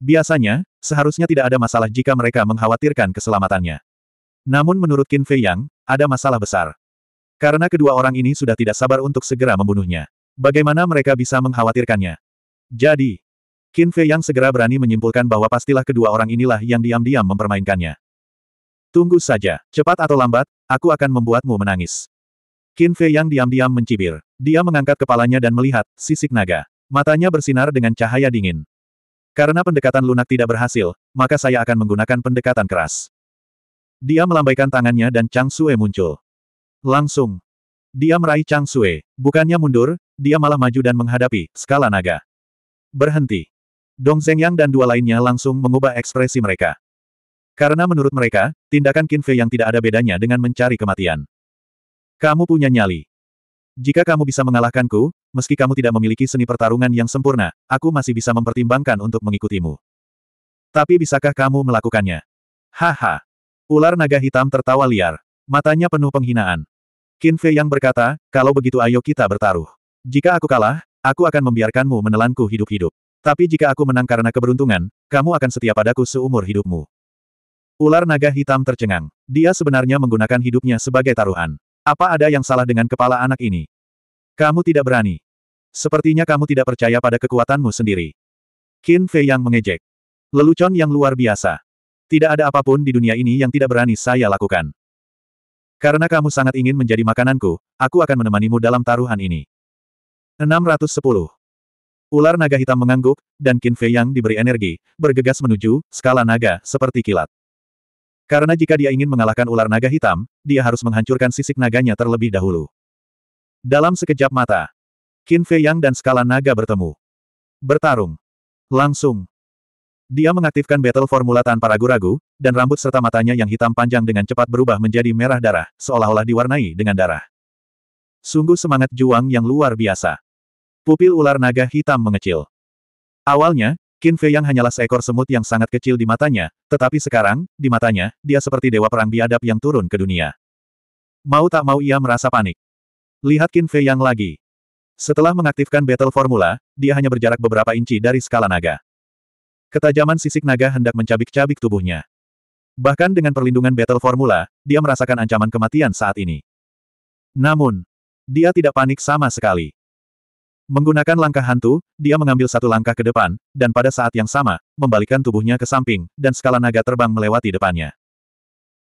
Biasanya, seharusnya tidak ada masalah jika mereka mengkhawatirkan keselamatannya. Namun menurut Qin Fei Yang, ada masalah besar. Karena kedua orang ini sudah tidak sabar untuk segera membunuhnya. Bagaimana mereka bisa mengkhawatirkannya? Jadi, Qin Fei yang segera berani menyimpulkan bahwa pastilah kedua orang inilah yang diam-diam mempermainkannya. Tunggu saja, cepat atau lambat, aku akan membuatmu menangis. Qin Fei yang diam-diam mencibir. Dia mengangkat kepalanya dan melihat sisik naga. Matanya bersinar dengan cahaya dingin. Karena pendekatan lunak tidak berhasil, maka saya akan menggunakan pendekatan keras. Dia melambaikan tangannya dan Chang Sue muncul. Langsung. Dia meraih Chang Sue, Bukannya mundur, dia malah maju dan menghadapi skala naga. Berhenti. Dong Zhengyang dan dua lainnya langsung mengubah ekspresi mereka. Karena menurut mereka, tindakan Qin Fei yang tidak ada bedanya dengan mencari kematian. Kamu punya nyali. Jika kamu bisa mengalahkanku, meski kamu tidak memiliki seni pertarungan yang sempurna, aku masih bisa mempertimbangkan untuk mengikutimu. Tapi bisakah kamu melakukannya? Haha. Ular naga hitam tertawa liar. Matanya penuh penghinaan. Qin Fei yang berkata, kalau begitu ayo kita bertaruh. Jika aku kalah, aku akan membiarkanmu menelanku hidup-hidup. Tapi jika aku menang karena keberuntungan, kamu akan setia padaku seumur hidupmu. Ular naga hitam tercengang. Dia sebenarnya menggunakan hidupnya sebagai taruhan. Apa ada yang salah dengan kepala anak ini? Kamu tidak berani. Sepertinya kamu tidak percaya pada kekuatanmu sendiri. Qin Fei yang mengejek. Lelucon yang luar biasa. Tidak ada apapun di dunia ini yang tidak berani saya lakukan. Karena kamu sangat ingin menjadi makananku, aku akan menemanimu dalam taruhan ini. 610. Ular naga hitam mengangguk, dan Qin Fei yang diberi energi, bergegas menuju skala naga seperti kilat. Karena jika dia ingin mengalahkan ular naga hitam, dia harus menghancurkan sisik naganya terlebih dahulu. Dalam sekejap mata, Qin Fei Yang dan skala naga bertemu. Bertarung. Langsung. Dia mengaktifkan battle formula tanpa ragu-ragu, dan rambut serta matanya yang hitam panjang dengan cepat berubah menjadi merah darah, seolah-olah diwarnai dengan darah. Sungguh semangat juang yang luar biasa. Pupil ular naga hitam mengecil. Awalnya, Qin Fei yang hanyalah seekor semut yang sangat kecil di matanya, tetapi sekarang, di matanya, dia seperti dewa perang biadab yang turun ke dunia. Mau tak mau ia merasa panik. Lihat Qin Fei yang lagi. Setelah mengaktifkan battle formula, dia hanya berjarak beberapa inci dari skala naga. Ketajaman sisik naga hendak mencabik-cabik tubuhnya. Bahkan dengan perlindungan battle formula, dia merasakan ancaman kematian saat ini. Namun, dia tidak panik sama sekali. Menggunakan langkah hantu, dia mengambil satu langkah ke depan, dan pada saat yang sama, membalikkan tubuhnya ke samping, dan skala naga terbang melewati depannya.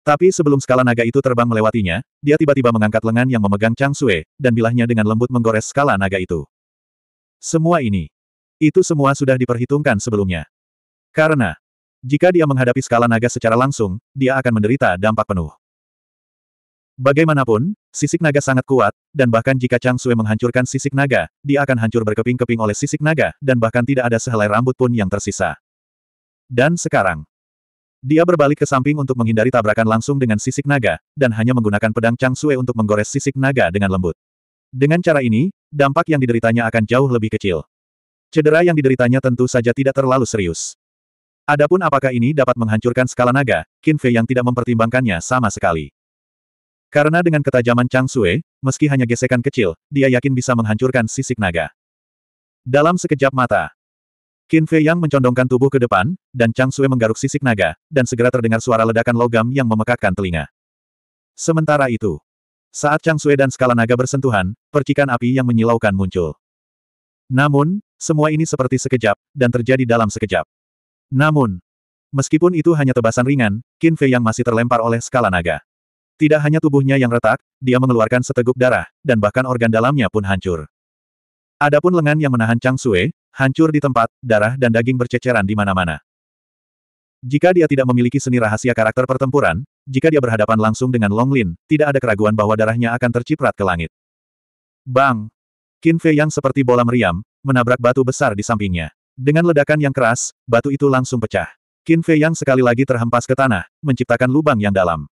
Tapi sebelum skala naga itu terbang melewatinya, dia tiba-tiba mengangkat lengan yang memegang Chang Sue, dan bilahnya dengan lembut menggores skala naga itu. Semua ini. Itu semua sudah diperhitungkan sebelumnya. Karena, jika dia menghadapi skala naga secara langsung, dia akan menderita dampak penuh. Bagaimanapun, sisik naga sangat kuat, dan bahkan jika Chang Sui menghancurkan sisik naga, dia akan hancur berkeping-keping oleh sisik naga, dan bahkan tidak ada sehelai rambut pun yang tersisa. Dan sekarang, dia berbalik ke samping untuk menghindari tabrakan langsung dengan sisik naga, dan hanya menggunakan pedang Chang Sui untuk menggores sisik naga dengan lembut. Dengan cara ini, dampak yang dideritanya akan jauh lebih kecil. Cedera yang dideritanya tentu saja tidak terlalu serius. Adapun apakah ini dapat menghancurkan skala naga, Qin Fei yang tidak mempertimbangkannya sama sekali. Karena dengan ketajaman Chang Sue, meski hanya gesekan kecil, dia yakin bisa menghancurkan sisik naga. Dalam sekejap mata, Qin Fei yang mencondongkan tubuh ke depan, dan Chang Sue menggaruk sisik naga, dan segera terdengar suara ledakan logam yang memekakkan telinga. Sementara itu, saat Chang Sue dan skala naga bersentuhan, percikan api yang menyilaukan muncul. Namun, semua ini seperti sekejap, dan terjadi dalam sekejap. Namun, meskipun itu hanya tebasan ringan, Qin Fei yang masih terlempar oleh skala naga. Tidak hanya tubuhnya yang retak, dia mengeluarkan seteguk darah, dan bahkan organ dalamnya pun hancur. Adapun lengan yang menahan Chang Sue, hancur di tempat, darah dan daging berceceran di mana-mana. Jika dia tidak memiliki seni rahasia karakter pertempuran, jika dia berhadapan langsung dengan Long Lin, tidak ada keraguan bahwa darahnya akan terciprat ke langit. Bang! Qin Fei yang seperti bola meriam, menabrak batu besar di sampingnya. Dengan ledakan yang keras, batu itu langsung pecah. Qin Fei Yang sekali lagi terhempas ke tanah, menciptakan lubang yang dalam.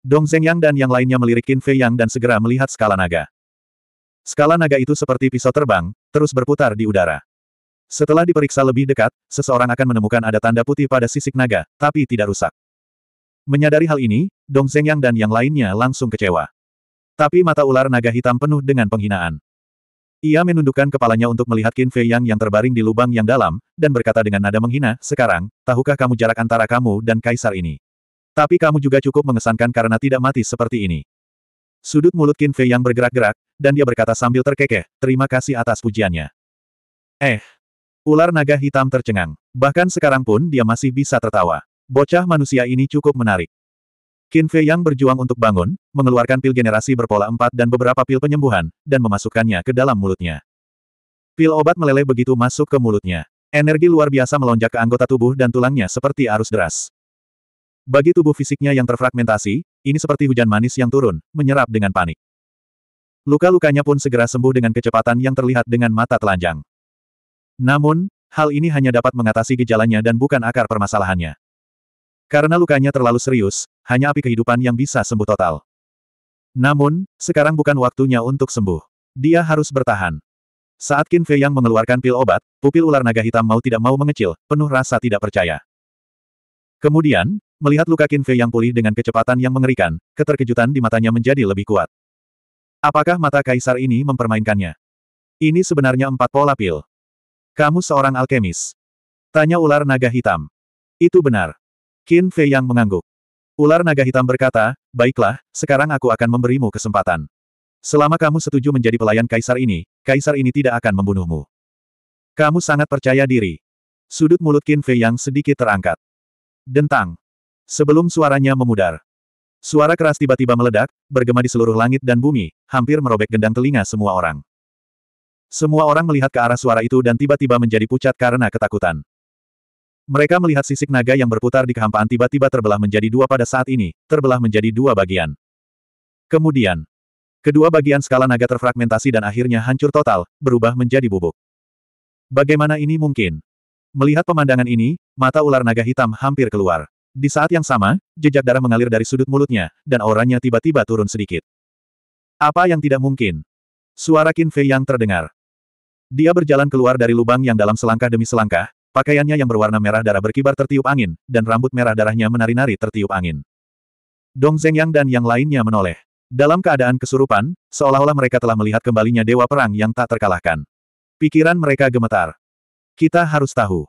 Dong Zeng Yang dan yang lainnya melirik Qin Fei Yang dan segera melihat skala naga. Skala naga itu seperti pisau terbang, terus berputar di udara. Setelah diperiksa lebih dekat, seseorang akan menemukan ada tanda putih pada sisik naga, tapi tidak rusak. Menyadari hal ini, Dong Zeng Yang dan yang lainnya langsung kecewa. Tapi mata ular naga hitam penuh dengan penghinaan. Ia menundukkan kepalanya untuk melihat Qin Fei Yang yang terbaring di lubang yang dalam, dan berkata dengan nada menghina, sekarang, tahukah kamu jarak antara kamu dan kaisar ini? Tapi kamu juga cukup mengesankan karena tidak mati seperti ini. Sudut mulut Qin Fei Yang bergerak-gerak, dan dia berkata sambil terkekeh, terima kasih atas pujiannya. Eh! Ular naga hitam tercengang. Bahkan sekarang pun dia masih bisa tertawa. Bocah manusia ini cukup menarik. Qin Fei yang berjuang untuk bangun, mengeluarkan pil generasi berpola empat dan beberapa pil penyembuhan, dan memasukkannya ke dalam mulutnya. Pil obat meleleh begitu masuk ke mulutnya. Energi luar biasa melonjak ke anggota tubuh dan tulangnya seperti arus deras. Bagi tubuh fisiknya yang terfragmentasi, ini seperti hujan manis yang turun, menyerap dengan panik. Luka-lukanya pun segera sembuh dengan kecepatan yang terlihat dengan mata telanjang. Namun, hal ini hanya dapat mengatasi gejalanya dan bukan akar permasalahannya. Karena lukanya terlalu serius, hanya api kehidupan yang bisa sembuh total. Namun, sekarang bukan waktunya untuk sembuh. Dia harus bertahan. Saat Qin Fei yang mengeluarkan pil obat, pupil ular naga hitam mau tidak mau mengecil, penuh rasa tidak percaya. Kemudian, melihat luka Qin Fei yang pulih dengan kecepatan yang mengerikan, keterkejutan di matanya menjadi lebih kuat. Apakah mata kaisar ini mempermainkannya? Ini sebenarnya empat pola pil. Kamu seorang alkemis. Tanya ular naga hitam. Itu benar. Qin Fei yang mengangguk. Ular naga hitam berkata, baiklah, sekarang aku akan memberimu kesempatan. Selama kamu setuju menjadi pelayan kaisar ini, kaisar ini tidak akan membunuhmu. Kamu sangat percaya diri. Sudut mulut Qin Fei yang sedikit terangkat. Dentang. Sebelum suaranya memudar. Suara keras tiba-tiba meledak, bergema di seluruh langit dan bumi, hampir merobek gendang telinga semua orang. Semua orang melihat ke arah suara itu dan tiba-tiba menjadi pucat karena ketakutan. Mereka melihat sisik naga yang berputar di kehampaan tiba-tiba terbelah menjadi dua pada saat ini, terbelah menjadi dua bagian. Kemudian, kedua bagian skala naga terfragmentasi dan akhirnya hancur total, berubah menjadi bubuk. Bagaimana ini mungkin? Melihat pemandangan ini, mata ular naga hitam hampir keluar. Di saat yang sama, jejak darah mengalir dari sudut mulutnya, dan auranya tiba-tiba turun sedikit. Apa yang tidak mungkin? Suara Qin Fei yang terdengar. Dia berjalan keluar dari lubang yang dalam selangkah demi selangkah, Pakaiannya yang berwarna merah darah berkibar tertiup angin, dan rambut merah darahnya menari-nari tertiup angin. Dong Zhengyang dan yang lainnya menoleh. Dalam keadaan kesurupan, seolah-olah mereka telah melihat kembalinya dewa perang yang tak terkalahkan. Pikiran mereka gemetar. Kita harus tahu.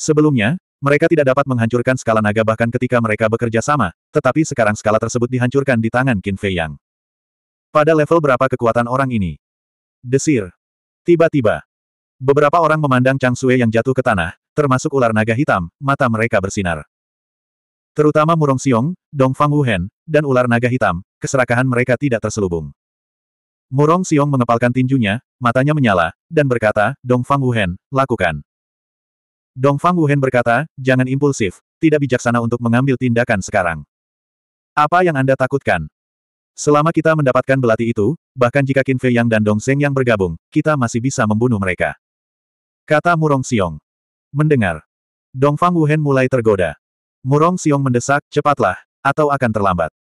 Sebelumnya, mereka tidak dapat menghancurkan skala naga bahkan ketika mereka bekerja sama, tetapi sekarang skala tersebut dihancurkan di tangan Qin Fei Yang. Pada level berapa kekuatan orang ini? Desir. Tiba-tiba, Beberapa orang memandang Chang Sue yang jatuh ke tanah, termasuk ular naga hitam, mata mereka bersinar. Terutama Murong Xiong, Dong Fang Wuhen, dan ular naga hitam, keserakahan mereka tidak terselubung. Murong Xiong mengepalkan tinjunya, matanya menyala, dan berkata, Dong Fang Wuhen, lakukan. Dong Fang Wuhen berkata, jangan impulsif, tidak bijaksana untuk mengambil tindakan sekarang. Apa yang Anda takutkan? Selama kita mendapatkan belati itu, bahkan jika Qin Fei Yang dan Dong Seng Yang bergabung, kita masih bisa membunuh mereka. Kata Murong Xiong. Mendengar. Dongfang Wuhen mulai tergoda. Murong Xiong mendesak, cepatlah, atau akan terlambat.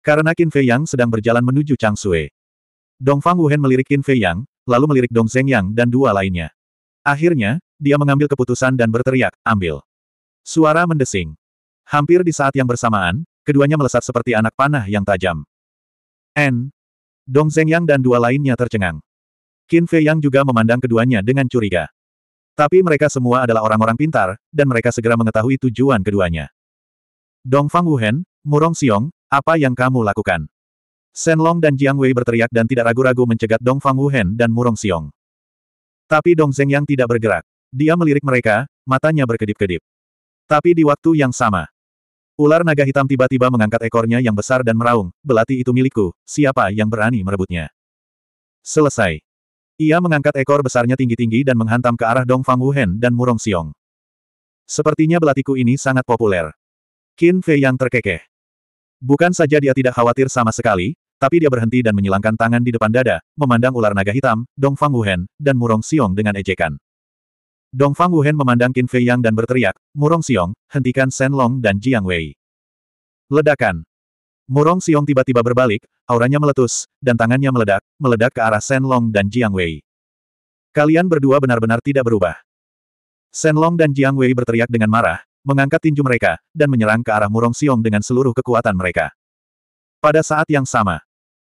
Karena Qin Fei Yang sedang berjalan menuju Chang Sui. Dongfang Wuhen melirik Qin Fei Yang, lalu melirik Dong Zeng Yang dan dua lainnya. Akhirnya, dia mengambil keputusan dan berteriak, ambil. Suara mendesing. Hampir di saat yang bersamaan, keduanya melesat seperti anak panah yang tajam. N. Dong Zeng Yang dan dua lainnya tercengang. Qin Fei Yang juga memandang keduanya dengan curiga. Tapi mereka semua adalah orang-orang pintar, dan mereka segera mengetahui tujuan keduanya. Dongfang Wuhen, Murong Xiong, apa yang kamu lakukan? Shenlong dan Jiang Wei berteriak dan tidak ragu-ragu mencegat Dongfang Wuhen dan Murong Xiong. Tapi Dong Zeng yang tidak bergerak. Dia melirik mereka, matanya berkedip-kedip. Tapi di waktu yang sama, ular naga hitam tiba-tiba mengangkat ekornya yang besar dan meraung, belati itu milikku, siapa yang berani merebutnya? Selesai. Ia mengangkat ekor besarnya tinggi-tinggi dan menghantam ke arah Dong Fang Wuhen dan Murong Xiong. Sepertinya belatiku ini sangat populer. Qin Fei yang terkekeh. Bukan saja dia tidak khawatir sama sekali, tapi dia berhenti dan menyilangkan tangan di depan dada, memandang ular naga hitam, Dong Fang Wuhen, dan Murong Xiong dengan ejekan. Dong Fang Wuhen memandang Qin Fei Yang dan berteriak, Murong Xiong, hentikan Shen Long dan Jiang Wei. Ledakan. Murong Xiong tiba-tiba berbalik, auranya meletus, dan tangannya meledak, meledak ke arah Shen Long dan Jiang Wei. Kalian berdua benar-benar tidak berubah. Shen Long dan Jiang Wei berteriak dengan marah, mengangkat tinju mereka, dan menyerang ke arah Murong Xiong dengan seluruh kekuatan mereka. Pada saat yang sama,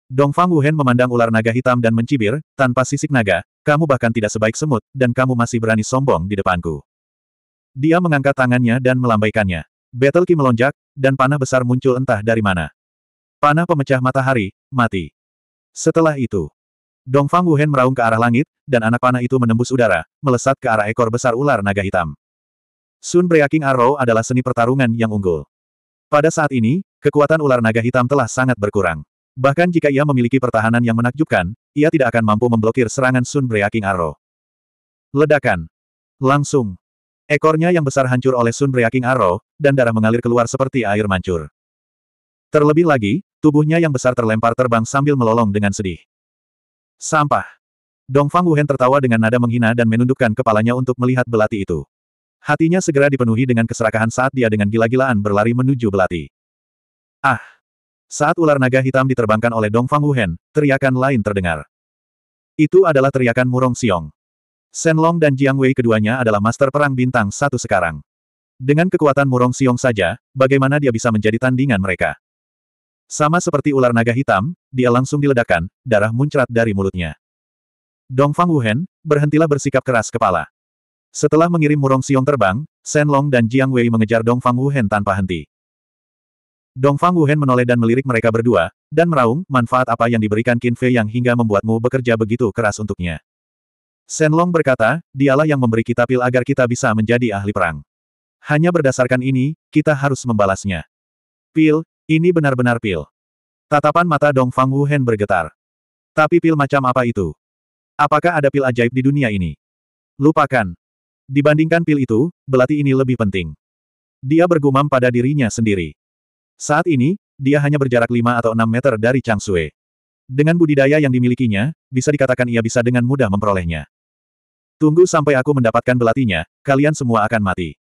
Dongfang Wuhen memandang ular naga hitam dan mencibir, tanpa sisik naga, kamu bahkan tidak sebaik semut, dan kamu masih berani sombong di depanku. Dia mengangkat tangannya dan melambaikannya. Battle Qi melonjak, dan panah besar muncul entah dari mana. Panah pemecah matahari, mati. Setelah itu, Dongfang Wuhen meraung ke arah langit, dan anak panah itu menembus udara, melesat ke arah ekor besar ular naga hitam. Sun Breaking Arrow adalah seni pertarungan yang unggul. Pada saat ini, kekuatan ular naga hitam telah sangat berkurang. Bahkan jika ia memiliki pertahanan yang menakjubkan, ia tidak akan mampu memblokir serangan Sun Breaking Arrow. Ledakan. Langsung. Ekornya yang besar hancur oleh Sun Breaking Arrow, dan darah mengalir keluar seperti air mancur. Terlebih lagi, tubuhnya yang besar terlempar terbang sambil melolong dengan sedih. Sampah. Dongfang Wuhen tertawa dengan nada menghina dan menundukkan kepalanya untuk melihat belati itu. Hatinya segera dipenuhi dengan keserakahan saat dia dengan gila-gilaan berlari menuju belati. Ah! Saat ular naga hitam diterbangkan oleh Dongfang Wuhen, teriakan lain terdengar. Itu adalah teriakan Murong Xiong. Senlong dan Jiang Wei keduanya adalah master perang bintang satu sekarang. Dengan kekuatan Murong Xiong saja, bagaimana dia bisa menjadi tandingan mereka? Sama seperti ular naga hitam, dia langsung diledakkan, darah muncrat dari mulutnya. Dongfang Wuhen, berhentilah bersikap keras kepala. Setelah mengirim Murong Xiong terbang, Shen Long dan Jiang Wei mengejar Dongfang Wuhen tanpa henti. Dongfang Wuhen menoleh dan melirik mereka berdua, dan meraung, manfaat apa yang diberikan Qin Fei yang hingga membuatmu bekerja begitu keras untuknya. Shen Long berkata, dialah yang memberi kita pil agar kita bisa menjadi ahli perang. Hanya berdasarkan ini, kita harus membalasnya. Pil, ini benar-benar pil. Tatapan mata Dong Fang Wuhen bergetar. Tapi pil macam apa itu? Apakah ada pil ajaib di dunia ini? Lupakan. Dibandingkan pil itu, belati ini lebih penting. Dia bergumam pada dirinya sendiri. Saat ini, dia hanya berjarak 5 atau 6 meter dari Chang Sui. Dengan budidaya yang dimilikinya, bisa dikatakan ia bisa dengan mudah memperolehnya. Tunggu sampai aku mendapatkan belatinya, kalian semua akan mati.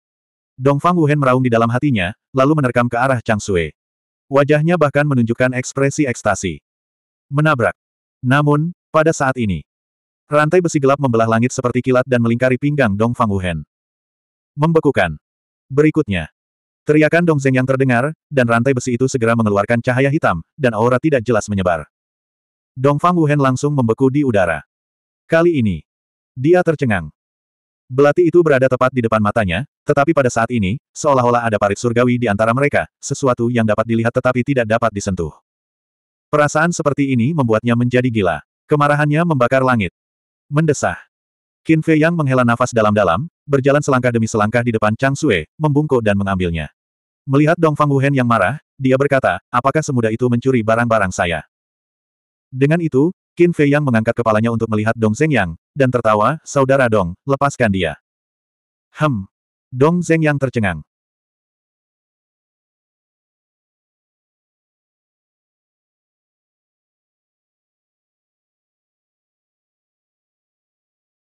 Dong Fang Wuhen meraung di dalam hatinya, lalu menerkam ke arah Chang Sui. Wajahnya bahkan menunjukkan ekspresi ekstasi. Menabrak. Namun, pada saat ini, rantai besi gelap membelah langit seperti kilat dan melingkari pinggang Dong Fang Wuhen. Membekukan. Berikutnya. Teriakan Dong Zeng yang terdengar, dan rantai besi itu segera mengeluarkan cahaya hitam, dan aura tidak jelas menyebar. Dong Fang Wuhen langsung membeku di udara. Kali ini, dia tercengang. Belati itu berada tepat di depan matanya, tetapi pada saat ini, seolah-olah ada parit surgawi di antara mereka, sesuatu yang dapat dilihat tetapi tidak dapat disentuh. Perasaan seperti ini membuatnya menjadi gila. Kemarahannya membakar langit. Mendesah. Qin Fei Yang menghela nafas dalam-dalam, berjalan selangkah demi selangkah di depan Chang Sue, membungkuk dan mengambilnya. Melihat Dong Fang Wuhen yang marah, dia berkata, apakah semudah itu mencuri barang-barang saya? Dengan itu, Qin Fei Yang mengangkat kepalanya untuk melihat Dong Yang, dan tertawa, saudara Dong, lepaskan dia. Hem. Dong Zeng Yang tercengang.